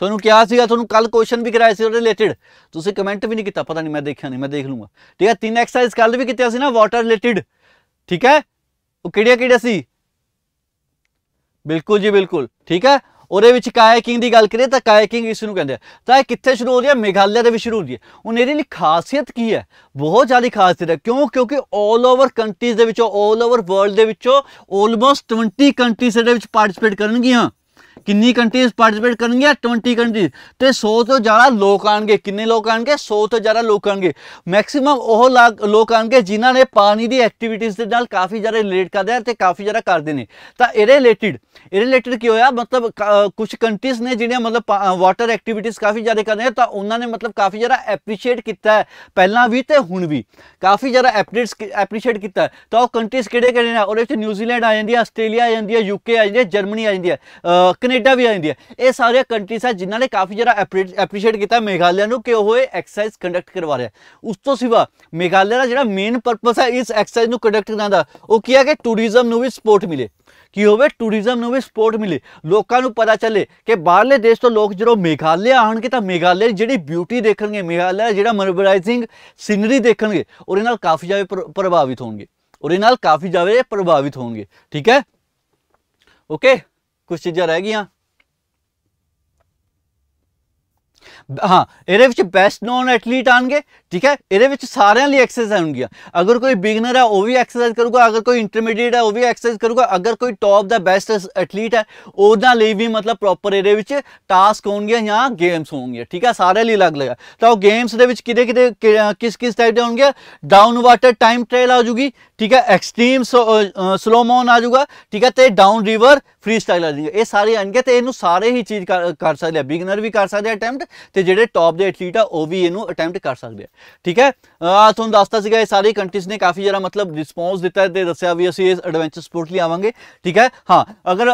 ਤੁਹਾਨੂੰ ਕਿਹਾ ਸੀਗਾ ਤੁਹਾਨੂੰ ਕੱਲ ਕੁਐਸਚਨ ਵੀ ਕਰਾਇਆ ਸੀ ਉਹਦੇ ਰਿਲੇਟਡ ਤੁਸੀਂ ਕਮੈਂਟ ਵੀ ਨਹੀਂ ਕੀਤਾ ਪਤਾ ਨਹੀਂ ਮੈਂ ਦੇਖਿਆ ਨਹੀਂ ਮੈਂ ਦੇਖ ਲੂੰਗਾ ਠੀਕ ਹੈ ਤਿੰਨ ਐਕਸਰਸਾਈਜ਼ ਕੱਲ ਵੀ ਕੀਤੀ ਸੀ ਨਾ ਵਾਟਰ ਰਿਲੇਟਡ ਠੀਕ ਹੈ ਉਹ ਕਿਹੜੀਆਂ ਕਿਹੜੀਆਂ ਸੀ ਬਿਲਕੁਲ ਜੀ ਬਿਲਕੁਲ ਠੀਕ ਹੈ ਉਹਦੇ ਵਿੱਚ ਕਾਇਕਿੰਗ ਦੀ ਗੱਲ ਕਰੀਏ ਤਾਂ ਕਾਇਕਿੰਗ ਇਸ ਨੂੰ ਕਹਿੰਦੇ ਆ ਤਾਂ ਇਹ ਕਿੱਥੇ ਸ਼ੁਰੂ ਹੋ ਰਹੀ ਹੈ ਮੇਘਾਲਿਆ ਦੇ ਵਿੱਚ ਸ਼ੁਰੂ ਹੁੰਦੀ ਹੈ ਉਹ ਇਹਦੇ ਲਈ ਖਾਸੀਅਤ ਕੀ ਹੈ ਬਹੁਤ ਜ਼ਿਆਦਾ ਖਾਸੀਅਤ ਹੈ ਕਿਉਂ ਕਿਉਂਕਿ 올 ਓਵਰ ਕੰਟਰੀਜ਼ ਦੇ ਵਿੱਚੋਂ 올 ਓਵਰ ਵਰਲਡ ਦੇ ਵਿੱਚੋਂ ਆਲਮੋਸਟ 20 ਕੰਟਰੀਜ਼ ਦੇ ਵਿੱਚ ਪਾਰਟਿਸਿਪੇਟ ਕਰਨਗੀਆਂ ਕਿੰਨੀ ਕੰਟਰੀਜ਼ ਪਾਰਟਿਸਿਪੇਟ ਕਰਨਗੀਆਂ 20 ਕੰਟਰੀਜ਼ ਤੇ 100 ਤੋਂ ਜ਼ਿਆਦਾ ਲੋਕ ਆਣਗੇ ਕਿੰਨੇ ਲੋਕ ਆਣਗੇ 100 ਤੋਂ ਜ਼ਿਆਦਾ ਲੋਕ ਆਣਗੇ ਮੈਕਸਿਮਮ ਉਹ ਲੋਕ ਆਣਗੇ ਜਿਨ੍ਹਾਂ ਨੇ ਪਾਣੀ ਦੀ ਐਕਟੀਵਿਟੀਜ਼ ਦੇ ਨਾਲ ਕਾਫੀ ਜ਼ਿਆਦਾ ਰਿਲੇਟ ਕਰਦੇ ਆ ਤੇ ਕਾਫੀ ਜ਼ਿਆਦਾ ਕਰਦੇ ਨੇ ਤਾਂ ਇਹਦੇ ਰਿਲੇਟਡ ਇਹਦੇ ਰਿਲੇਟਡ ਕੀ ਹੋਇਆ ਮਤਲਬ ਕੁਝ ਕੰਟਰੀਜ਼ ਨੇ ਜਿਹੜੀਆਂ ਮਤਲਬ ਵਾਟਰ ਐਕਟੀਵਿਟੀਜ਼ ਕਾਫੀ ਜ਼ਿਆਦਾ ਕਰਦੇ ਆ ਤਾਂ ਉਹਨਾਂ ਨੇ ਮਤਲਬ ਕਾਫੀ ਜ਼ਿਆਦਾ ਐਪਰੀਸ਼ੀਏਟ ਕੀਤਾ ਹੈ ਪਹਿਲਾਂ ਵੀ ਤੇ ਹੁਣ ਵੀ ਕਾਫੀ ਜ਼ਿਆਦਾ ਅਪਡੇਟਸ ਐਪਰੀਸ਼ੀਏਟ ਕੀਤਾ ਤਾਂ ਉਹ ਕੰਟਰੀਜ਼ ਕਿਹੜੇ ਕਿਹੜੇ ਨੇ ਉਹਦੇ ਵਿੱਚ ਨਿਊਜ਼ੀਲੈਂਡ ਆ ਜਾਂਦੀ ਆ ਆਸਟ੍ਰੇਲੀਆ ਆ ਜਾਂਦੀ ਆ ਯੂਕੇ ਆ ਜਾਂਦੀ ਆ ਜਰਮਨੀ ਆ ਜਾਂਦੀ ਆ ਕੈਨੇਡਾ ਵੀ ਆ ਜਾਂਦੀ ਹੈ ਇਹ ਸਾਰੇ ਕੰਟਰੀਸ ਆ ਜਿਨ੍ਹਾਂ ਨੇ ਕਾਫੀ ਜਿਹੜਾ ਐਪਰੀਸ਼ੀਏਟ ਕੀਤਾ ਮੇਘਾਲਿਆ ਨੂੰ ਕਿ ਉਹ ਇਹ ਐਕਸਰਸਾਈਜ਼ ਕੰਡਕਟ ਕਰਵਾ ਰਿਹਾ ਉਸ ਤੋਂ ਸਿਵਾ ਮੇਘਾਲਿਆ ਦਾ ਜਿਹੜਾ ਮੇਨ ਪਰਪਸ ਹੈ ਇਸ ਐਕਸਰਸਾਈਜ਼ ਨੂੰ ਕੰਡਕਟ ਕਰਨ ਦਾ ਉਹ ਕੀ ਹੈ ਕਿ ਟੂਰਿਜ਼ਮ ਨੂੰ ਵੀ ਸਪੋਰਟ ਮਿਲੇ ਕੀ ਹੋਵੇ ਟੂਰਿਜ਼ਮ ਨੂੰ ਵੀ ਸਪੋਰਟ ਮਿਲੇ ਲੋਕਾਂ ਨੂੰ ਪਤਾ ਚੱਲੇ ਕਿ ਬਾਹਰਲੇ ਦੇਸ਼ ਤੋਂ ਲੋਕ ਜਦੋਂ ਮੇਘਾਲਿਆ ਆਣਗੇ ਤਾਂ ਮੇਘਾਲਿਆ ਜਿਹੜੀ ਬਿਊਟੀ ਦੇਖਣਗੇ ਮੇਘਾਲਿਆ ਜਿਹੜਾ ਮਰਬਰਾਈਜ਼ਿੰਗ ਸਿਨਰੀ ਦੇਖਣਗੇ ਉਹਦੇ ਨਾਲ ਕਾਫੀ ਜਾਵੇ ਪ੍ਰਭਾਵਿਤ ਹੋਣਗੇ ਉਹਦੇ ਨਾਲ ਕਾਫੀ ਜਾਵੇ ਪ੍ਰਭਾਵਿਤ ਹੋਣਗੇ ਠੀਕ ਹੈ ਓਕੇ कुछ चीज़ें रह गई ਹਾਂ ਇਹਦੇ ਵਿੱਚ ਬੈਸਟ ਨੋਨ ਐਥਲੀਟ ਆਣਗੇ ਠੀਕ ਹੈ ਇਹਦੇ ਵਿੱਚ ਸਾਰਿਆਂ ਲਈ ਐਕਸਰਸਾਈਜ਼ ਹੋਣਗੀਆਂ ਅਗਰ ਕੋਈ ਬਿਗਨਰ ਹੈ ਉਹ ਵੀ ਐਕਸਰਸਾਈਜ਼ ਕਰੂਗਾ ਅਗਰ ਕੋਈ ਇੰਟਰਮੀਡੀਏਟ ਹੈ ਉਹ ਵੀ ਐਕਸਰਸਾਈਜ਼ ਕਰੂਗਾ ਅਗਰ ਕੋਈ ਟੌਪ ਦਾ ਬੈਸਟ ਐਥਲੀਟ ਹੈ ਉਹਨਾਂ ਲਈ ਵੀ ਮਤਲਬ ਪ੍ਰੋਪਰ ਇਹਦੇ ਵਿੱਚ ਟਾਸਕ ਹੋਣਗੇ ਜਾਂ ਗੇਮਸ ਹੋਣਗੇ ਠੀਕ ਹੈ ਸਾਰਿਆਂ ਲਈ ਅਲੱਗ ਲੱਗਾ ਤਾਂ ਉਹ ਗੇਮਸ ਦੇ ਵਿੱਚ ਕਿਦੇ ਕਿਦੇ ਕਿਸ ਕਿਸ ਟਾਈਪ ਦੇ ਹੋਣਗੇ ਡਾਊਨ ਵਾਟਰ ਟਾਈਮ ਟ੍ਰੇਲ ਆ ਜੂਗੀ ਠੀਕ ਹੈ ਐਕਸਟ੍ਰੀਮ ਸਲੋ ਮੋਨ ਆ ਜੂਗਾ ਠੀਕ ਹੈ ਤੇ ਡਾਊਨ ਰਿਵਰ ਫ੍ਰੀ ਸਟਾਈਲ ਆ ਜੂਗੀ ਇਹ ਸਾਰੇ ਆਣਗੇ ਤੇ ਇਹਨੂੰ ਸਾਰੇ ਹੀ ਚੀਜ਼ ਕਰ ਸਕਦੇ ਆ ਬਿਗਨਰ ਵੀ ਕਰ ਸਕਦੇ ਆ ਅਟੈਂਪਟ ਤੇ ਜਿਹੜੇ ਟੌਪ ਦੇ ਐਥਲੀਟ ਆ ਉਹ ਵੀ ਇਹਨੂੰ ਅਟੈਂਪਟ ਕਰ ਸਕਦੇ ਆ ਠੀਕ ਹੈ ਆ ਤੁਹਾਨੂੰ ਦੱਸਤਾ ਸੀਗਾ ਇਹ ਸਾਰੀ ਕੰਟਰੀਜ਼ ਨੇ ਕਾਫੀ ਜਰਾ ਮਤਲਬ ਰਿਸਪੌਂਸ ਦਿੱਤਾ ਤੇ ਦੱਸਿਆ ਵੀ ਅਸੀਂ ਇਸ ਐਡਵੈਂਚਰ ਸਪੋਰਟ ਲਈ ਆਵਾਂਗੇ ਠੀਕ ਹੈ ਹਾਂ ਅਗਰ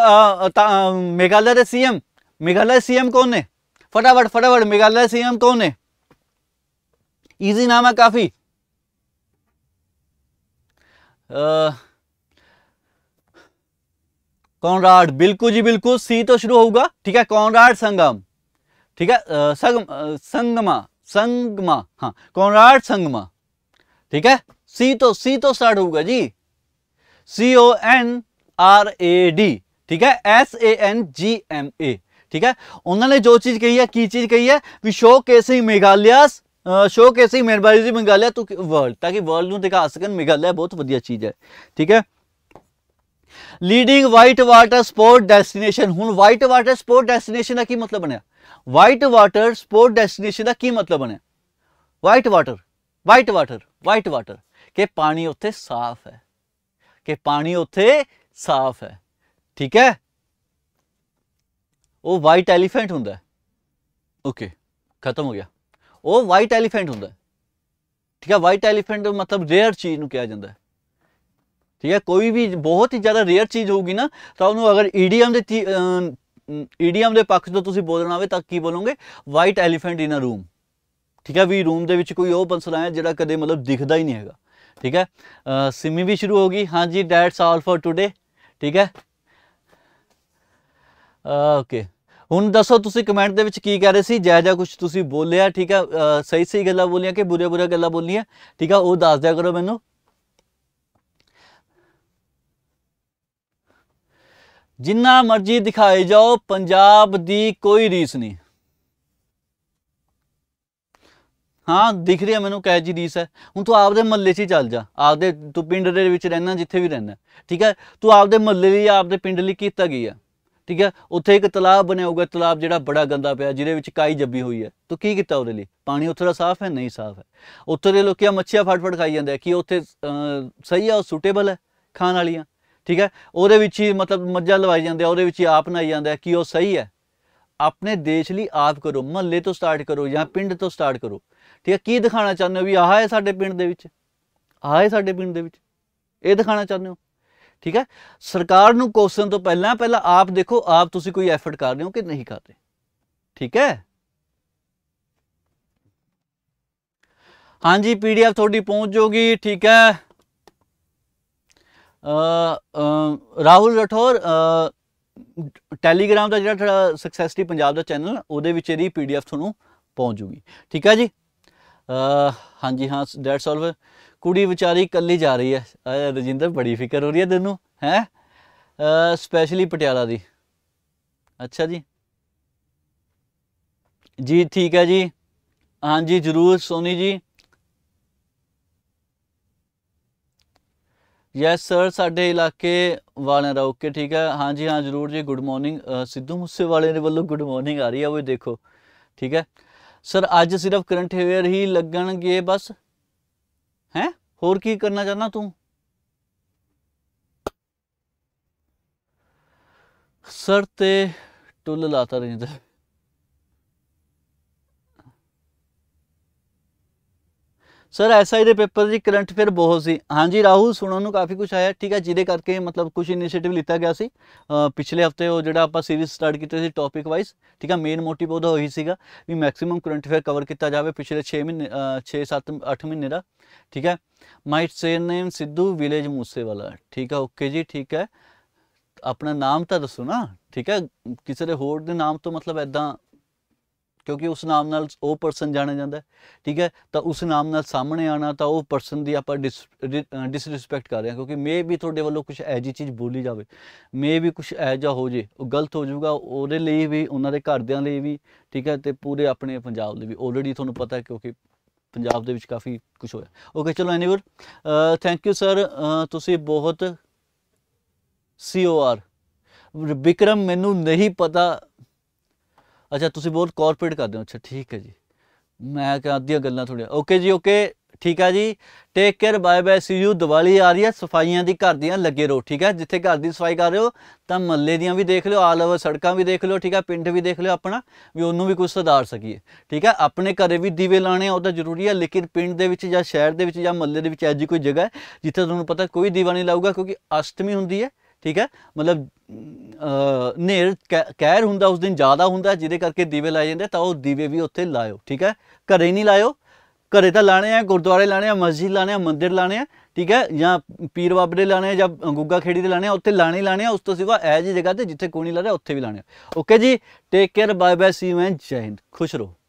ਮੇਘਾਲਿਆ ਦੇ ਸੀਐਮ ਮੇਘਾਲਿਆ ਸੀਐਮ ਕੌਣ ਨੇ ਫਟਾਫਟ ਫਟਾਫਟ ਮੇਘਾਲਿਆ ਸੀਐਮ ਕੌਣ ਨੇ ਈਜ਼ੀ ਨਾਮ ਹੈ ਕਾਫੀ ਕੌਨਰਾਡ ਬਿਲਕੁਲ ਜੀ ਬਿਲਕੁਲ ਸੀ ਤੋਂ ਸ਼ੁਰੂ ਹੋਊਗਾ ਠੀਕ ਹੈ ਕੌਨਰਾਡ ਸੰਗਮ ਠੀਕ ਹੈ ਸੰਗ संगमा संगमा ਹਾਂ ਕੋਨਰਾਡ संगमा ਠੀਕ ਹੈ ਸੀ ਤੋਂ ਸੀ ਤੋਂ ਸਟਾਰਟ ਹੋਊਗਾ ਜੀ C O N R A D ਠੀਕ ਹੈ ਐਸ ਏ ਐਨ ਜੀ ਐਮ ਏ ਠੀਕ ਹੈ ਉਹਨਾਂ ਨੇ ਜੋ ਚੀਜ਼ ਕਹੀ ਹੈ ਕੀ ਚੀਜ਼ ਕਹੀ ਹੈ ਵੀ showcasing Meghalaya's showcasing ਮੇਨਬਾਈਜ਼ੀ ਮੇਗਾਲਿਆ ਤੂੰ ਵਰਲਡ ਤਾਂ ਕਿ ਵਰਲਡ ਨੂੰ ਦਿਖਾ ਸਕਣ ਮੇਗਾਲਿਆ ਬਹੁਤ ਵਧੀਆ ਚੀਜ਼ ਹੈ ਠੀਕ ਹੈ leading white water sport destination ਹੁਣ ਵਾਈਟ ਵਾਟਰ ਸਪੋਰਟ ਡੈਸਟੀਨੇਸ਼ਨ ਦਾ ਕੀ ਮਤਲਬ ਬਣਿਆ ਵਾਈਟ ਵਾਟਰ ਸਪੋਰਟ ਡੈਸਟੀਨੇਸ਼ਨ ਦਾ ਕੀ ਮਤਲਬ ਬਣਿਆ white water white water white water ਕਿ ਪਾਣੀ ਉੱਥੇ ਸਾਫ਼ ਹੈ ਕਿ ਪਾਣੀ ਉੱਥੇ ਸਾਫ਼ ਹੈ ਠੀਕ ਹੈ ਉਹ ਵਾਈਟ ਐਲੀਫੈਂਟ ਹੁੰਦਾ ਓਕੇ ਖਤਮ ਹੋ ਗਿਆ ਉਹ ਵਾਈਟ ਐਲੀਫੈਂਟ ਹੁੰਦਾ ਠੀਕ ਹੈ ਵਾਈਟ ਐਲੀਫੈਂਟ ਮਤਲਬ ਰੇਅਰ ਚੀਜ਼ ਨੂੰ ਕਿਹਾ ਜਾਂਦਾ ਹੈ ਠੀਕ ਹੈ ਕੋਈ ਵੀ ਬਹੁਤ ਹੀ ਜ਼ਿਆਦਾ ਰੇਅਰ ਚੀਜ਼ ਹੋਊਗੀ ਨਾ ਤਾਂ ਉਹਨੂੰ ਅਗਰ ਈਡੀਐਮ ਦੇ ਈਡੀਐਮ ਦੇ ਪੱਖ ਤੋਂ ਤੁਸੀਂ ਬੋਲਣਾ ਆਵੇ ਤਾਂ ਕੀ ਬੋਲੋਗੇ white elephant in a room ਠੀਕ ਹੈ ਵੀ ਰੂਮ ਦੇ ਵਿੱਚ ਕੋਈ ਉਹ ਪੰਸਲਾ ਹੈ ਜਿਹੜਾ ਕਦੇ ਮਤਲਬ ਦਿਖਦਾ ਹੀ ਨਹੀਂ ਹੈਗਾ ਠੀਕ ਹੈ ਸਿਮੀ ਵੀ ਸ਼ੁਰੂ ਹੋ ਗਈ ਹਾਂਜੀ ਦੈਟਸ ਆਲ ਫॉर ਟੁਡੇ ਠੀਕ ਹੈ ਓਕੇ ਹੁਣ ਦੱਸੋ ਤੁਸੀਂ ਕਮੈਂਟ ਦੇ ਵਿੱਚ ਕੀ ਕਹਿ ਰਹੇ ਸੀ ਜੈ ਜੈ ਕੁਝ ਤੁਸੀਂ ਬੋਲਿਆ ਠੀਕ ਹੈ ਸਹੀ ਸਹੀ ਗੱਲਾਂ ਬੋਲੀਆਂ ਕਿ ਬੁਰੇ ਬੁਰੇ ਗੱਲਾਂ ਬੋਲੀਆਂ ਠੀਕ ਹੈ ਉਹ ਦੱਸ ਦਿਆ ਕਰੋ ਮੈਨੂੰ ਜਿੰਨਾ ਮਰਜ਼ੀ ਦਿਖਾਏ ਜਾਓ ਪੰਜਾਬ ਦੀ ਕੋਈ ਰੀਸ ਨਹੀਂ ਹਾਂ ਦਿਖ ਰਿਹਾ ਮੈਨੂੰ ਕਹਿ ਜੀ ਰੀਸ ਹੈ ਹੁਣ ਤੂੰ ਆਪਦੇ ਮੱਲੇ 'ਚ ਹੀ ਚੱਲ ਜਾ ਆਪਦੇ ਤੂੰ ਪਿੰਡ ਦੇ ਵਿੱਚ ਰਹਿਣਾ ਜਿੱਥੇ ਵੀ ਰਹਿਣਾ ਠੀਕ ਹੈ ਤੂੰ ਆਪਦੇ ਮੱਲੇ ਲਈ ਆਪਦੇ ਪਿੰਡ ਲਈ ਕੀਤਾ ਗਿਆ ਠੀਕ ਹੈ ਉੱਥੇ ਇੱਕ ਤਲਾਬ ਬਣਿਆ ਹੋਊਗਾ ਤਲਾਬ ਜਿਹੜਾ ਬੜਾ ਗੰਦਾ ਪਿਆ ਜਿਹਦੇ ਵਿੱਚ ਕਾਈ ਜੱਬੀ ਹੋਈ ਹੈ ਤੂੰ ਕੀ ਕੀਤਾ ਉਹਦੇ ਲਈ ਪਾਣੀ ਉੱਥੇ ਦਾ ਸਾਫ਼ ਹੈ ਨਹੀਂ ਸਾਫ਼ ਹੈ ਉੱਥੇ ਦੇ ਲੋਕੀ ਮੱਛੀਆਂ ਫੜ ਫੜ ਖਾਈ ਜਾਂਦੇ ਕਿ ਉੱਥੇ ਸਹੀ ਆ ਉਹ ਸੂਟੇਬਲ ਹੈ ਖਾਣ ਵਾਲੀਆਂ ਠੀਕ ਹੈ ਉਹਦੇ ਵਿੱਚ ਹੀ ਮਤਲਬ ਮੱਝਾਂ ਲਵਾਈ ਜਾਂਦੇ ਆ ਉਹਦੇ ਵਿੱਚ ਹੀ ਆਪ ਨਾਈ ਜਾਂਦਾ ਕਿ ਉਹ ਸਹੀ ਹੈ ਆਪਣੇ ਦੇਸ਼ ਲਈ ਆਪ ਕਰੋ ਮਹੱਲੇ ਤੋਂ ਸਟਾਰਟ ਕਰੋ ਜਾਂ ਪਿੰਡ ਤੋਂ ਸਟਾਰਟ ਕਰੋ ਠੀਕ ਹੈ ਕੀ ਦਿਖਾਣਾ ਚਾਹੁੰਦੇ ਹੋ ਵੀ ਆਹ ਹੈ ਸਾਡੇ ਪਿੰਡ ਦੇ ਵਿੱਚ ਆਹ ਹੈ ਸਾਡੇ ਪਿੰਡ ਦੇ ਵਿੱਚ ਇਹ ਦਿਖਾਣਾ ਚਾਹੁੰਦੇ ਹੋ ਠੀਕ ਹੈ ਸਰਕਾਰ ਨੂੰ ਕੋਸਣ ਤੋਂ ਪਹਿਲਾਂ ਪਹਿਲਾਂ ਆਪ ਦੇਖੋ ਆਪ ਤੁਸੀਂ ਕੋਈ ਐਫਰਟ ਕਰ ਰਹੇ ਹੋ ਕਿ ਨਹੀਂ ਕਰ ਰਹੇ ਠੀਕ ਹੈ ਹਾਂਜੀ ਪੀਡੀਐਫ ਤੁਹਾਡੀ ਪਹੁੰਚ ਜਾਊਗੀ ਠੀਕ ਹੈ ਰਾਹੁਲ ਰਠੌਰ ਟੈਲੀਗ੍ਰਾਮ ਦਾ ਜਿਹੜਾ ਸਕਸੈਸਟੀ ਪੰਜਾਬ ਦਾ ਚੈਨਲ ਉਹਦੇ ਵਿੱਚ ਇਹਦੀ ਪੀਡੀਐਫ ਤੁਹਾਨੂੰ ਪਹੁੰਚ ਜੂਗੀ ਠੀਕ ਹੈ ਜੀ ਹਾਂਜੀ ਹਾਂ ਦੈਟਸ ਆਲ ਕੁੜੀ ਵਿਚਾਰੀ ਇਕੱਲੀ ਜਾ ਰਹੀ ਹੈ ਰਜਿੰਦਰ ਬੜੀ ਫਿਕਰ ਹੋ ਰਹੀ ਹੈ ਤੈਨੂੰ ਹੈ ਸਪੈਸ਼ਲੀ ਪਟਿਆਲਾ ਦੀ ਅੱਛਾ ਜੀ ਜੀ ਠੀਕ ਹੈ ਜੀ ਹਾਂਜੀ ਜਰੂਰ ਸੋਨੀ ਜੀ ਯੈਸ ਸਰ ਸਾਡੇ ਇਲਾਕੇ ਵਾਲਿਆਂ ਦਾ ਓਕੇ ਠੀਕ ਹੈ ਹਾਂਜੀ ਹਾਂ ਜਰੂਰ ਜੀ ਗੁੱਡ ਮਾਰਨਿੰਗ ਸਿੱਧੂ ਮੂਸੇ ਵਾਲੇ ਦੇ ਵੱਲੋਂ ਗੁੱਡ ਮਾਰਨਿੰਗ ਆ ਰਹੀ ਹੈ ਉਹ ਦੇਖੋ ਠੀਕ ਹੈ ਸਰ ਅੱਜ ਸਿਰਫ ਕਰੰਟ ਅਵੇਅਰ ਹੀ ਲੱਗਣਗੇ ਬਸ ਹੈ ਹੋਰ ਕੀ ਕਰਨਾ ਚਾਹਨਾ ਤੂੰ ਸਰ ਤੇ ਟੁੱਲ ਲਾਤਾ ਰਹਿੰਦਾ ਸਰ ਐਸਆਈ ਦੇ ਪੇਪਰ ਦੀ ਕਰੰਟ ਫੇਰ ਬਹੁਤ ਸੀ ਹਾਂਜੀ ਰਾਹੁਲ ਸੁਣਨ ਨੂੰ ਕਾਫੀ ਕੁਝ ਆਇਆ ਠੀਕ ਹੈ ਜਿਹਦੇ ਕਰਕੇ ਮਤਲਬ ਕੁਝ ਇਨੀਸ਼ੀਏਟਿਵ ਲਿੱਤਾ ਗਿਆ ਸੀ ਪਿਛਲੇ ਹਫਤੇ ਉਹ ਜਿਹੜਾ ਆਪਾਂ ਸੀਰੀਜ਼ ਸਟਾਰਟ ਕੀਤੀ ਸੀ ਟੌਪਿਕ ਵਾਈਜ਼ ਠੀਕ ਹੈ ਮੇਨ ਮੋਟਿਵ ਉਹਦਾ ਹੋਈ ਸੀਗਾ ਵੀ ਮੈਕਸਿਮਮ ਕਰੰਟ ਫੇਅਰ ਕਵਰ ਕੀਤਾ ਜਾਵੇ ਪਿਛਲੇ 6 ਮਹੀਨੇ 6 7 8 ਮਹੀਨੇ ਦਾ ਠੀਕ ਹੈ might say name Sidhu village Moosewala ਠੀਕ ਹੈ ਓਕੇ ਜੀ ਠੀਕ ਹੈ ਆਪਣਾ ਨਾਮ ਤਾਂ ਦੱਸੋ ਨਾ ਠੀਕ ਹੈ ਕਿਸੇ ਦੇ ਹੋਰ ਦੇ ਨਾਮ ਤੋਂ ਮਤਲਬ ਐਦਾਂ ਕਿਉਂਕਿ ਉਸ ਨਾਮ ਨਾਲ ਉਹ ਪਰਸਨ ਜਾਣਿਆ ਜਾਂਦਾ ਠੀਕ ਹੈ ਤਾਂ ਉਸ ਨਾਮ ਨਾਲ ਸਾਹਮਣੇ ਆਣਾ ਤਾਂ ਉਹ ਪਰਸਨ ਦੀ ਆਪਾਂ ਡਿਸਰਿਸਪੈਕਟ ਕਰ ਰਹੇ ਹਾਂ ਕਿਉਂਕਿ ਮੇ ਵੀ ਤੁਹਾਡੇ ਵੱਲੋਂ ਕੁਝ ਐਜੀ ਚੀਜ਼ ਬੋਲੀ ਜਾਵੇ ਮੇ ਵੀ ਕੁਝ ਐਜਾ ਹੋ ਜੇ ਉਹ ਗਲਤ ਹੋ ਜਾਊਗਾ ਉਹਦੇ ਲਈ ਵੀ ਉਹਨਾਂ ਦੇ ਘਰਦਿਆਂ ਲਈ ਵੀ ਠੀਕ ਹੈ ਤੇ ਪੂਰੇ ਆਪਣੇ ਪੰਜਾਬ ਦੇ ਵੀ ਆਲਰੇਡੀ ਤੁਹਾਨੂੰ ਪਤਾ ਕਿਉਂਕਿ ਪੰਜਾਬ ਦੇ ਵਿੱਚ ਕਾਫੀ ਕੁਝ ਹੋਇਆ ਓਕੇ ਚਲੋ ਐਨੀਵਰ ਥੈਂਕ ਯੂ ਸਰ ਤੁਸੀਂ ਬਹੁਤ ਸੀਓਆਰ ਵਿਕਰਮ ਮੈਨੂੰ ਨਹੀਂ ਪਤਾ ਅੱਛਾ ਤੁਸੀਂ ਬਹੁਤ ਕਾਰਪੋਰੇਟ ਕਰਦੇ ਹੋ ਅੱਛਾ ਠੀਕ ਹੈ ਜੀ ਮੈਂ ਕਿਹਾ ਅੱਧੀਆਂ ਗੱਲਾਂ ਥੋੜੀਆਂ ਓਕੇ ਜੀ ਓਕੇ ਠੀਕ ਹੈ ਜੀ take care bye bye see you Diwali ਆ ਰਹੀ ਹੈ ਸਫਾਈਆਂ ਦੀ ਘਰ ਦੀਆਂ ਲੱਗੇ ਰਹੋ ਠੀਕ ਹੈ ਜਿੱਥੇ ਘਰ ਦੀ ਸਫਾਈ ਕਰ ਰਹੇ ਹੋ ਤਾਂ ਮੱਲੇ ਦੀਆਂ ਵੀ ਦੇਖ ਲਿਓ ਆਲ ਓਵਰ ਸੜਕਾਂ ਵੀ ਦੇਖ ਲਿਓ ਠੀਕ ਹੈ ਪਿੰਡ ਵੀ ਦੇਖ ਲਿਓ ਆਪਣਾ ਵੀ ਉਹਨੂੰ ਵੀ ਕੁਝ ਸੁਧਾਰ ਸਕੀਏ ਠੀਕ ਹੈ ਆਪਣੇ ਘਰੇ ਵੀ ਦੀਵੇ ਲਾਣੇ ਉਹ ਤਾਂ ਜ਼ਰੂਰੀ ਹੈ ਲੇਕਿਨ ਪਿੰਡ ਦੇ ਵਿੱਚ ਜਾਂ ਸ਼ਹਿਰ ਦੇ ਵਿੱਚ ਜਾਂ ਮੱਲੇ ਦੇ ਵਿੱਚ ਐਜੀ ਕੋਈ ਜਗ੍ਹਾ ਜਿੱਥੇ ਤੁਹਾਨੂੰ ਪਤਾ ਕੋਈ ਦੀਵਾ ਨਹੀਂ ਲਾਊਗਾ ਕਿਉਂਕਿ ਅਸ਼ਟਮੀ ਹੁੰਦੀ ਹੈ ਠੀਕ ਹੈ ਮਤਲਬ ਨੇਰ ਕਹਿਰ ਹੁੰਦਾ ਉਸ ਦਿਨ ਜ਼ਿਆਦਾ ਹੁੰਦਾ ਜਿਹਦੇ ਕਰਕੇ ਦੀਵੇ ਲਾਏ ਜਾਂਦੇ ਤਾਂ ਉਹ ਦੀਵੇ ਵੀ ਉੱਥੇ ਲਾਇਓ ਠੀਕ ਹੈ ਘਰੇ ਨਹੀਂ ਲਾਇਓ ਘਰੇ ਤਾਂ ਲਾਣੇ ਆ ਗੁਰਦੁਆਰੇ ਲਾਣੇ ਆ ਮਸਜਿਦ ਲਾਣੇ ਆ ਮੰਦਿਰ ਲਾਣੇ ਆ ਠੀਕ ਹੈ ਜਾਂ ਪੀਰ ਬਾਬੇ ਲਾਣੇ ਆ ਜਾਂ ਗੁੱਗਾ ਖੇੜੀ ਦੇ ਲਾਣੇ ਆ ਉੱਥੇ ਲਾਣੇ ਲਾਣੇ ਆ ਉਸ ਤੋਂ ਸਿਵਾ ਐ ਜੀ ਜਗ੍ਹਾ ਤੇ ਜਿੱਥੇ ਕੋਈ ਨਹੀਂ ਲਾ ਰਿਹਾ ਉੱਥੇ ਵੀ ਲਾਣੇ ਆ ਓਕੇ ਜੀ take care bye bye see you and ਜੈਨ ਖੁਸ਼ ਰਹੋ